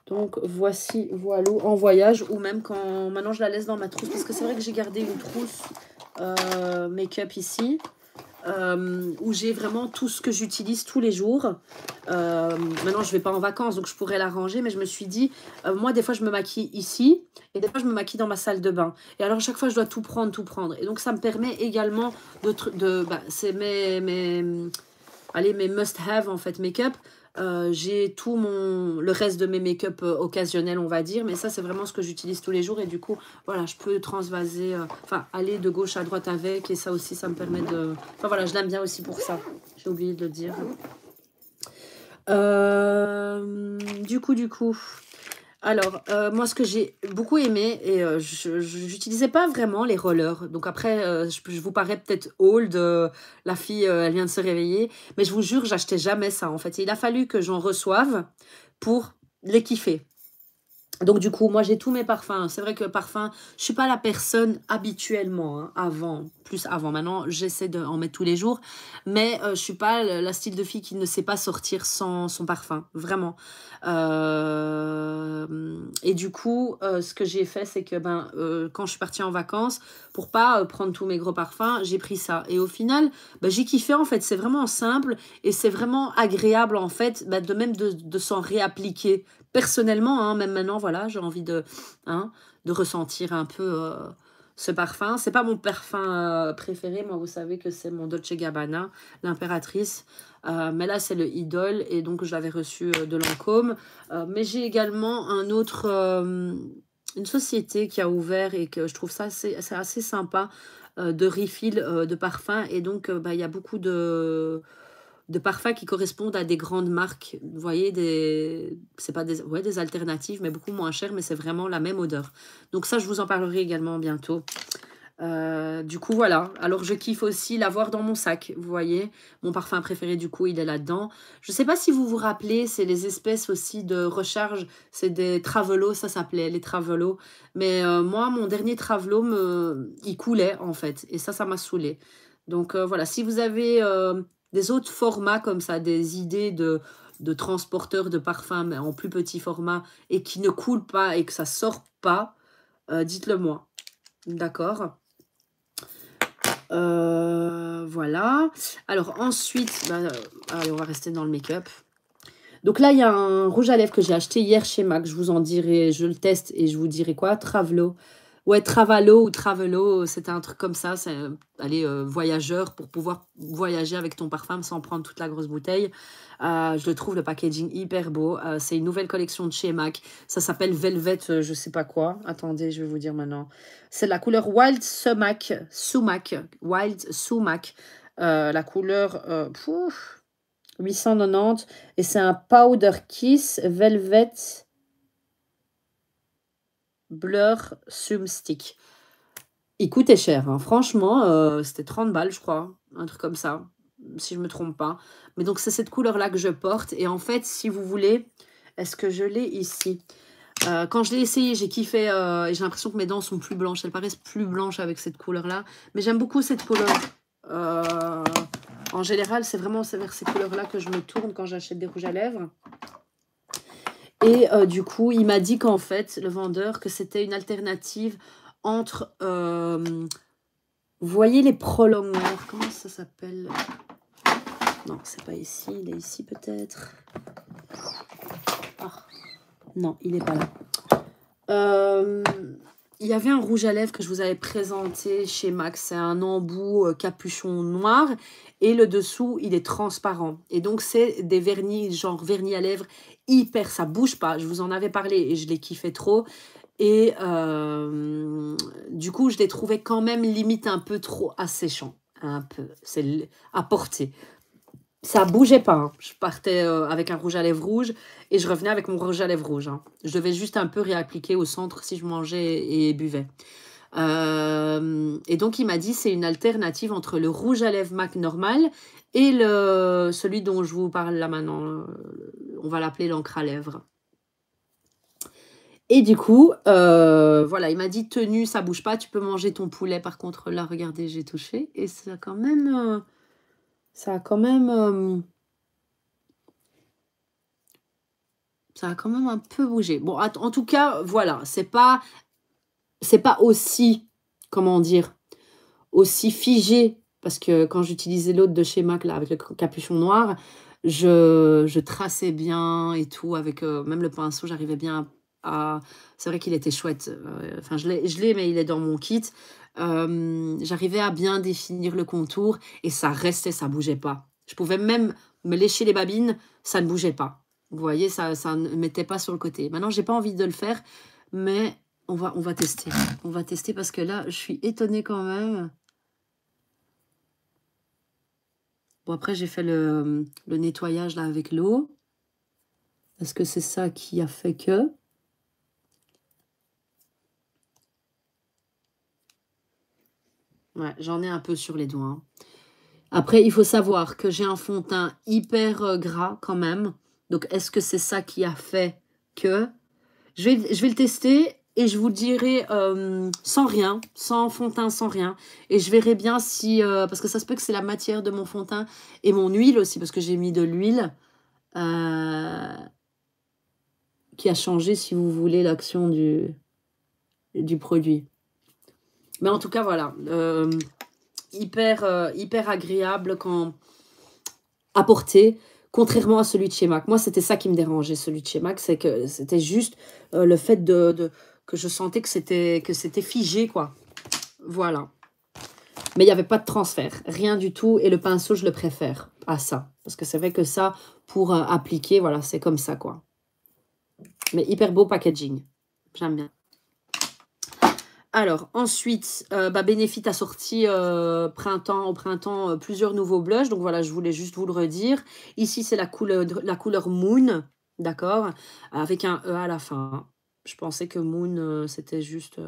Speaker 1: Donc voici voilà, en voyage ou même quand... Maintenant, je la laisse dans ma trousse parce que c'est vrai que j'ai gardé une trousse euh, make-up ici. Euh, où j'ai vraiment tout ce que j'utilise tous les jours. Euh, maintenant, je ne vais pas en vacances, donc je pourrais la ranger, mais je me suis dit, moi, des fois, je me maquille ici, et des fois, je me maquille dans ma salle de bain. Et alors, à chaque fois, je dois tout prendre, tout prendre. Et donc, ça me permet également de... de bah, C'est mes... mes allez, mes must-have, en fait, make-up. Euh, j'ai tout mon le reste de mes make-up euh, occasionnels on va dire mais ça c'est vraiment ce que j'utilise tous les jours et du coup voilà je peux transvaser euh, enfin aller de gauche à droite avec et ça aussi ça me permet de enfin voilà je l'aime bien aussi pour ça j'ai oublié de le dire du coup du coup alors, euh, moi, ce que j'ai beaucoup aimé, et euh, j'utilisais je n'utilisais pas vraiment les rollers. Donc après, euh, je, vous parais peut-être old, la fille, elle vient de se réveiller. Mais je vous jure, j'achetais jamais ça, en fait. il a fallu que j'en reçoive pour les kiffer. Donc du coup, moi j'ai tous mes parfums. C'est vrai que parfum, je suis pas la personne habituellement hein, avant plus avant. Maintenant, j'essaie d'en mettre tous les jours, mais je euh, je suis pas la style de fille qui ne sait pas sortir sans son parfum, vraiment. Euh, et du coup, euh, ce que j'ai fait, c'est que ben, quand je suis partie en vacances, pour pas prendre tous mes gros parfums, j'ai pris ça. Et au final, ben, j'ai kiffé en fait. C'est vraiment simple et c'est vraiment agréable en fait, ben, de même de, s'en réappliquer personnellement. Hein. même maintenant, voilà, j'ai envie de, hein, de ressentir un peu ce parfum. C'est pas mon parfum euh, préféré. Moi, vous savez que c'est mon Dolce Gabbana, l'impératrice. Euh, mais là, c'est le Idol et donc je l'avais reçu euh, de Lancôme. mais j'ai également un autre, une société qui a ouvert et que je trouve ça assez, assez sympa de refill de parfum. Et donc, bah, il y a beaucoup de de parfums qui correspondent à des grandes marques. Vous voyez, des, c'est pas des, ouais, des alternatives, mais beaucoup moins chères, mais c'est vraiment la même odeur. Donc ça, je vous en parlerai également bientôt. Euh, du coup, voilà. Alors, je kiffe aussi l'avoir dans mon sac, vous voyez. Mon parfum préféré, du coup, il est là-dedans. Je ne sais pas si vous vous rappelez, c'est les espèces aussi de recharge. C'est des travelots, ça s'appelait, les travelots. Mais euh, moi, mon dernier travelot, me... il coulait, en fait. Et ça, ça m'a saoulé. Donc, euh, voilà. Si vous avez des autres formats comme ça, des idées de, transporteurs de parfums, en plus petit format, et qui ne coulent pas et que ça sort pas, euh, dites-le moi. D'accord euh, Voilà. Alors ensuite, bah, euh, on va rester dans le make-up. Donc là, il y a un rouge à lèvres que j'ai acheté hier chez MAC. Je vous en dirai, je le teste et je vous dirai quoi Travelo. Ouais, Travalo ou Travelo, c'est un truc comme ça. C'est euh, euh, voyageur pour pouvoir voyager avec ton parfum sans prendre toute la grosse bouteille. Euh, je le trouve le packaging hyper beau. c'est une nouvelle collection de chez MAC. Ça s'appelle Velvet, je sais pas quoi. Attendez, je vais vous dire maintenant. C'est la couleur Wild Sumac. Sumac. Wild Sumac. la couleur. 890. Et c'est un Powder Kiss Velvet. Blur Sum Stick. Il coûtait cher, hein. franchement, euh, c'était 30 balles, je crois, un truc comme ça, si je me trompe pas. Mais donc, c'est cette couleur-là que je porte. Et en fait, si vous voulez, est-ce que je l'ai ici euh, quand je l'ai essayé, j'ai kiffé euh, et j'ai l'impression que mes dents sont plus blanches. Elles paraissent plus blanches avec cette couleur-là. Mais j'aime beaucoup cette couleur. en général, c'est vraiment vers ces couleurs-là que je me tourne quand j'achète des rouges à lèvres. Et euh, du coup, il m'a dit qu'en fait, le vendeur, que c'était une alternative entre... Euh, vous voyez les prolongueurs, comment ça s'appelle Non, c'est pas ici, il est ici peut-être. Ah, non, il n'est pas là. Euh, il y avait un rouge à lèvres que je vous avais présenté chez Max. C'est un embout euh, capuchon noir et le dessous, il est transparent. Et donc, c'est des vernis, genre vernis à lèvres hyper, ça bouge pas. Je vous en avais parlé et je les kiffais trop. Et euh, du coup, je les trouvais quand même limite un peu trop asséchants. Un peu, c'est à porter ça bougeait pas. Hein. Je partais euh, avec un rouge à lèvres rouge et je revenais avec mon rouge à lèvres rouge. Hein. Je devais juste un peu réappliquer au centre si je mangeais et buvais. Euh, et donc il m'a dit c'est une alternative entre le rouge à lèvres MAC normal et le, celui dont je vous parle là maintenant. Euh, on va l'appeler l'encre à lèvres. Et du coup, voilà, il m'a dit tenue, ça bouge pas, tu peux manger ton poulet. Par contre, là, regardez, j'ai touché et ça quand même ça a quand même. Euh, ça a quand même un peu bougé. Bon, en tout cas, voilà, c'est pas. C'est pas aussi. Comment dire Aussi figé. Parce que quand j'utilisais l'autre de chez Mac, là, avec le capuchon noir, je, je traçais bien et tout. Avec euh, même le pinceau, j'arrivais bien à. à c'est vrai qu'il était chouette. Euh, enfin, je l'ai, mais il est dans mon kit. Euh, j'arrivais à bien définir le contour et ça restait, ça bougeait pas. Je pouvais même me lécher les babines, ça ne bougeait pas. Vous voyez, ça, ça ne mettait pas sur le côté. Maintenant, j'ai pas envie de le faire, mais on va, on va tester. On va tester parce que là, je suis étonnée quand même. Bon, après, j'ai fait le, le nettoyage là avec l'eau. Est-ce que c'est ça qui a fait que j'en ai un peu sur les doigts. Hein. Après, il faut savoir que j'ai un fond de teint hyper euh, gras quand même. Donc, est-ce que c'est ça qui a fait que... Je vais, je vais le tester et je vous dirai euh, sans rien, sans fond de teint, sans rien. Et je verrai bien si... Euh, parce que ça se peut que c'est la matière de mon fond de teint et mon huile aussi, parce que j'ai mis de l'huile qui a changé, si vous voulez, l'action du, du produit. Mais en tout cas, voilà. Euh, hyper, euh, hyper agréable quand à porter, contrairement à celui de chez Mac. Moi, c'était ça qui me dérangeait, celui de chez Mac. C'est que c'était juste euh, le fait de, que je sentais que c'était figé, quoi. Voilà. Mais il n'y avait pas de transfert, rien du tout. Et le pinceau, je le préfère à ça. Parce que c'est vrai que ça, pour appliquer, voilà, c'est comme ça, quoi. Mais hyper beau packaging. J'aime bien. Alors, ensuite, euh, bah, Benefit a sorti euh, printemps, au printemps euh, plusieurs nouveaux blushs. Donc voilà, je voulais juste vous le redire. Ici, c'est la couleur, la couleur Moon, d'accord Avec un E à la fin. Je pensais que Moon, c'était juste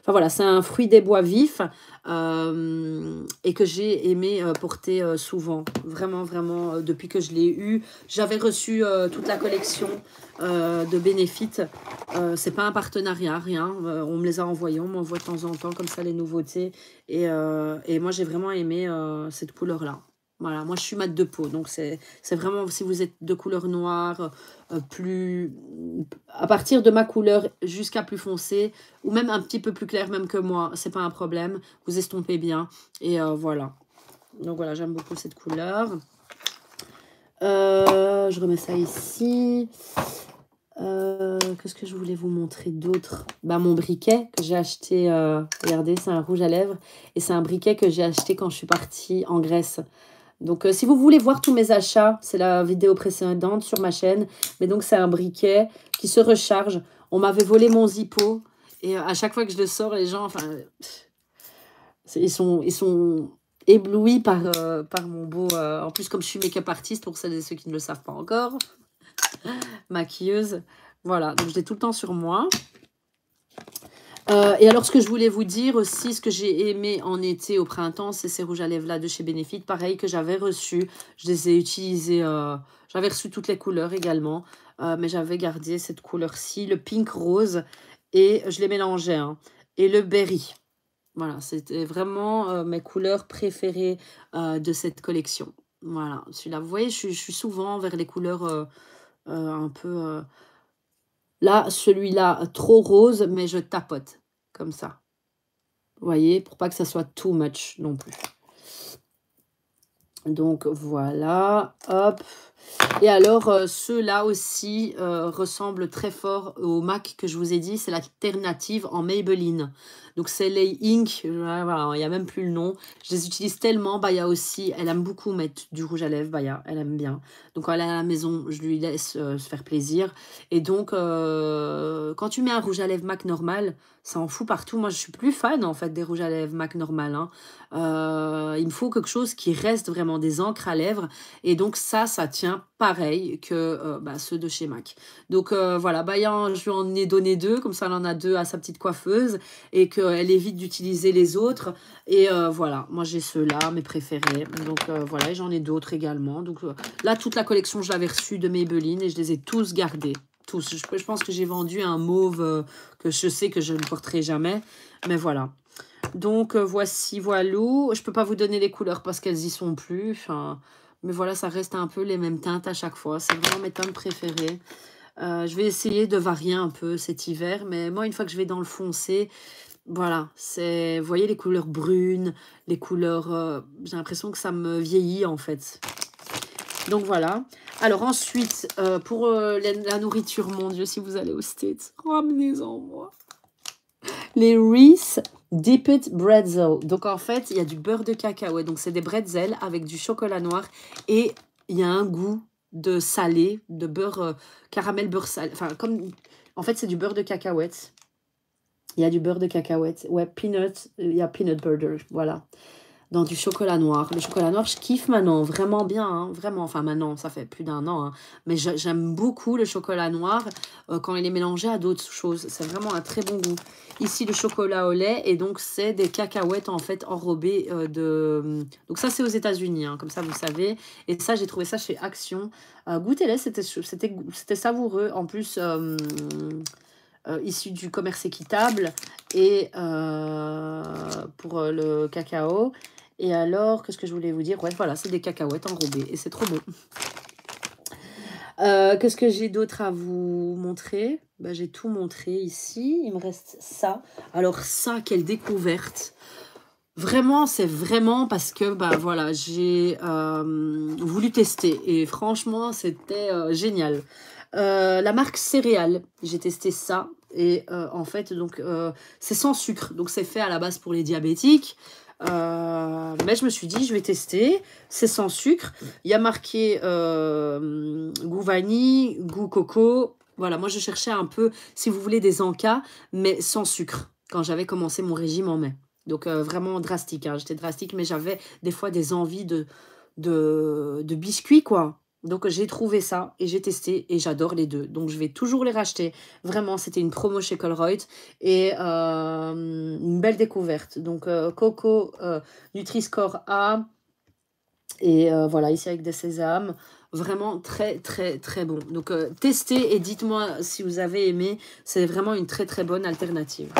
Speaker 1: Enfin voilà, c'est un fruit des bois vifs euh, et que j'ai aimé euh, porter euh, souvent. Vraiment, vraiment, depuis que je l'ai eu. J'avais reçu toute la collection de bénéfices. c'est pas un partenariat, rien. on me les a envoyés, on m'envoie de temps en temps comme ça les nouveautés. et moi, j'ai vraiment aimé cette couleur-là. Voilà, moi je suis mat de peau, donc c'est vraiment si vous êtes de couleur noire, euh, plus à partir de ma couleur jusqu'à plus foncé, ou même un petit peu plus clair même que moi, c'est pas un problème, vous estompez bien, et euh, voilà. Donc voilà, j'aime beaucoup cette couleur. Euh, je remets ça ici. Qu'est-ce que je voulais vous montrer d'autre bah, Mon briquet que j'ai acheté, regardez, c'est un rouge à lèvres, et c'est un briquet que j'ai acheté quand je suis partie en Grèce. Donc euh, si vous voulez voir tous mes achats, c'est la vidéo précédente sur ma chaîne. Mais donc c'est un briquet qui se recharge. On m'avait volé mon Zippo. Et euh, à chaque fois que je le sors, les gens, enfin, ils sont, ils sont éblouis par, euh, par mon beau... en plus, comme je suis make-up artiste, pour celles et ceux qui ne le savent pas encore, <laughs> maquilleuse. Voilà, donc je l'ai tout le temps sur moi. Euh, et alors, ce que je voulais vous dire aussi, ce que j'ai aimé en été au printemps, c'est ces rouges à lèvres-là de chez Benefit. Pareil que j'avais reçu. Je les ai utilisés. Euh, j'avais reçu toutes les couleurs également. Euh, mais j'avais gardé cette couleur-ci, le pink rose. Et je les mélangeais. Hein. et le berry. Voilà, c'était vraiment mes couleurs préférées de cette collection. Voilà, celui-là. Vous voyez, je, suis souvent vers les couleurs un peu... Là, celui-là, trop rose, mais je tapote comme ça. voyez, pour pas que ça soit too much non plus. Donc voilà, hop, et alors, euh, ceux-là aussi euh, ressemblent très fort au MAC que je vous ai dit. C'est l'alternative en Maybelline. Donc, c'est les Ink. Euh, il n'y a même plus le nom. Je les utilise tellement. Baya aussi, elle aime beaucoup mettre du rouge à lèvres. Baya, elle aime bien. Donc, elle est à la maison, je lui laisse se faire plaisir. Et donc, quand tu mets un rouge à lèvres MAC normal, ça en fout partout. Moi, je suis plus fan, en fait, des rouges à lèvres MAC normal. Hein. il me faut quelque chose qui reste vraiment des encres à lèvres. Et donc, ça, ça tient pareil que euh, bah, ceux de chez Mac. Donc euh, voilà, je lui en ai donné deux, comme ça elle en a deux à sa petite coiffeuse et qu'elle évite d'utiliser les autres. Et euh, voilà, moi j'ai ceux-là, mes préférés. Donc voilà, j'en ai d'autres également. Donc là, toute la collection, je l'avais reçue de Maybelline et je les ai tous gardés. Tous. Je, pense que j'ai vendu un mauve que je sais que je ne porterai jamais. Mais voilà. Donc voici, voilà. Je peux pas vous donner les couleurs parce qu'elles y sont plus. Enfin, mais voilà, ça reste un peu les mêmes teintes à chaque fois. C'est vraiment mes teintes préférées. Euh, je vais essayer de varier un peu cet hiver, mais moi, une fois que je vais dans le foncé, voilà, c'est, vous voyez les couleurs brunes, les couleurs, euh, j'ai l'impression que ça me vieillit en fait. Donc voilà. Alors ensuite, euh, pour la, nourriture, mon Dieu, si vous allez au States, ramenez-en moi. Les Reese Deep It Bretzel. Donc en fait, il y a du beurre de cacahuète. Donc c'est des bretzels avec du chocolat noir et il y a un goût de salé, de beurre, euh, caramel beurre salé. Enfin, comme. En fait, c'est du beurre de cacahuète. Il y a du beurre de cacahuète. Ouais, peanut. Il y a peanut butter. Voilà dans du chocolat noir. Le chocolat noir, je kiffe maintenant, vraiment bien, hein, vraiment. Enfin, maintenant, ça fait plus d'un an, hein. mais j'aime beaucoup le chocolat noir euh, quand il est mélangé à d'autres choses. C'est vraiment un très bon goût. Ici, le chocolat au lait, et donc c'est des cacahuètes en fait enrobées euh, de. Euh, donc, ça, c'est aux États-Unis, hein, comme ça, vous savez. Et ça, j'ai trouvé ça chez Action. Goûtez-les, c'était savoureux. En plus. issu du commerce équitable et pour le cacao. Et alors, qu'est-ce que je voulais vous dire Ouais, voilà, c'est des cacahuètes enrobées et c'est trop beau. qu'est-ce que j'ai d'autre à vous montrer bah, J'ai tout montré ici. Il me reste ça. Alors ça, quelle découverte Vraiment, c'est vraiment parce que ben, voilà, j'ai euh, voulu tester. Et franchement, c'était euh, génial. Euh, la marque Céréales, j'ai testé ça. Et en fait, donc c'est sans sucre. Donc c'est fait à la base pour les diabétiques. Euh, mais je me suis dit, je vais tester. C'est sans sucre. Il y a marqué euh, goût vanille, goût coco. Voilà, moi je cherchais un peu, si vous voulez, des encas, mais sans sucre, quand j'avais commencé mon régime en mai. Donc euh, vraiment drastique, hein. j'étais drastique, mais j'avais des fois des envies de, de biscuits, quoi. Donc j'ai trouvé ça et j'ai testé et j'adore les deux. Donc je vais toujours les racheter. Vraiment, c'était une promo chez Colruyt et euh, une belle découverte. Donc euh, Coco euh, Nutriscore A et voilà, ici avec des sésames. Vraiment très très très bon. Donc testez et dites-moi si vous avez aimé. C'est vraiment une très très bonne alternative.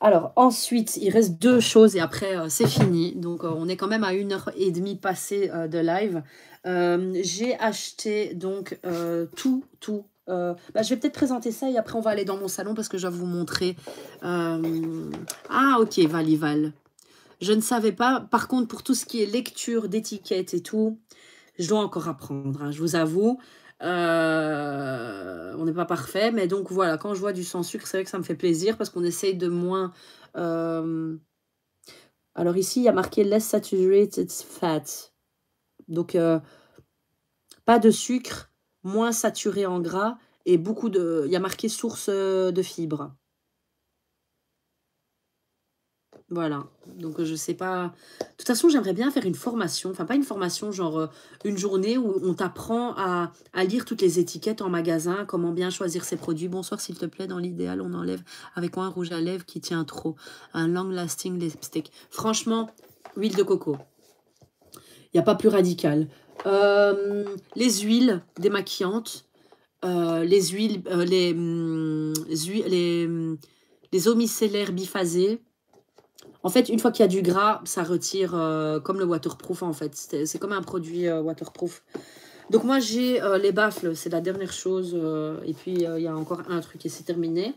Speaker 1: Alors ensuite, il reste deux choses et après c'est fini. Donc on est quand même à une heure et demie passée de live. Euh, j'ai acheté donc euh, tout, tout, euh, bah, je vais peut-être présenter ça et après on va aller dans mon salon parce que je vais vous montrer. Ah ok, Valival. Je ne savais pas. Par contre, pour tout ce qui est lecture d'étiquettes et tout, je dois encore apprendre, hein, je vous avoue. on n'est pas parfait, mais donc voilà, quand je vois du sans sucre, c'est vrai que ça me fait plaisir parce qu'on essaye de moins... Alors ici, il y a marqué « less saturated fat ». Donc, euh, pas de sucre, moins saturé en gras et beaucoup de. Il y a marqué source euh, de fibres. Voilà. Donc, euh, je sais pas. De toute façon, j'aimerais bien faire une formation. Enfin, pas une formation, genre une journée où on t'apprend à, à, lire toutes les étiquettes en magasin, comment bien choisir ses produits. Bonsoir, s'il te plaît. Dans l'idéal, on enlève avec un rouge à lèvres qui tient trop. Un long lasting lipstick. Franchement, huile de coco n'y a pas plus radical. Euh, les huiles démaquillantes, euh, euh, hum, les huiles, les, hum, les, huiles les, eaux micellaires En fait, une fois qu'il y a du gras, ça retire comme le waterproof en fait. C'est comme un produit waterproof. Donc moi j'ai les baffles, c'est la dernière chose. et puis il y a encore un truc et c'est terminé.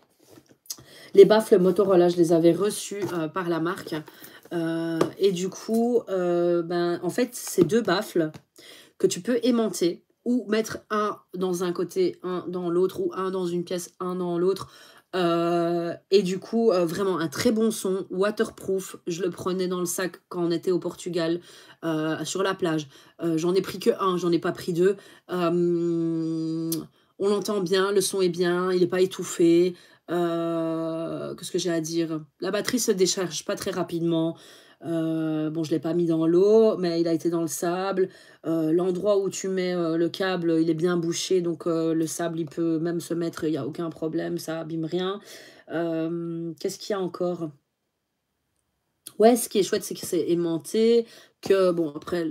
Speaker 1: Les baffles Motorola, je les avais reçus par la marque. Euh, et du coup, euh, ben, en fait, c'est deux baffles que tu peux aimanter ou mettre un dans un côté, un dans l'autre, ou un dans une pièce, un dans l'autre. Euh, et du coup, vraiment un très bon son, waterproof. Je le prenais dans le sac quand on était au Portugal, sur la plage. j'en ai pris que un, j'en ai pas pris deux. on l'entend bien, le son est bien, il n'est pas étouffé. Euh, qu'est-ce que j'ai à dire La batterie se décharge pas très rapidement. Euh, bon, je l'ai pas mis dans l'eau, mais il a été dans le sable. Euh, l'endroit où tu mets le câble, il est bien bouché, donc le sable, il peut même se mettre, il n'y a aucun problème, ça abîme rien. Qu'est-ce qu'il y a encore Ouais, ce qui est chouette, c'est que c'est aimanté, que, bon, après,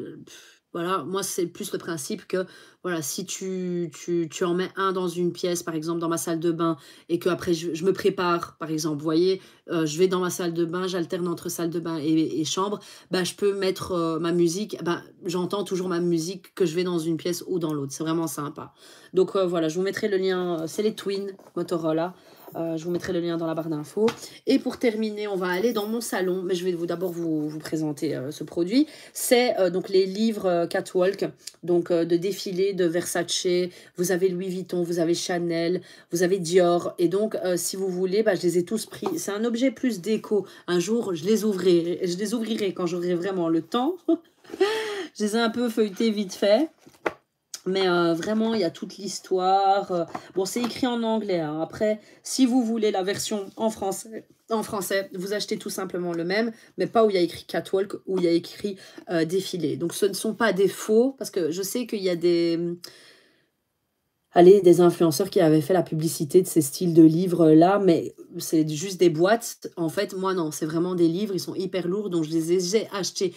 Speaker 1: voilà, moi, c'est plus le principe que voilà, si tu, tu, en mets un dans une pièce, par exemple dans ma salle de bain, et que après je, me prépare, par exemple, vous voyez, euh, je vais dans ma salle de bain, j'alterne entre salle de bain et, chambre, bah, je peux mettre euh, ma musique, bah, j'entends toujours ma musique que je vais dans une pièce ou dans l'autre. C'est vraiment sympa. Donc euh, voilà, je vous mettrai le lien, c'est les Twins, Motorola. Euh, je vous mettrai le lien dans la barre d'infos. Et pour terminer, on va aller dans mon salon, mais je vais vous d'abord vous, présenter euh, ce produit. C'est euh, donc les livres Catwalk, donc de défilés de Versace. Vous avez Louis Vuitton, vous avez Chanel, vous avez Dior. Et donc, si vous voulez, bah, je les ai tous pris. C'est un objet plus déco. Un jour, je les ouvrirai, je les ouvrirai quand j'aurai vraiment le temps. <laughs> je les ai un peu feuilletés vite fait. Mais euh, vraiment, il y a toute l'histoire. Euh, bon, c'est écrit en anglais. Hein. Après, si vous voulez la version en français, en français, vous achetez tout simplement le même, mais pas où il y a écrit catwalk, où il y a écrit euh, défilé. Donc, ce ne sont pas des faux, parce que je sais qu'il y a des hmm, allez, des influenceurs qui avaient fait la publicité de ces styles de livres-là, mais c'est juste des boîtes. En fait, moi, non, c'est vraiment des livres, ils sont hyper lourds, donc je les ai achetés.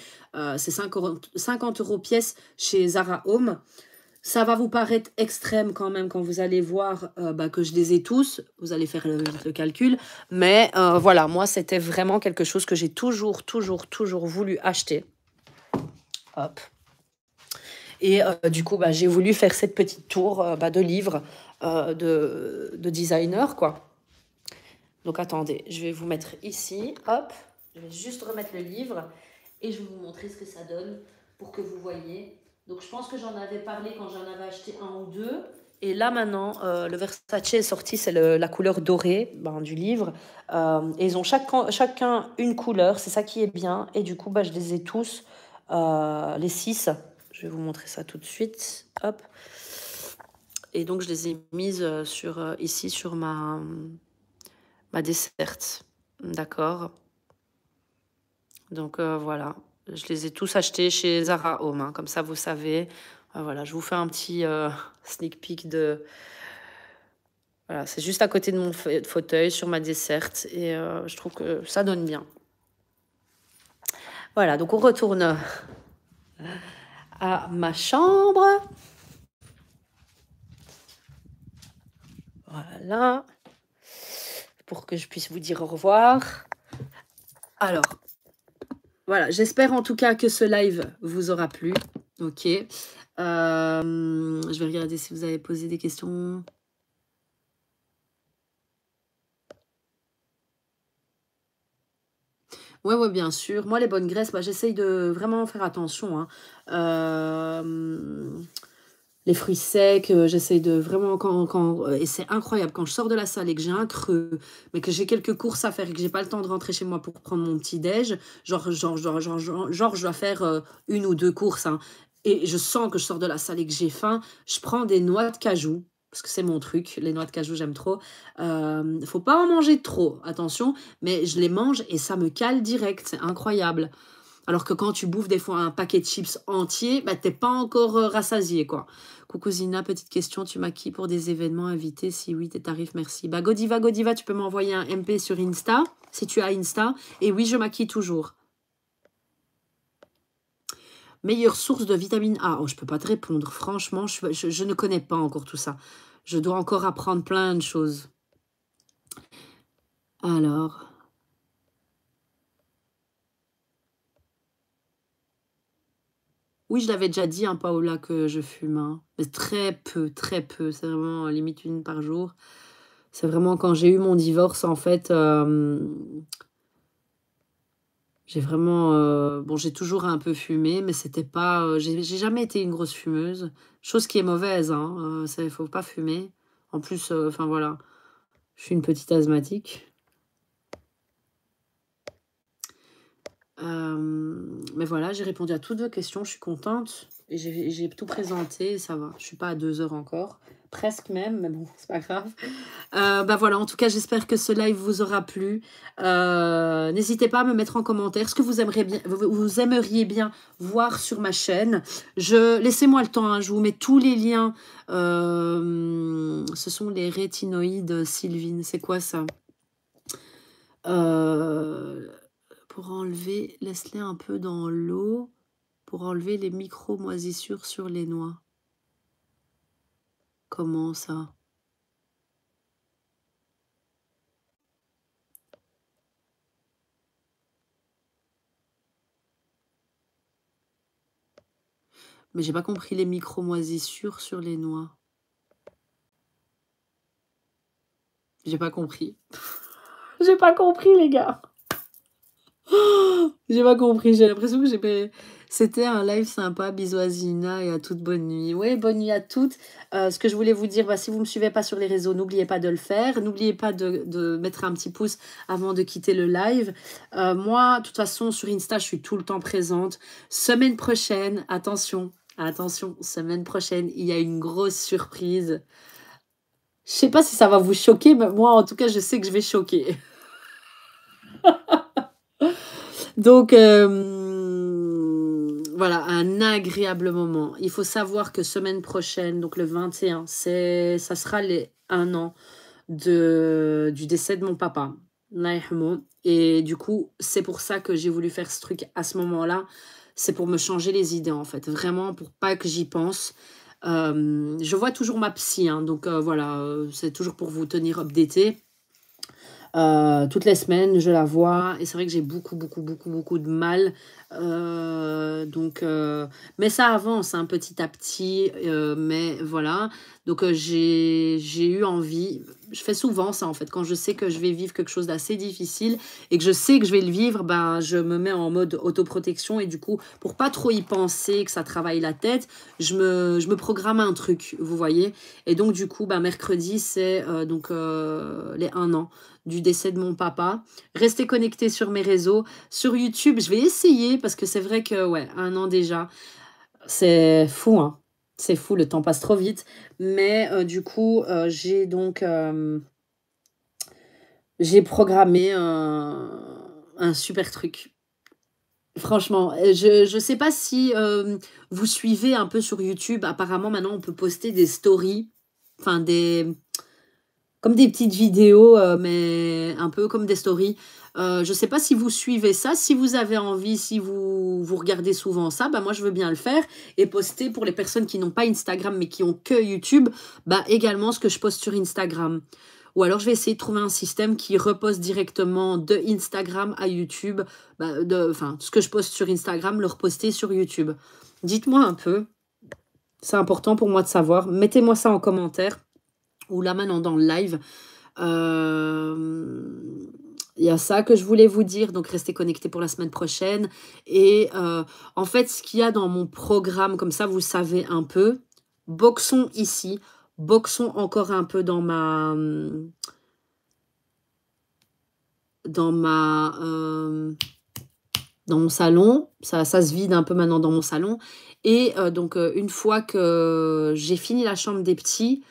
Speaker 1: c'est 50, euros pièce chez Zara Home. Ça va vous paraître extrême quand même quand vous allez voir euh, bah, que je les ai tous. Vous allez faire le, calcul. Mais euh, voilà, moi, c'était vraiment quelque chose que j'ai toujours, toujours, toujours voulu acheter. Hop. Et euh, du coup, bah, j'ai voulu faire cette petite tour bah, de livres de, designer, quoi. Donc attendez, je vais vous mettre ici. Hop, je vais juste remettre le livre et je vais vous montrer ce que ça donne pour que vous voyez donc je pense que j'en avais parlé quand j'en avais acheté un ou deux. Et là maintenant, euh, le Versace est sorti, c'est la couleur dorée ben, du livre. Euh, et ils ont chacun une couleur, c'est ça qui est bien. Et du coup, bah, je les ai tous, euh, les six. Je vais vous montrer ça tout de suite. Hop. Et donc je les ai mises sur, ici sur ma, ma desserte. D'accord. Donc voilà, je les ai tous achetés chez Zara Home, hein, comme ça vous savez. Euh, voilà, je vous fais un petit euh, <laughs> sneak peek de... Voilà, c'est juste à côté de mon fauteuil, sur ma desserte, et euh, je trouve que ça donne bien. Voilà, donc on retourne à ma chambre. Voilà, pour que je puisse vous dire au revoir. Alors, voilà, j'espère en tout cas que ce live vous aura plu. Ok. Euh, je vais regarder si vous avez posé des questions. Ouais, ouais, bien sûr. Moi, les bonnes graisses, moi, bah, j'essaye de vraiment faire attention. Hein. Euh les fruits secs. Euh, J'essaie de vraiment quand, quand euh, et c'est incroyable quand je sors de la salle et que j'ai un creux, mais que j'ai quelques courses à faire et que j'ai pas le temps de rentrer chez moi pour prendre mon petit déj, genre genre genre genre, genre, je dois faire euh, une ou deux courses. Hein. et je sens que je sors de la salle et que j'ai faim, je prends des noix de cajou parce que c'est mon truc, les noix de cajou, j'aime trop. faut pas en manger trop, attention, mais je les mange et ça me cale direct, c'est incroyable. Alors que quand tu bouffes des fois un paquet de chips entier, bah, t'es pas encore euh, rassasié, quoi. Coucou petite question, tu maquilles pour des événements invités Si oui, tes tarifs, merci. Bah, Godiva, Godiva, tu peux m'envoyer un MP sur Insta, si tu as Insta. Et oui, je m'acquis toujours. Meilleure source de vitamine A oh, Je peux pas te répondre, franchement, je ne connais pas encore tout ça. Je dois encore apprendre plein de choses. Alors, Oui, je l'avais déjà dit, à hein, Paola, que je fume. Hein. Mais très peu, très peu. C'est vraiment limite une par jour. C'est vraiment quand j'ai eu mon divorce, en fait. j'ai vraiment. bon, j'ai toujours un peu fumé, mais c'était pas. j'ai jamais été une grosse fumeuse. Chose qui est mauvaise, hein. ne faut pas fumer. En plus, enfin voilà. Je suis une petite asthmatique. Euh, mais voilà, j'ai répondu à toutes vos questions, je suis contente. j'ai tout présenté, ça va. Je suis pas à deux heures encore, presque même, mais bon, <laughs> c'est pas grave. Euh, bah voilà, en tout cas, j'espère que ce live vous aura plu. Euh, n'hésitez pas à me mettre en commentaire ce que vous, aimeriez bien, vous aimeriez bien voir sur ma chaîne. Je Laissez-moi le temps, hein, je vous mets tous les liens. ce sont les rétinoïdes, Sylvine, c'est quoi ça euh pour enlever, laisse-les un peu dans l'eau pour enlever les micro-moisissures sur les noix. Comment ça Mais j'ai pas compris les micro-moisissures sur les noix. J'ai pas compris. <laughs> j'ai pas compris, les gars. <gasps> j'ai pas compris, j'ai l'impression que j'ai pas... C'était un live sympa, bisous à Zina et à toute bonne nuit. Oui, bonne nuit à toutes. Euh, ce que je voulais vous dire, bah, si vous ne me suivez pas sur les réseaux, n'oubliez pas de le faire. N'oubliez pas de, mettre un petit pouce avant de quitter le live. Euh, moi, de toute façon, sur Insta, je suis tout le temps présente. Semaine prochaine, attention, attention, semaine prochaine, il y a une grosse surprise. Je ne sais pas si ça va vous choquer, mais moi, en tout cas, je sais que je vais choquer. <laughs> Donc, euh, voilà, un agréable moment. Il faut savoir que semaine prochaine, donc le 21, ça sera les un an de, du décès de mon papa. Et du coup, c'est pour ça que j'ai voulu faire ce truc à ce moment-là. C'est pour me changer les idées, en fait. Vraiment, pour pas que j'y pense. Euh, je vois toujours ma psy, hein. donc euh, voilà, c'est toujours pour vous tenir updaté. Euh, toutes les semaines, je la vois. Et c'est vrai que j'ai beaucoup, beaucoup, beaucoup, beaucoup de mal. Euh, donc, euh, mais ça avance hein, petit à petit. mais voilà. Donc, j'ai eu envie. Je fais souvent ça en fait. Quand je sais que je vais vivre quelque chose d'assez difficile et que je sais que je vais le vivre, ben, je me mets en mode autoprotection. Et du coup, pour pas trop y penser, que ça travaille la tête, je me, je me programme un truc, vous voyez. Et donc, du coup, ben, mercredi, c'est donc les un an du décès de mon papa. Restez connectés sur mes réseaux. Sur YouTube, je vais essayer parce que c'est vrai que, ouais, un an déjà, c'est fou, hein. C'est fou, le temps passe trop vite. Mais euh, du coup, euh, j'ai donc. Euh, j'ai programmé un, un super truc. Franchement, je ne sais pas si vous suivez un peu sur YouTube. Apparemment, maintenant, on peut poster des stories. Enfin, des comme des petites vidéos, euh, mais un peu comme des stories. Euh, je ne sais pas si vous suivez ça, si vous avez envie, si vous, vous regardez souvent ça, bah moi je veux bien le faire et poster pour les personnes qui n'ont pas Instagram mais qui ont que YouTube, bah également ce que je poste sur Instagram. Ou alors je vais essayer de trouver un système qui reposte directement de Instagram à YouTube, bah, de, enfin ce que je poste sur Instagram, le reposter sur YouTube. Dites-moi un peu, c'est important pour moi de savoir, mettez-moi ça en commentaire ou là maintenant dans le live. Euh, il y a ça que je voulais vous dire, donc restez connectés pour la semaine prochaine. Et euh, en fait, ce qu'il y a dans mon programme, comme ça vous savez un peu, boxons ici, boxons encore un peu dans ma... Euh, dans ma... dans mon salon, ça, ça se vide un peu maintenant dans mon salon. Et donc, une fois que j'ai fini la chambre des petits,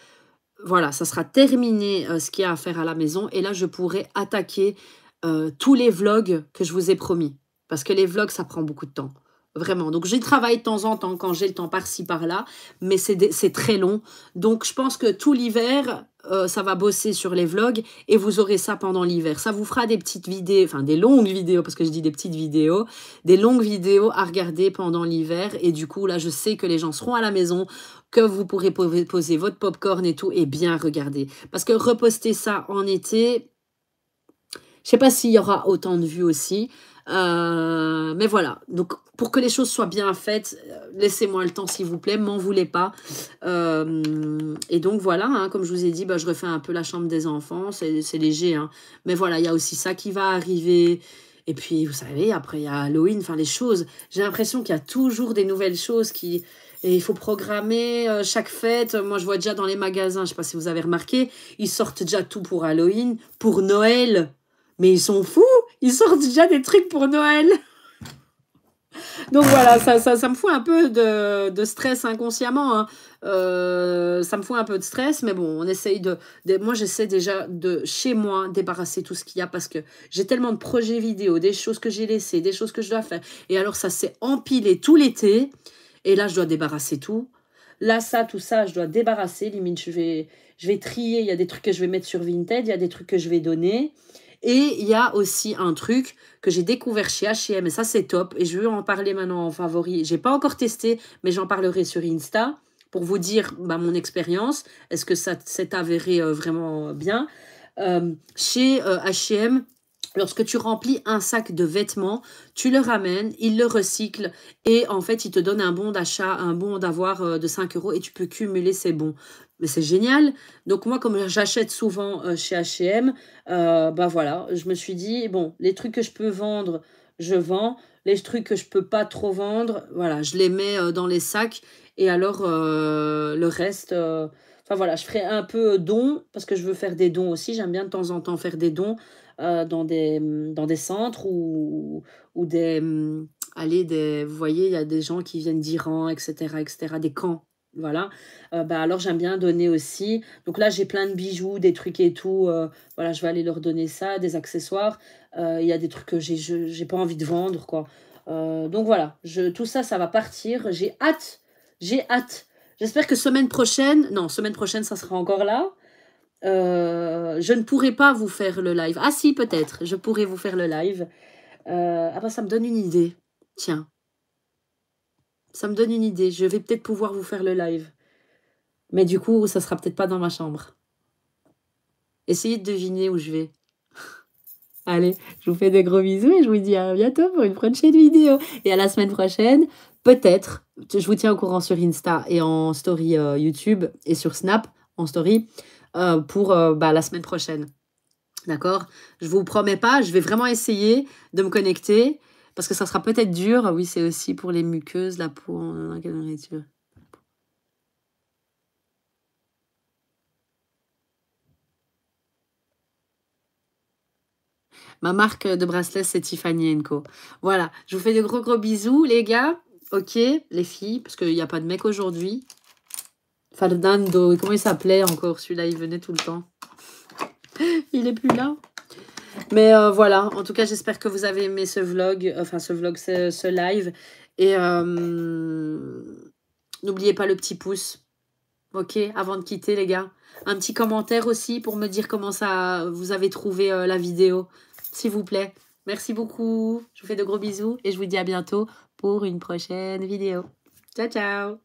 Speaker 1: voilà, ça sera terminé euh, ce qu'il y a à faire à la maison. Et là, je pourrai attaquer euh, tous les vlogs que je vous ai promis. Parce que les vlogs, ça prend beaucoup de temps. Vraiment. Donc j'y travaille de temps en temps quand j'ai le temps par-ci, par-là, mais c'est très long. Donc je pense que tout l'hiver, euh, ça va bosser sur les vlogs et vous aurez ça pendant l'hiver. Ça vous fera des petites vidéos, enfin des longues vidéos, parce que je dis des petites vidéos, des longues vidéos à regarder pendant l'hiver. Et du coup, là, je sais que les gens seront à la maison, que vous pourrez poser votre pop-corn et tout, et bien regarder. Parce que reposter ça en été, je sais pas s'il y aura autant de vues aussi. Euh, mais voilà, donc pour que les choses soient bien faites, euh, laissez-moi le temps s'il vous plaît, m'en voulez pas. Euh, et donc voilà, hein. comme je vous ai dit, bah, je refais un peu la chambre des enfants, c'est léger. Hein. Mais voilà, il y a aussi ça qui va arriver. Et puis, vous savez, après, il y a Halloween, enfin, les choses. J'ai l'impression qu'il y a toujours des nouvelles choses qui. Et il faut programmer chaque fête. Moi, je vois déjà dans les magasins, je sais pas si vous avez remarqué, ils sortent déjà tout pour Halloween, pour Noël. Mais ils sont fous ils sort déjà des trucs pour Noël. Donc voilà, ça, ça, me fout un peu de, stress inconsciemment. Hein. Euh, ça me fout un peu de stress, mais bon, on essaye de. moi, j'essaie déjà de, chez moi, débarrasser tout ce qu'il y a parce que j'ai tellement de projets vidéo, des choses que j'ai laissées, des choses que je dois faire. Et alors, ça s'est empilé tout l'été. Et là, je dois débarrasser tout. Là, ça, tout ça, je dois débarrasser. Limite, je vais, je vais trier. Il y a des trucs que je vais mettre sur Vinted, il y a des trucs que je vais donner. Et il y a aussi un truc que j'ai découvert chez H&M et ça c'est top et je veux en parler maintenant en favori. J'ai pas encore testé mais j'en parlerai sur Insta pour vous dire bah, mon expérience. Est-ce que ça s'est avéré euh, vraiment bien euh, Chez H&M, Lorsque tu remplis un sac de vêtements, tu le ramènes, ils le recyclent et en fait, ils te donnent un bon d'achat, un bon d'avoir de 5 euros et tu peux cumuler ces bons mais c'est génial. Donc moi, comme j'achète souvent euh, chez H&M, bah voilà, je me suis dit bon, les trucs que je peux vendre, je vends. Les trucs que je peux pas trop vendre, voilà, je les mets euh, dans les sacs. Et alors le reste, enfin voilà, je ferai un peu don parce que je veux faire des dons aussi. J'aime bien de temps en temps faire des dons dans des dans des centres ou ou des hum, allez, des, vous voyez, il y a des gens qui viennent d'Iran, etc., etc., des camps voilà. Euh, bah, alors, j'aime bien donner aussi. Donc là, j'ai plein de bijoux, des trucs et tout. Euh, voilà, je vais aller leur donner ça, des accessoires. Euh, il y a des trucs que j'ai pas envie de vendre, quoi. donc voilà, je, tout ça, ça va partir. J'ai hâte. J'ai hâte. J'espère que semaine prochaine, non, semaine prochaine, ça sera encore là. je ne pourrai pas vous faire le live. Ah si, peut-être, je pourrai vous faire le live. ah bah ça me donne une idée. Tiens, ça me donne une idée. Je vais peut-être pouvoir vous faire le live. Mais du coup, ça sera peut-être pas dans ma chambre. Essayez de deviner où je vais. <laughs> Allez, je vous fais des gros bisous et je vous dis à bientôt pour une prochaine vidéo. Et à la semaine prochaine, peut-être, je vous tiens au courant sur Insta et en story euh, YouTube et sur Snap, en story, euh, pour euh, bah, la semaine prochaine. D'accord Je vous promets pas, je vais vraiment essayer de me connecter parce que ça sera peut-être dur. Oui, c'est aussi pour les muqueuses, la peau, quelle Ma marque de bracelet, c'est Tiffany Co. Voilà, je vous fais de gros gros bisous, les gars. Ok, les filles, parce qu'il n'y a pas de mec aujourd'hui. Fardando. comment il s'appelait encore celui-là Il venait tout le temps. <laughs> Il est plus là. Mais euh, voilà, en tout cas, j'espère que vous avez aimé ce vlog, euh, enfin ce vlog, ce, live. Et euh, n'oubliez pas le petit pouce, ok, avant de quitter, les gars. Un petit commentaire aussi pour me dire comment ça vous avez trouvé la vidéo, s'il vous plaît. Merci beaucoup, je vous fais de gros bisous et je vous dis à bientôt pour une prochaine vidéo. Ciao, ciao